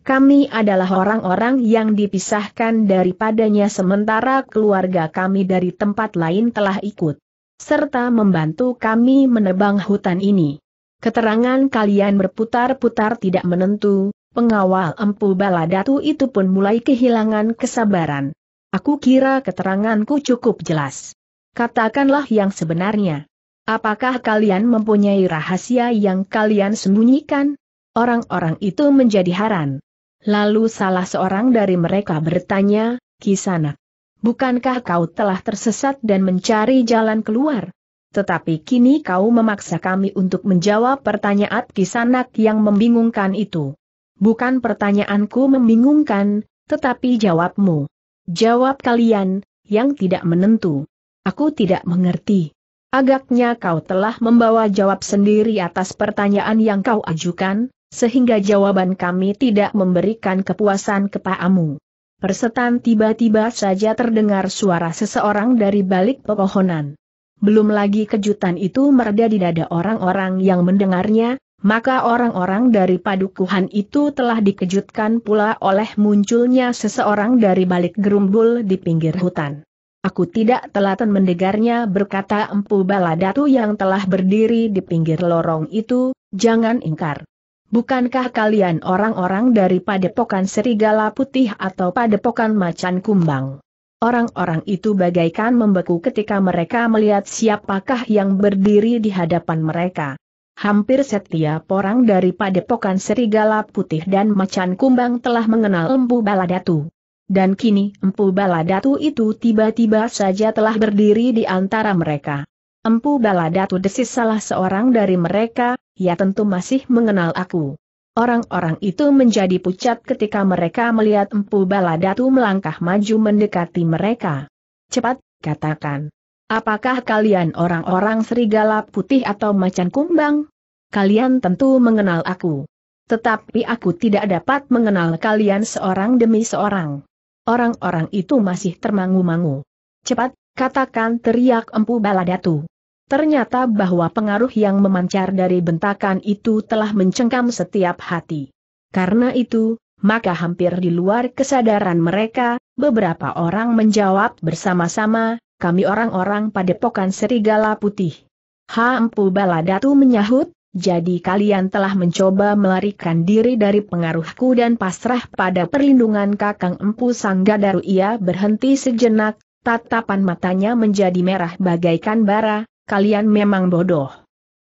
Kami adalah orang-orang yang dipisahkan daripadanya sementara keluarga kami dari tempat lain telah ikut. Serta membantu kami menebang hutan ini. Keterangan kalian berputar-putar tidak menentu, pengawal Empu Baladatu itu pun mulai kehilangan kesabaran. Aku kira keteranganku cukup jelas. Katakanlah yang sebenarnya. Apakah kalian mempunyai rahasia yang kalian sembunyikan? Orang-orang itu menjadi haran. Lalu salah seorang dari mereka bertanya, Kisanak, bukankah kau telah tersesat dan mencari jalan keluar? Tetapi kini kau memaksa kami untuk menjawab pertanyaan kisanak yang membingungkan itu. Bukan pertanyaanku membingungkan, tetapi jawabmu. Jawab kalian, yang tidak menentu. Aku tidak mengerti. Agaknya kau telah membawa jawab sendiri atas pertanyaan yang kau ajukan, sehingga jawaban kami tidak memberikan kepuasan kepadamu. Persetan tiba-tiba saja terdengar suara seseorang dari balik pepohonan. Belum lagi kejutan itu mereda di dada orang-orang yang mendengarnya, maka orang-orang dari padukuhan itu telah dikejutkan pula oleh munculnya seseorang dari balik gerumbul di pinggir hutan. Aku tidak telaten mendengarnya berkata Empu Baladatu yang telah berdiri di pinggir lorong itu, jangan ingkar. Bukankah kalian orang-orang dari padepokan serigala putih atau padepokan macan kumbang? Orang-orang itu bagaikan membeku ketika mereka melihat siapakah yang berdiri di hadapan mereka. Hampir setiap orang dari padepokan serigala putih dan macan kumbang telah mengenal empu baladatu dan kini Empu Baladatu itu tiba-tiba saja telah berdiri di antara mereka. Empu Baladatu desis salah seorang dari mereka, ya tentu masih mengenal aku. Orang-orang itu menjadi pucat ketika mereka melihat Empu Baladatu melangkah maju mendekati mereka. Cepat, katakan. Apakah kalian orang-orang serigala putih atau macan kumbang? Kalian tentu mengenal aku. Tetapi aku tidak dapat mengenal kalian seorang demi seorang. Orang-orang itu masih termangu-mangu. Cepat, katakan teriak Empu Baladatu. Ternyata bahwa pengaruh yang memancar dari bentakan itu telah mencengkam setiap hati. Karena itu, maka hampir di luar kesadaran mereka, beberapa orang menjawab bersama-sama, kami orang-orang padepokan serigala putih. Hampu Baladatu menyahut, jadi kalian telah mencoba melarikan diri dari pengaruhku dan pasrah pada perlindungan kakang empu Sanggadaru ia berhenti sejenak, tatapan matanya menjadi merah bagaikan bara, kalian memang bodoh.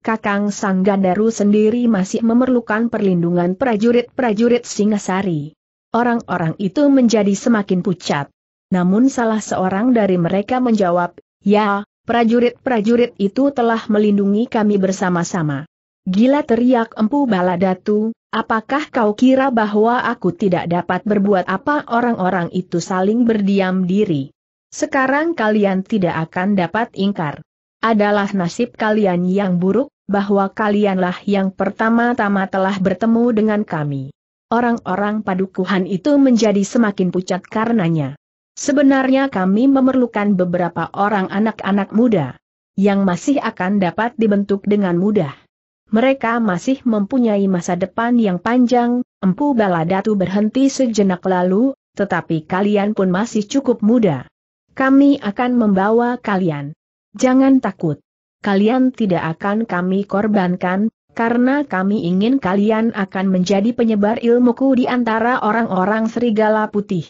Kakang Sangga Daru sendiri masih memerlukan perlindungan prajurit-prajurit Singasari. Orang-orang itu menjadi semakin pucat. Namun salah seorang dari mereka menjawab, ya, prajurit-prajurit itu telah melindungi kami bersama-sama. Gila teriak Empu Baladatu, apakah kau kira bahwa aku tidak dapat berbuat apa orang-orang itu saling berdiam diri? Sekarang kalian tidak akan dapat ingkar. Adalah nasib kalian yang buruk, bahwa kalianlah yang pertama-tama telah bertemu dengan kami. Orang-orang padukuhan itu menjadi semakin pucat karenanya. Sebenarnya kami memerlukan beberapa orang anak-anak muda, yang masih akan dapat dibentuk dengan mudah mereka masih mempunyai masa depan yang panjang, Empu Baladatu berhenti sejenak lalu, tetapi kalian pun masih cukup muda. Kami akan membawa kalian. Jangan takut. Kalian tidak akan kami korbankan, karena kami ingin kalian akan menjadi penyebar ilmuku di antara orang-orang serigala putih.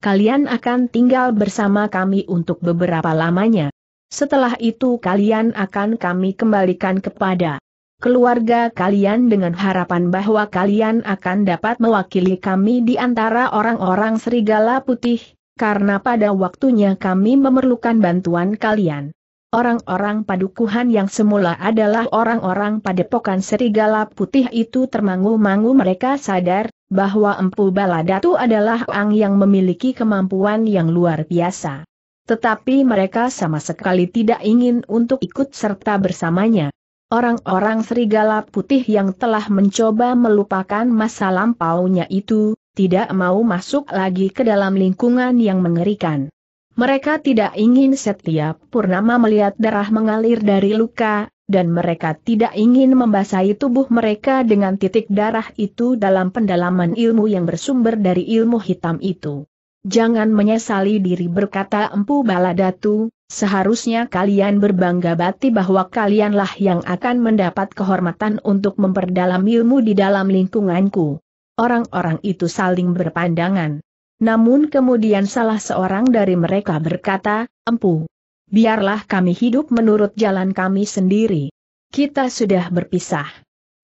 Kalian akan tinggal bersama kami untuk beberapa lamanya. Setelah itu kalian akan kami kembalikan kepada keluarga kalian dengan harapan bahwa kalian akan dapat mewakili kami di antara orang-orang serigala putih, karena pada waktunya kami memerlukan bantuan kalian. Orang-orang padukuhan yang semula adalah orang-orang padepokan serigala putih itu termangu-mangu mereka sadar, bahwa Empu Baladatu adalah orang yang memiliki kemampuan yang luar biasa. Tetapi mereka sama sekali tidak ingin untuk ikut serta bersamanya, Orang-orang serigala putih yang telah mencoba melupakan masa lampaunya itu, tidak mau masuk lagi ke dalam lingkungan yang mengerikan. Mereka tidak ingin setiap purnama melihat darah mengalir dari luka, dan mereka tidak ingin membasahi tubuh mereka dengan titik darah itu dalam pendalaman ilmu yang bersumber dari ilmu hitam itu. Jangan menyesali diri berkata Empu Baladatu, Seharusnya kalian berbangga bati bahwa kalianlah yang akan mendapat kehormatan untuk memperdalam ilmu di dalam lingkunganku. Orang-orang itu saling berpandangan. Namun kemudian salah seorang dari mereka berkata, Empu, biarlah kami hidup menurut jalan kami sendiri. Kita sudah berpisah.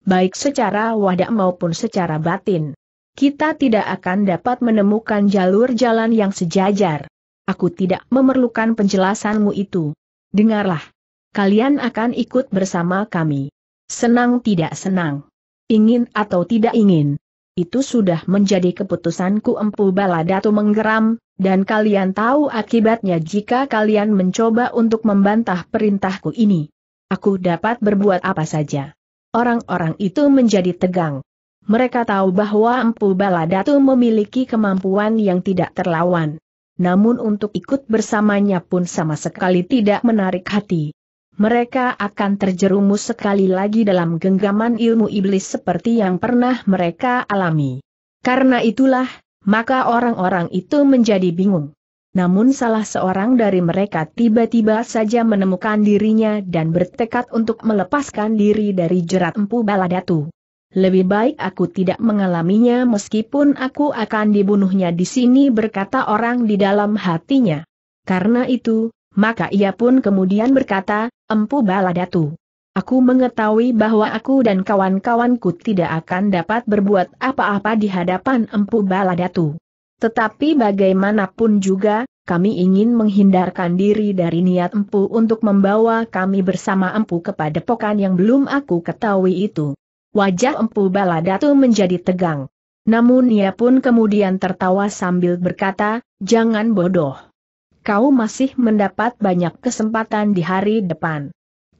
Baik secara wadah maupun secara batin. Kita tidak akan dapat menemukan jalur jalan yang sejajar aku tidak memerlukan penjelasanmu itu. Dengarlah. Kalian akan ikut bersama kami. Senang tidak senang. Ingin atau tidak ingin. Itu sudah menjadi keputusanku Empu Baladato menggeram, dan kalian tahu akibatnya jika kalian mencoba untuk membantah perintahku ini. Aku dapat berbuat apa saja. Orang-orang itu menjadi tegang. Mereka tahu bahwa Empu Baladatu memiliki kemampuan yang tidak terlawan namun untuk ikut bersamanya pun sama sekali tidak menarik hati. Mereka akan terjerumus sekali lagi dalam genggaman ilmu iblis seperti yang pernah mereka alami. Karena itulah, maka orang-orang itu menjadi bingung. Namun salah seorang dari mereka tiba-tiba saja menemukan dirinya dan bertekad untuk melepaskan diri dari jerat empu baladatu lebih baik aku tidak mengalaminya meskipun aku akan dibunuhnya di sini berkata orang di dalam hatinya. Karena itu, maka ia pun kemudian berkata, Empu Baladatu. Aku mengetahui bahwa aku dan kawan-kawanku tidak akan dapat berbuat apa-apa di hadapan Empu Baladatu. Tetapi bagaimanapun juga, kami ingin menghindarkan diri dari niat Empu untuk membawa kami bersama Empu kepada pokan yang belum aku ketahui itu wajah Empu Baladatu menjadi tegang. Namun ia pun kemudian tertawa sambil berkata, jangan bodoh. Kau masih mendapat banyak kesempatan di hari depan.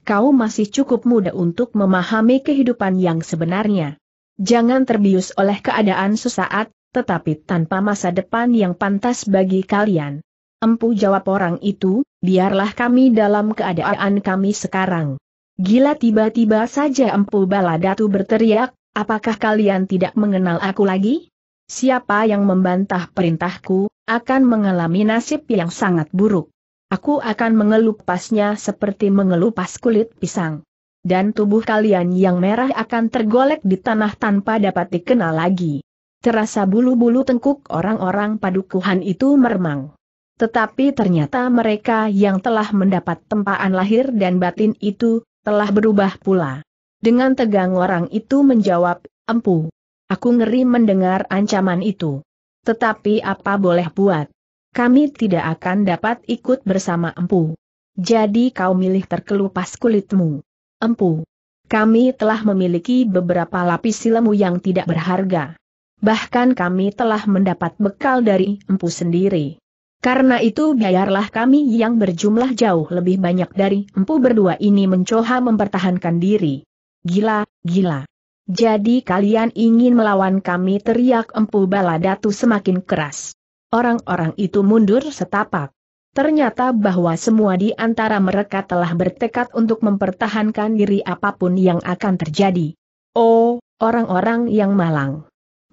Kau masih cukup muda untuk memahami kehidupan yang sebenarnya. Jangan terbius oleh keadaan sesaat, tetapi tanpa masa depan yang pantas bagi kalian. Empu jawab orang itu, biarlah kami dalam keadaan kami sekarang. Gila tiba-tiba saja Empu Baladatu berteriak, apakah kalian tidak mengenal aku lagi? Siapa yang membantah perintahku, akan mengalami nasib yang sangat buruk. Aku akan mengelupasnya seperti mengelupas kulit pisang. Dan tubuh kalian yang merah akan tergolek di tanah tanpa dapat dikenal lagi. Terasa bulu-bulu tengkuk orang-orang padukuhan itu meremang. Tetapi ternyata mereka yang telah mendapat tempaan lahir dan batin itu, telah berubah pula. Dengan tegang orang itu menjawab, empu. Aku ngeri mendengar ancaman itu. Tetapi apa boleh buat? Kami tidak akan dapat ikut bersama empu. Jadi kau milih terkelupas kulitmu. Empu. Kami telah memiliki beberapa lapis ilmu yang tidak berharga. Bahkan kami telah mendapat bekal dari empu sendiri. Karena itu biarlah kami yang berjumlah jauh lebih banyak dari empu berdua ini mencoba mempertahankan diri. Gila, gila. Jadi kalian ingin melawan kami teriak empu Baladatu semakin keras. Orang-orang itu mundur setapak. Ternyata bahwa semua di antara mereka telah bertekad untuk mempertahankan diri apapun yang akan terjadi. Oh, orang-orang yang malang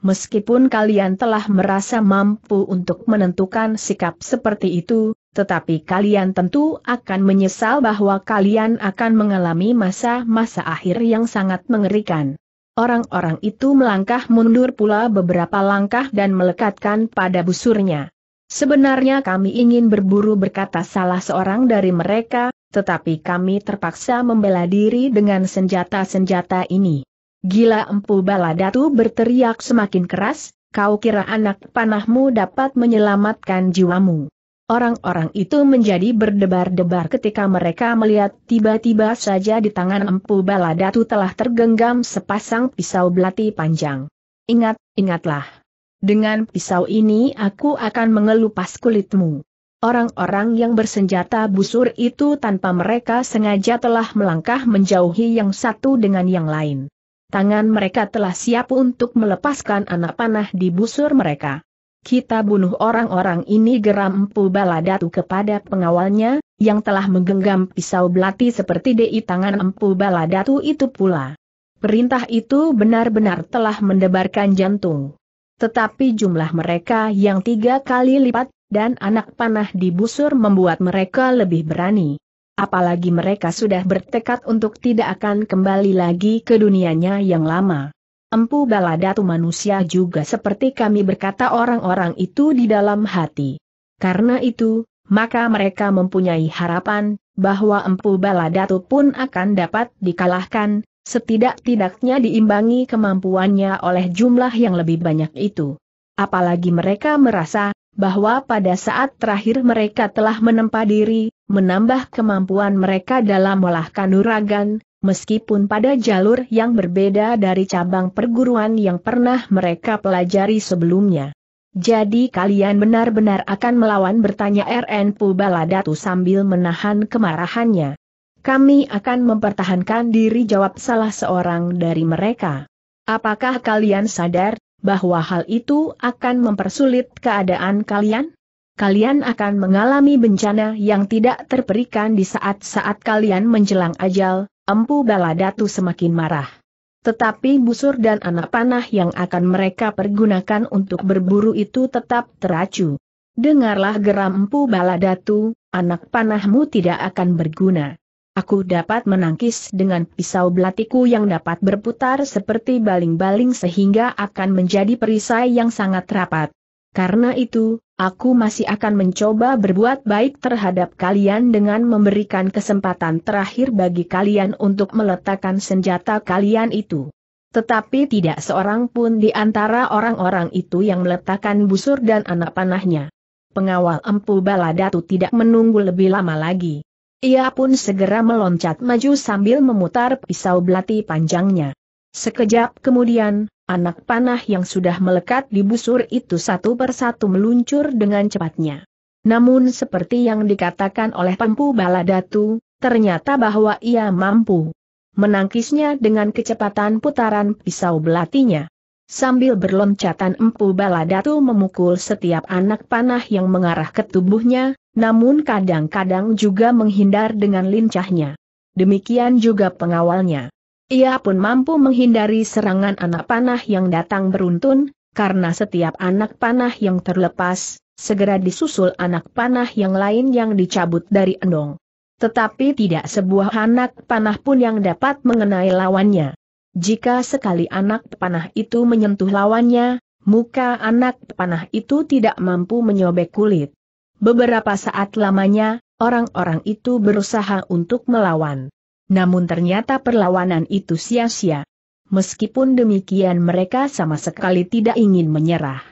meskipun kalian telah merasa mampu untuk menentukan sikap seperti itu, tetapi kalian tentu akan menyesal bahwa kalian akan mengalami masa-masa akhir yang sangat mengerikan. Orang-orang itu melangkah mundur pula beberapa langkah dan melekatkan pada busurnya. Sebenarnya kami ingin berburu berkata salah seorang dari mereka, tetapi kami terpaksa membela diri dengan senjata-senjata ini. Gila empu baladatu berteriak semakin keras, kau kira anak panahmu dapat menyelamatkan jiwamu. Orang-orang itu menjadi berdebar-debar ketika mereka melihat tiba-tiba saja di tangan empu baladatu telah tergenggam sepasang pisau belati panjang. Ingat, ingatlah. Dengan pisau ini aku akan mengelupas kulitmu. Orang-orang yang bersenjata busur itu tanpa mereka sengaja telah melangkah menjauhi yang satu dengan yang lain tangan mereka telah siap untuk melepaskan anak panah di busur mereka. Kita bunuh orang-orang ini geram Empu Baladatu kepada pengawalnya, yang telah menggenggam pisau belati seperti di tangan Empu Baladatu itu pula. Perintah itu benar-benar telah mendebarkan jantung. Tetapi jumlah mereka yang tiga kali lipat, dan anak panah di busur membuat mereka lebih berani apalagi mereka sudah bertekad untuk tidak akan kembali lagi ke dunianya yang lama. Empu baladatu manusia juga seperti kami berkata orang-orang itu di dalam hati. Karena itu, maka mereka mempunyai harapan, bahwa empu baladatu pun akan dapat dikalahkan, setidak-tidaknya diimbangi kemampuannya oleh jumlah yang lebih banyak itu. Apalagi mereka merasa, bahwa pada saat terakhir mereka telah menempa diri, menambah kemampuan mereka dalam olah kanuragan, meskipun pada jalur yang berbeda dari cabang perguruan yang pernah mereka pelajari sebelumnya. Jadi kalian benar-benar akan melawan bertanya RN Pubaladatu sambil menahan kemarahannya. Kami akan mempertahankan diri jawab salah seorang dari mereka. Apakah kalian sadar bahwa hal itu akan mempersulit keadaan kalian? kalian akan mengalami bencana yang tidak terperikan di saat-saat kalian menjelang ajal, empu baladatu semakin marah. Tetapi busur dan anak panah yang akan mereka pergunakan untuk berburu itu tetap teracu. Dengarlah geram empu baladatu, anak panahmu tidak akan berguna. Aku dapat menangkis dengan pisau belatiku yang dapat berputar seperti baling-baling sehingga akan menjadi perisai yang sangat rapat. Karena itu, aku masih akan mencoba berbuat baik terhadap kalian dengan memberikan kesempatan terakhir bagi kalian untuk meletakkan senjata kalian itu. Tetapi tidak seorang pun di antara orang-orang itu yang meletakkan busur dan anak panahnya. Pengawal Empu Baladatu tidak menunggu lebih lama lagi. Ia pun segera meloncat maju sambil memutar pisau belati panjangnya. Sekejap kemudian, Anak panah yang sudah melekat di busur itu satu persatu meluncur dengan cepatnya. Namun seperti yang dikatakan oleh Pempu Baladatu, ternyata bahwa ia mampu menangkisnya dengan kecepatan putaran pisau belatinya. Sambil berloncatan Empu Baladatu memukul setiap anak panah yang mengarah ke tubuhnya, namun kadang-kadang juga menghindar dengan lincahnya. Demikian juga pengawalnya. Ia pun mampu menghindari serangan anak panah yang datang beruntun, karena setiap anak panah yang terlepas, segera disusul anak panah yang lain yang dicabut dari endong. Tetapi tidak sebuah anak panah pun yang dapat mengenai lawannya. Jika sekali anak panah itu menyentuh lawannya, muka anak panah itu tidak mampu menyobek kulit. Beberapa saat lamanya, orang-orang itu berusaha untuk melawan. Namun ternyata perlawanan itu sia-sia. Meskipun demikian mereka sama sekali tidak ingin menyerah.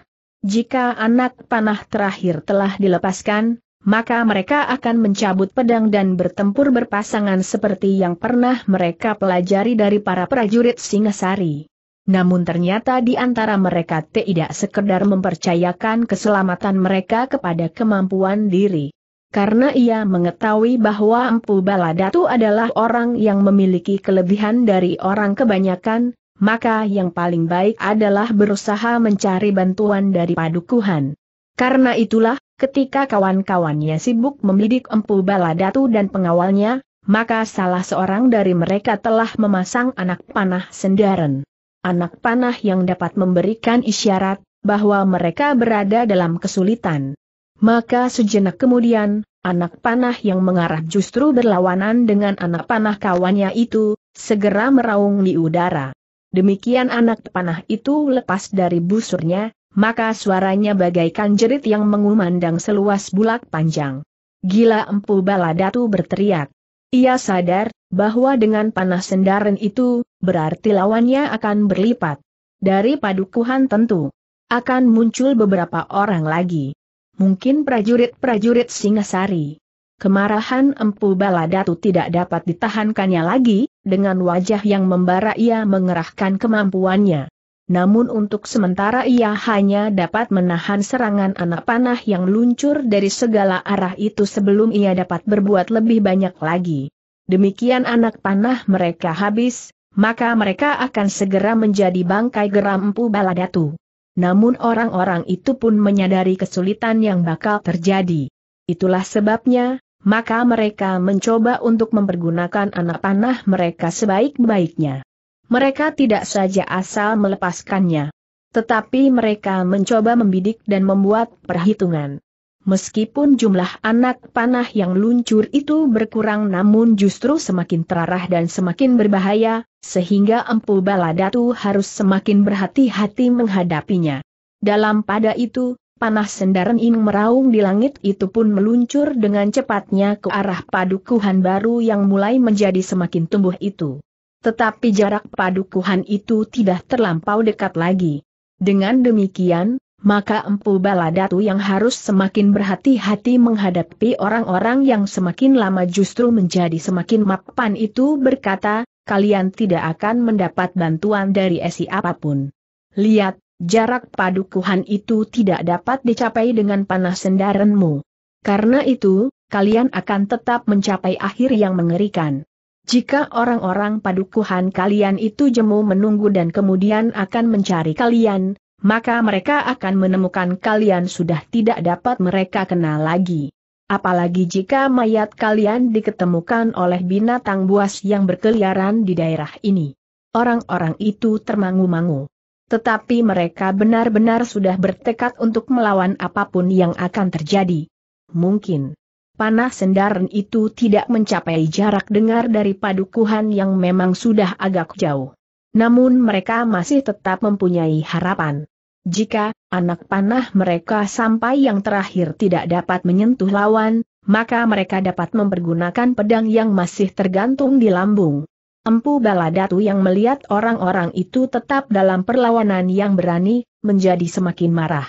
Jika anak panah terakhir telah dilepaskan, maka mereka akan mencabut pedang dan bertempur berpasangan seperti yang pernah mereka pelajari dari para prajurit Singasari. Namun ternyata di antara mereka tidak sekedar mempercayakan keselamatan mereka kepada kemampuan diri karena ia mengetahui bahwa Empu Baladatu adalah orang yang memiliki kelebihan dari orang kebanyakan, maka yang paling baik adalah berusaha mencari bantuan dari padukuhan. Karena itulah, ketika kawan-kawannya sibuk membidik Empu Baladatu dan pengawalnya, maka salah seorang dari mereka telah memasang anak panah sendaren. Anak panah yang dapat memberikan isyarat bahwa mereka berada dalam kesulitan. Maka sejenak kemudian, anak panah yang mengarah justru berlawanan dengan anak panah kawannya itu, segera meraung di udara. Demikian anak panah itu lepas dari busurnya, maka suaranya bagaikan jerit yang mengumandang seluas bulak panjang. Gila Empu Baladatu berteriak. Ia sadar, bahwa dengan panah sendaren itu, berarti lawannya akan berlipat. Dari padukuhan tentu, akan muncul beberapa orang lagi mungkin prajurit-prajurit Singasari. Kemarahan Empu Baladatu tidak dapat ditahankannya lagi, dengan wajah yang membara ia mengerahkan kemampuannya. Namun untuk sementara ia hanya dapat menahan serangan anak panah yang luncur dari segala arah itu sebelum ia dapat berbuat lebih banyak lagi. Demikian anak panah mereka habis, maka mereka akan segera menjadi bangkai geram empu baladatu. Namun orang-orang itu pun menyadari kesulitan yang bakal terjadi. Itulah sebabnya, maka mereka mencoba untuk mempergunakan anak panah mereka sebaik-baiknya. Mereka tidak saja asal melepaskannya. Tetapi mereka mencoba membidik dan membuat perhitungan. Meskipun jumlah anak panah yang luncur itu berkurang namun justru semakin terarah dan semakin berbahaya, sehingga Empu Baladatu harus semakin berhati-hati menghadapinya. Dalam pada itu, panah sendaran ing meraung di langit itu pun meluncur dengan cepatnya ke arah padukuhan baru yang mulai menjadi semakin tumbuh itu. Tetapi jarak padukuhan itu tidak terlampau dekat lagi. Dengan demikian, maka Empu Baladatu yang harus semakin berhati-hati menghadapi orang-orang yang semakin lama justru menjadi semakin mapan itu berkata, kalian tidak akan mendapat bantuan dari esi apapun. Lihat, jarak padukuhan itu tidak dapat dicapai dengan panah sendarenmu. Karena itu, kalian akan tetap mencapai akhir yang mengerikan. Jika orang-orang padukuhan kalian itu jemu menunggu dan kemudian akan mencari kalian, maka mereka akan menemukan kalian sudah tidak dapat mereka kenal lagi. Apalagi jika mayat kalian diketemukan oleh binatang buas yang berkeliaran di daerah ini. Orang-orang itu termangu-mangu. Tetapi mereka benar-benar sudah bertekad untuk melawan apapun yang akan terjadi. Mungkin panah sendaran itu tidak mencapai jarak dengar dari padukuhan yang memang sudah agak jauh. Namun mereka masih tetap mempunyai harapan. Jika anak panah mereka sampai yang terakhir tidak dapat menyentuh lawan, maka mereka dapat mempergunakan pedang yang masih tergantung di lambung. Empu Baladatu yang melihat orang-orang itu tetap dalam perlawanan yang berani, menjadi semakin marah.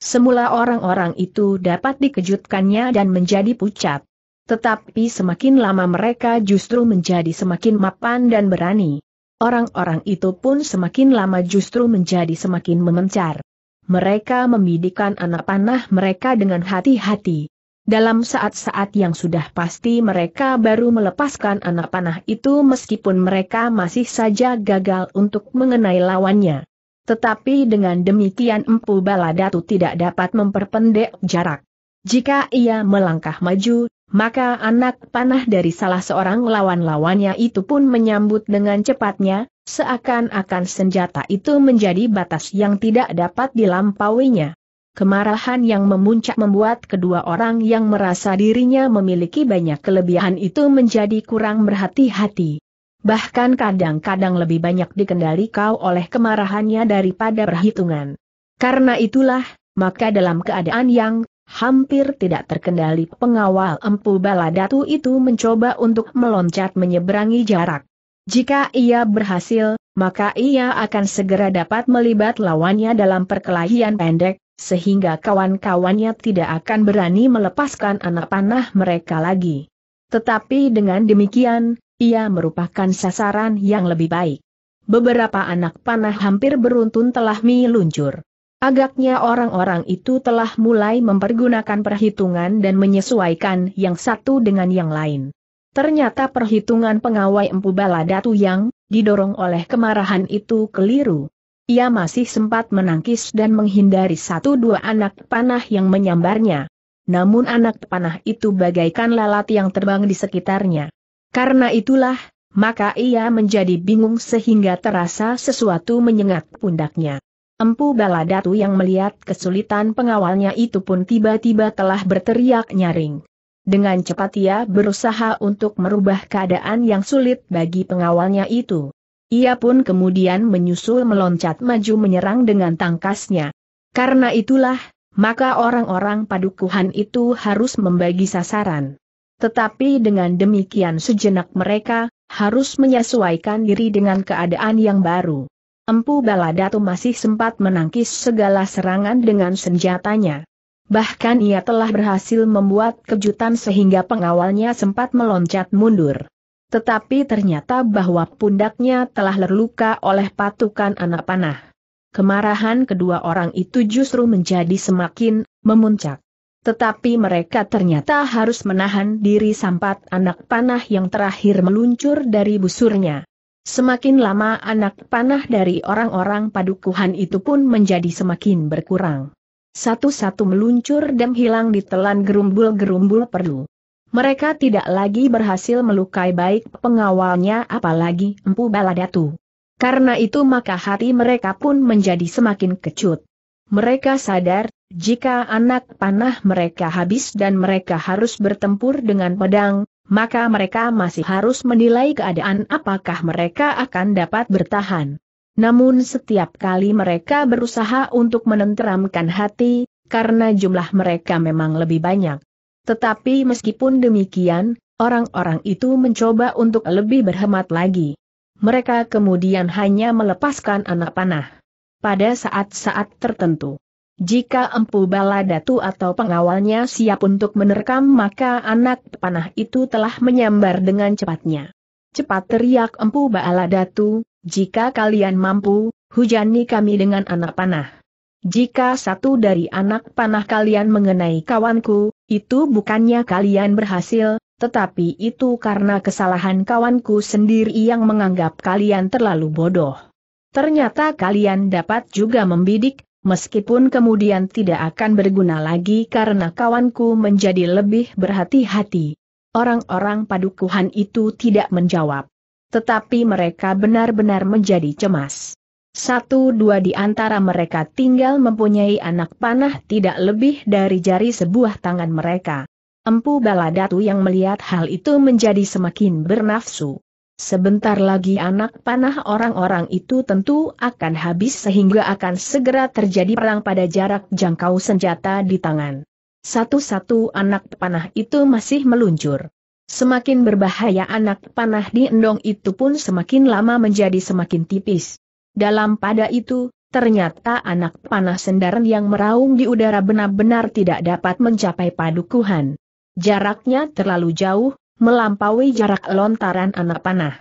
Semula orang-orang itu dapat dikejutkannya dan menjadi pucat. Tetapi semakin lama mereka justru menjadi semakin mapan dan berani. Orang-orang itu pun semakin lama justru menjadi semakin memencar. Mereka membidikan anak panah mereka dengan hati-hati. Dalam saat-saat yang sudah pasti mereka baru melepaskan anak panah itu meskipun mereka masih saja gagal untuk mengenai lawannya. Tetapi dengan demikian Empu Baladatu tidak dapat memperpendek jarak. Jika ia melangkah maju, maka anak panah dari salah seorang lawan-lawannya itu pun menyambut dengan cepatnya, seakan-akan senjata itu menjadi batas yang tidak dapat dilampauinya. Kemarahan yang memuncak membuat kedua orang yang merasa dirinya memiliki banyak kelebihan itu menjadi kurang berhati-hati. Bahkan kadang-kadang lebih banyak dikendali kau oleh kemarahannya daripada perhitungan. Karena itulah, maka dalam keadaan yang Hampir tidak terkendali pengawal empu baladatu itu mencoba untuk meloncat menyeberangi jarak. Jika ia berhasil, maka ia akan segera dapat melibat lawannya dalam perkelahian pendek, sehingga kawan-kawannya tidak akan berani melepaskan anak panah mereka lagi. Tetapi dengan demikian, ia merupakan sasaran yang lebih baik. Beberapa anak panah hampir beruntun telah meluncur. Agaknya orang-orang itu telah mulai mempergunakan perhitungan dan menyesuaikan yang satu dengan yang lain. Ternyata perhitungan pengawai Empu Baladatu yang didorong oleh kemarahan itu keliru. Ia masih sempat menangkis dan menghindari satu dua anak panah yang menyambarnya. Namun anak panah itu bagaikan lalat yang terbang di sekitarnya. Karena itulah, maka ia menjadi bingung sehingga terasa sesuatu menyengat pundaknya. Empu Baladatu yang melihat kesulitan pengawalnya itu pun tiba-tiba telah berteriak nyaring. Dengan cepat ia berusaha untuk merubah keadaan yang sulit bagi pengawalnya itu. Ia pun kemudian menyusul meloncat maju menyerang dengan tangkasnya. Karena itulah, maka orang-orang padukuhan itu harus membagi sasaran. Tetapi dengan demikian sejenak mereka, harus menyesuaikan diri dengan keadaan yang baru. Empu Baladatu masih sempat menangkis segala serangan dengan senjatanya. Bahkan ia telah berhasil membuat kejutan sehingga pengawalnya sempat meloncat mundur. Tetapi ternyata bahwa pundaknya telah terluka oleh patukan anak panah. Kemarahan kedua orang itu justru menjadi semakin memuncak. Tetapi mereka ternyata harus menahan diri sampat anak panah yang terakhir meluncur dari busurnya. Semakin lama anak panah dari orang-orang padukuhan itu pun menjadi semakin berkurang. Satu-satu meluncur dan hilang ditelan gerumbul-gerumbul perlu. Mereka tidak lagi berhasil melukai baik pengawalnya apalagi Empu Baladatu. Karena itu maka hati mereka pun menjadi semakin kecut. Mereka sadar, jika anak panah mereka habis dan mereka harus bertempur dengan pedang, maka mereka masih harus menilai keadaan apakah mereka akan dapat bertahan. Namun setiap kali mereka berusaha untuk menenteramkan hati, karena jumlah mereka memang lebih banyak. Tetapi meskipun demikian, orang-orang itu mencoba untuk lebih berhemat lagi. Mereka kemudian hanya melepaskan anak panah. Pada saat-saat tertentu, jika Empu Baladatu atau pengawalnya siap untuk menerkam maka anak panah itu telah menyambar dengan cepatnya. Cepat teriak Empu Baladatu, jika kalian mampu, hujani kami dengan anak panah. Jika satu dari anak panah kalian mengenai kawanku, itu bukannya kalian berhasil, tetapi itu karena kesalahan kawanku sendiri yang menganggap kalian terlalu bodoh. Ternyata kalian dapat juga membidik, meskipun kemudian tidak akan berguna lagi karena kawanku menjadi lebih berhati-hati. Orang-orang padukuhan itu tidak menjawab. Tetapi mereka benar-benar menjadi cemas. Satu dua di antara mereka tinggal mempunyai anak panah tidak lebih dari jari sebuah tangan mereka. Empu Baladatu yang melihat hal itu menjadi semakin bernafsu. Sebentar lagi anak panah orang-orang itu tentu akan habis sehingga akan segera terjadi perang pada jarak jangkau senjata di tangan. Satu-satu anak panah itu masih meluncur. Semakin berbahaya anak panah di endong itu pun semakin lama menjadi semakin tipis. Dalam pada itu, ternyata anak panah sendaran yang meraung di udara benar-benar tidak dapat mencapai padukuhan. Jaraknya terlalu jauh, melampaui jarak lontaran anak panah.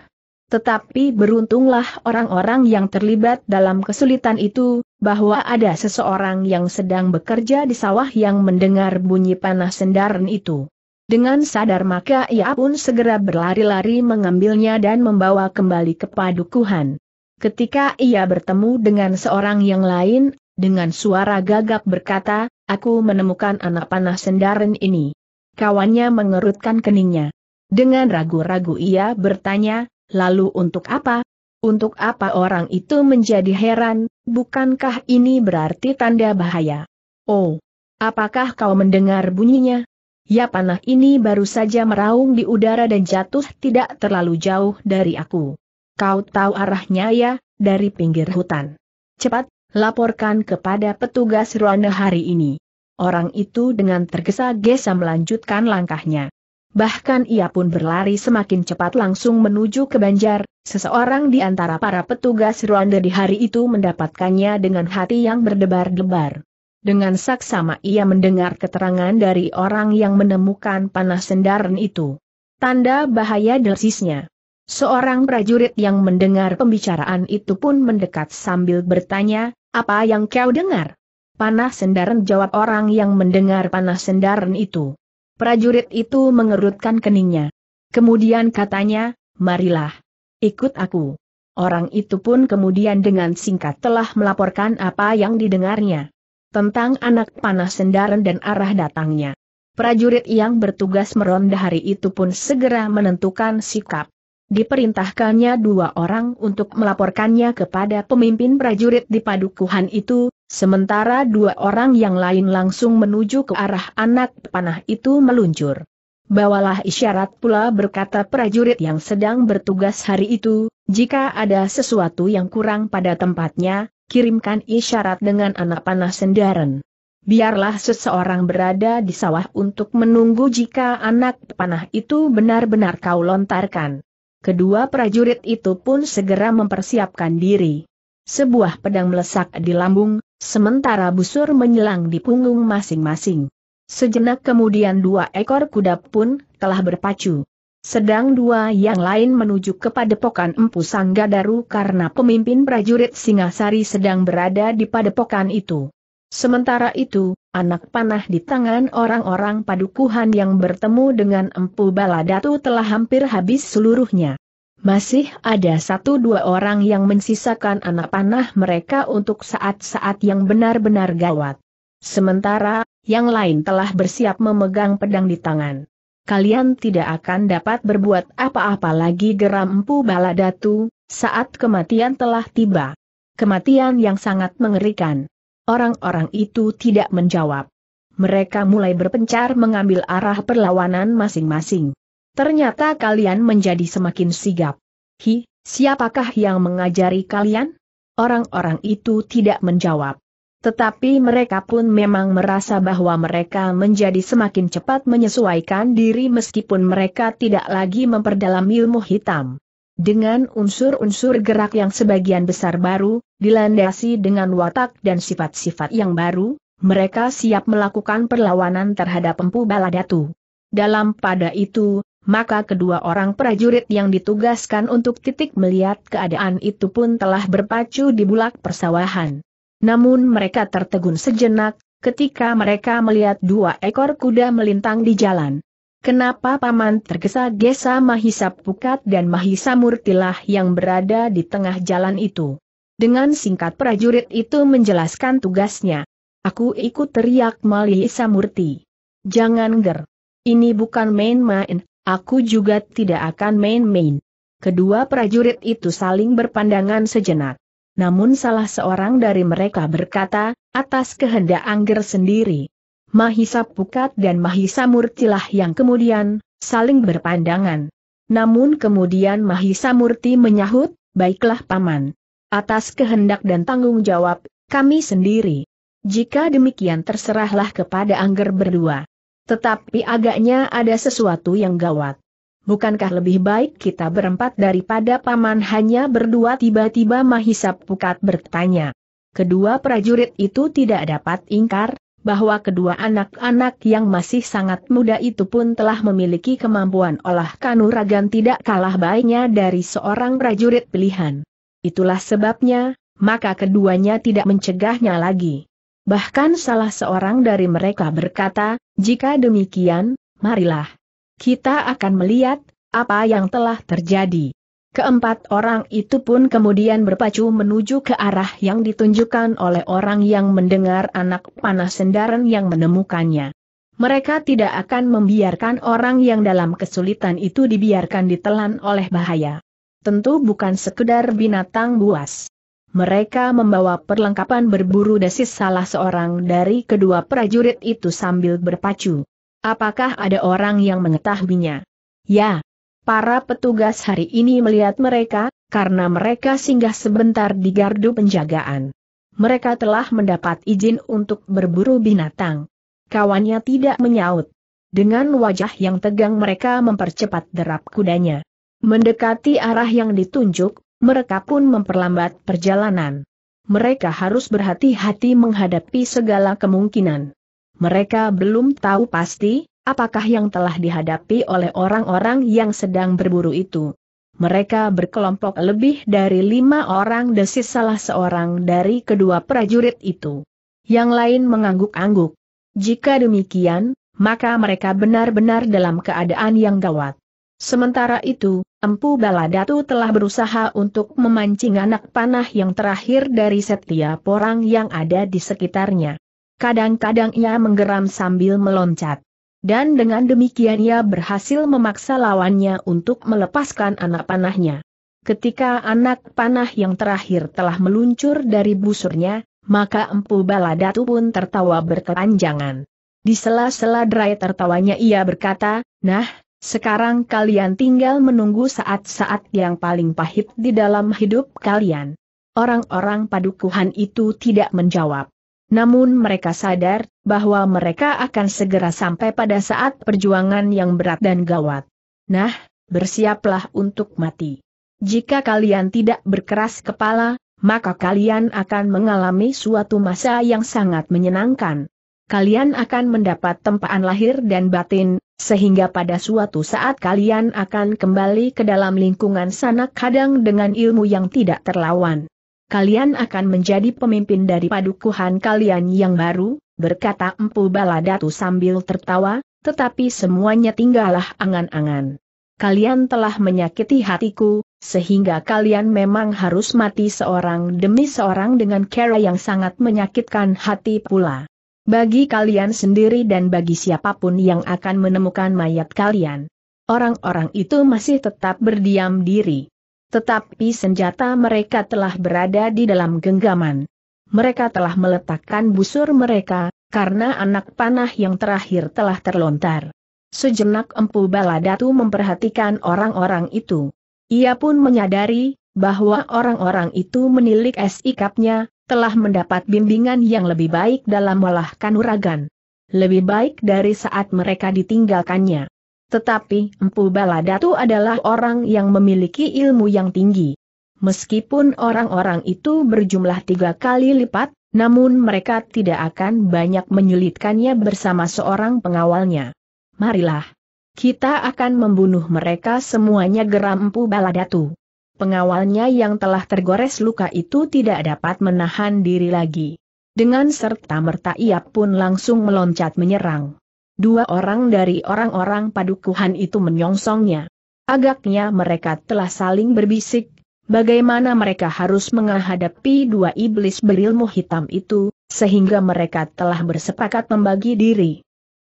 Tetapi beruntunglah orang-orang yang terlibat dalam kesulitan itu, bahwa ada seseorang yang sedang bekerja di sawah yang mendengar bunyi panah sendaran itu. Dengan sadar maka ia pun segera berlari-lari mengambilnya dan membawa kembali ke padukuhan. Ketika ia bertemu dengan seorang yang lain, dengan suara gagap berkata, aku menemukan anak panah sendaran ini. Kawannya mengerutkan keningnya. Dengan ragu-ragu ia bertanya, lalu untuk apa? Untuk apa orang itu menjadi heran, bukankah ini berarti tanda bahaya? Oh, apakah kau mendengar bunyinya? Ya panah ini baru saja meraung di udara dan jatuh tidak terlalu jauh dari aku. Kau tahu arahnya ya, dari pinggir hutan. Cepat, laporkan kepada petugas ruana hari ini. Orang itu dengan tergesa-gesa melanjutkan langkahnya. Bahkan ia pun berlari semakin cepat langsung menuju ke Banjar, seseorang di antara para petugas Rwanda di hari itu mendapatkannya dengan hati yang berdebar-debar. Dengan saksama ia mendengar keterangan dari orang yang menemukan panah sendaran itu. Tanda bahaya dersisnya. Seorang prajurit yang mendengar pembicaraan itu pun mendekat sambil bertanya, apa yang kau dengar? Panah sendaran jawab orang yang mendengar panah sendaran itu. Prajurit itu mengerutkan keningnya. Kemudian katanya, marilah. Ikut aku. Orang itu pun kemudian dengan singkat telah melaporkan apa yang didengarnya. Tentang anak panah sendaran dan arah datangnya. Prajurit yang bertugas meronda hari itu pun segera menentukan sikap. Diperintahkannya dua orang untuk melaporkannya kepada pemimpin prajurit di padukuhan itu, Sementara dua orang yang lain langsung menuju ke arah anak panah itu meluncur. Bawalah isyarat pula berkata prajurit yang sedang bertugas hari itu, jika ada sesuatu yang kurang pada tempatnya, kirimkan isyarat dengan anak panah sendaren. Biarlah seseorang berada di sawah untuk menunggu jika anak panah itu benar-benar kau lontarkan. Kedua prajurit itu pun segera mempersiapkan diri. Sebuah pedang melesak di lambung, Sementara busur menyelang di punggung masing-masing. Sejenak kemudian dua ekor kuda pun telah berpacu. Sedang dua yang lain menuju ke padepokan Empu Sanggadaru karena pemimpin prajurit Singasari sedang berada di padepokan itu. Sementara itu, anak panah di tangan orang-orang padukuhan yang bertemu dengan Empu Baladatu telah hampir habis seluruhnya. Masih ada satu dua orang yang mensisakan anak panah mereka untuk saat-saat yang benar-benar gawat. Sementara, yang lain telah bersiap memegang pedang di tangan. Kalian tidak akan dapat berbuat apa-apa lagi geram Empu Baladatu, saat kematian telah tiba. Kematian yang sangat mengerikan. Orang-orang itu tidak menjawab. Mereka mulai berpencar mengambil arah perlawanan masing-masing. Ternyata kalian menjadi semakin sigap. Hi, siapakah yang mengajari kalian? Orang-orang itu tidak menjawab. Tetapi mereka pun memang merasa bahwa mereka menjadi semakin cepat menyesuaikan diri meskipun mereka tidak lagi memperdalam ilmu hitam. Dengan unsur-unsur gerak yang sebagian besar baru, dilandasi dengan watak dan sifat-sifat yang baru, mereka siap melakukan perlawanan terhadap empu baladatu. Dalam pada itu, maka kedua orang prajurit yang ditugaskan untuk titik melihat keadaan itu pun telah berpacu di bulak persawahan. Namun mereka tertegun sejenak, ketika mereka melihat dua ekor kuda melintang di jalan. Kenapa paman tergesa-gesa Mahisa Pukat dan Mahisa Murtilah yang berada di tengah jalan itu? Dengan singkat prajurit itu menjelaskan tugasnya. Aku ikut teriak Mahisa Murti. Jangan ger. Ini bukan main-main, Aku juga tidak akan main-main. Kedua prajurit itu saling berpandangan sejenak. Namun salah seorang dari mereka berkata, atas kehendak Angger sendiri. Mahisa Pukat dan Mahisa Murtilah yang kemudian, saling berpandangan. Namun kemudian Mahisa Murti menyahut, baiklah paman. Atas kehendak dan tanggung jawab, kami sendiri. Jika demikian terserahlah kepada Angger berdua. Tetapi agaknya ada sesuatu yang gawat. Bukankah lebih baik kita berempat daripada paman hanya berdua tiba-tiba Mahisa Pukat bertanya. Kedua prajurit itu tidak dapat ingkar, bahwa kedua anak-anak yang masih sangat muda itu pun telah memiliki kemampuan olah kanuragan tidak kalah baiknya dari seorang prajurit pilihan. Itulah sebabnya, maka keduanya tidak mencegahnya lagi. Bahkan salah seorang dari mereka berkata, jika demikian, marilah. Kita akan melihat, apa yang telah terjadi. Keempat orang itu pun kemudian berpacu menuju ke arah yang ditunjukkan oleh orang yang mendengar anak panah sendaran yang menemukannya. Mereka tidak akan membiarkan orang yang dalam kesulitan itu dibiarkan ditelan oleh bahaya. Tentu bukan sekedar binatang buas. Mereka membawa perlengkapan berburu desis salah seorang dari kedua prajurit itu sambil berpacu. Apakah ada orang yang mengetahuinya? Ya. Para petugas hari ini melihat mereka, karena mereka singgah sebentar di gardu penjagaan. Mereka telah mendapat izin untuk berburu binatang. Kawannya tidak menyaut. Dengan wajah yang tegang mereka mempercepat derap kudanya. Mendekati arah yang ditunjuk, mereka pun memperlambat perjalanan. Mereka harus berhati-hati menghadapi segala kemungkinan. Mereka belum tahu pasti, apakah yang telah dihadapi oleh orang-orang yang sedang berburu itu. Mereka berkelompok lebih dari lima orang desis salah seorang dari kedua prajurit itu. Yang lain mengangguk-angguk. Jika demikian, maka mereka benar-benar dalam keadaan yang gawat. Sementara itu, Empu Baladatu telah berusaha untuk memancing anak panah yang terakhir dari setiap orang yang ada di sekitarnya. Kadang-kadang ia menggeram sambil meloncat. Dan dengan demikian ia berhasil memaksa lawannya untuk melepaskan anak panahnya. Ketika anak panah yang terakhir telah meluncur dari busurnya, maka Empu Baladatu pun tertawa berkepanjangan. Di sela-sela derai tertawanya ia berkata, Nah, sekarang kalian tinggal menunggu saat-saat yang paling pahit di dalam hidup kalian. Orang-orang padukuhan itu tidak menjawab. Namun mereka sadar bahwa mereka akan segera sampai pada saat perjuangan yang berat dan gawat. Nah, bersiaplah untuk mati. Jika kalian tidak berkeras kepala, maka kalian akan mengalami suatu masa yang sangat menyenangkan kalian akan mendapat tempaan lahir dan batin, sehingga pada suatu saat kalian akan kembali ke dalam lingkungan sanak kadang dengan ilmu yang tidak terlawan. Kalian akan menjadi pemimpin dari padukuhan kalian yang baru, berkata Empu Baladatu sambil tertawa, tetapi semuanya tinggallah angan-angan. Kalian telah menyakiti hatiku, sehingga kalian memang harus mati seorang demi seorang dengan cara yang sangat menyakitkan hati pula. Bagi kalian sendiri dan bagi siapapun yang akan menemukan mayat kalian. Orang-orang itu masih tetap berdiam diri. Tetapi senjata mereka telah berada di dalam genggaman. Mereka telah meletakkan busur mereka, karena anak panah yang terakhir telah terlontar. Sejenak Empu Baladatu memperhatikan orang-orang itu. Ia pun menyadari, bahwa orang-orang itu menilik sikapnya, telah mendapat bimbingan yang lebih baik dalam olah kanuragan. Lebih baik dari saat mereka ditinggalkannya. Tetapi Empu Baladatu adalah orang yang memiliki ilmu yang tinggi. Meskipun orang-orang itu berjumlah tiga kali lipat, namun mereka tidak akan banyak menyulitkannya bersama seorang pengawalnya. Marilah. Kita akan membunuh mereka semuanya geram Empu Baladatu pengawalnya yang telah tergores luka itu tidak dapat menahan diri lagi. Dengan serta-merta ia pun langsung meloncat menyerang. Dua orang dari orang-orang padukuhan itu menyongsongnya. Agaknya mereka telah saling berbisik, bagaimana mereka harus menghadapi dua iblis berilmu hitam itu, sehingga mereka telah bersepakat membagi diri.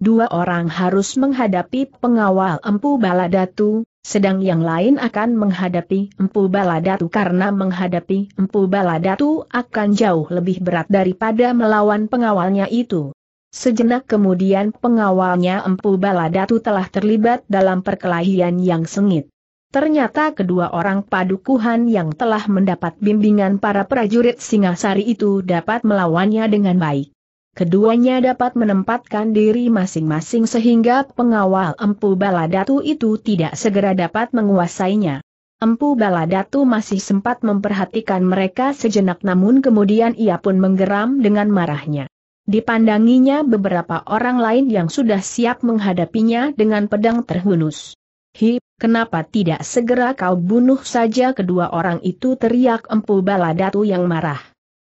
Dua orang harus menghadapi pengawal Empu Baladatu, sedang yang lain akan menghadapi empu baladatu karena menghadapi empu baladatu akan jauh lebih berat daripada melawan pengawalnya itu. Sejenak kemudian pengawalnya empu baladatu telah terlibat dalam perkelahian yang sengit. Ternyata kedua orang padukuhan yang telah mendapat bimbingan para prajurit Singasari itu dapat melawannya dengan baik keduanya dapat menempatkan diri masing-masing sehingga pengawal Empu Baladatu itu tidak segera dapat menguasainya. Empu Baladatu masih sempat memperhatikan mereka sejenak namun kemudian ia pun menggeram dengan marahnya. Dipandanginya beberapa orang lain yang sudah siap menghadapinya dengan pedang terhunus. Hi, kenapa tidak segera kau bunuh saja kedua orang itu teriak Empu Baladatu yang marah.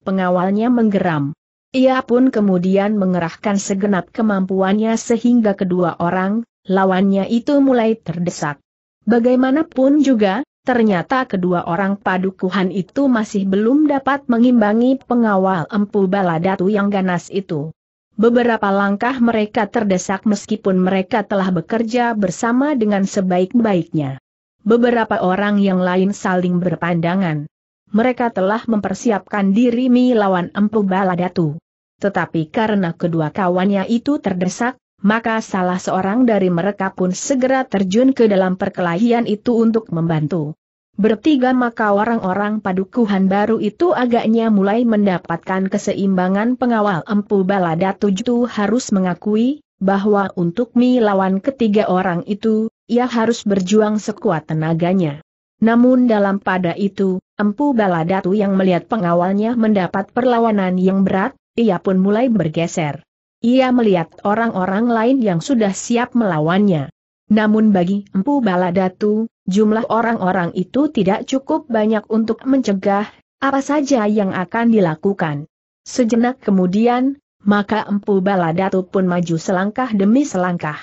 Pengawalnya menggeram. Ia pun kemudian mengerahkan segenap kemampuannya sehingga kedua orang, lawannya itu mulai terdesak. Bagaimanapun juga, ternyata kedua orang padukuhan itu masih belum dapat mengimbangi pengawal empu baladatu yang ganas itu. Beberapa langkah mereka terdesak meskipun mereka telah bekerja bersama dengan sebaik-baiknya. Beberapa orang yang lain saling berpandangan mereka telah mempersiapkan diri melawan Empu Baladatu. Tetapi karena kedua kawannya itu terdesak, maka salah seorang dari mereka pun segera terjun ke dalam perkelahian itu untuk membantu. Bertiga maka orang-orang padukuhan baru itu agaknya mulai mendapatkan keseimbangan pengawal Empu Baladatu itu harus mengakui, bahwa untuk melawan ketiga orang itu, ia harus berjuang sekuat tenaganya. Namun dalam pada itu, Empu Baladatu yang melihat pengawalnya mendapat perlawanan yang berat, ia pun mulai bergeser. Ia melihat orang-orang lain yang sudah siap melawannya. Namun bagi Empu Baladatu, jumlah orang-orang itu tidak cukup banyak untuk mencegah apa saja yang akan dilakukan. Sejenak kemudian, maka Empu Baladatu pun maju selangkah demi selangkah.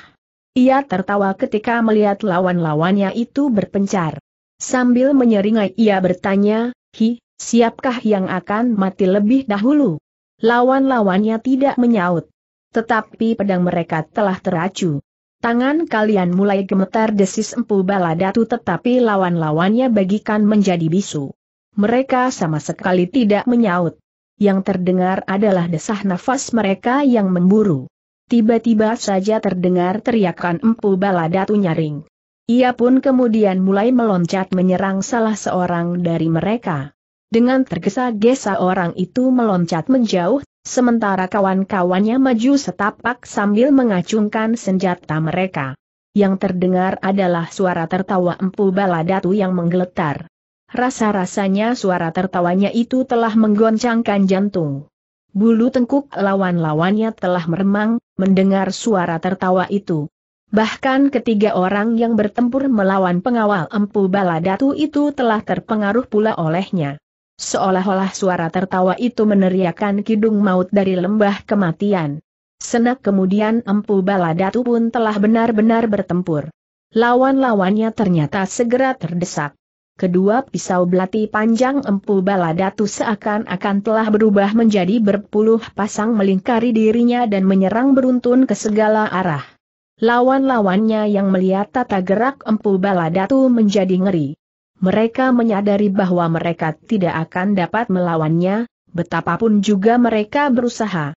Ia tertawa ketika melihat lawan-lawannya itu berpencar. Sambil menyeringai ia bertanya, Hi, siapkah yang akan mati lebih dahulu? Lawan-lawannya tidak menyaut. Tetapi pedang mereka telah teracu. Tangan kalian mulai gemetar desis empu baladatu tetapi lawan-lawannya bagikan menjadi bisu. Mereka sama sekali tidak menyaut. Yang terdengar adalah desah nafas mereka yang memburu. Tiba-tiba saja terdengar teriakan empu baladatu nyaring. Ia pun kemudian mulai meloncat menyerang salah seorang dari mereka. Dengan tergesa-gesa orang itu meloncat menjauh, sementara kawan-kawannya maju setapak sambil mengacungkan senjata mereka. Yang terdengar adalah suara tertawa empu baladatu yang menggeletar. Rasa-rasanya suara tertawanya itu telah menggoncangkan jantung. Bulu tengkuk lawan-lawannya telah meremang, mendengar suara tertawa itu. Bahkan ketiga orang yang bertempur melawan pengawal empu Baladatu itu telah terpengaruh pula olehnya. Seolah-olah suara tertawa itu meneriakan kidung maut dari lembah kematian. Senak kemudian empu Baladatu pun telah benar-benar bertempur. Lawan-lawannya ternyata segera terdesak. Kedua pisau belati panjang empu Baladatu seakan-akan telah berubah menjadi berpuluh pasang melingkari dirinya dan menyerang beruntun ke segala arah. Lawan-lawannya yang melihat tata gerak empu baladatu menjadi ngeri. Mereka menyadari bahwa mereka tidak akan dapat melawannya, betapapun juga mereka berusaha.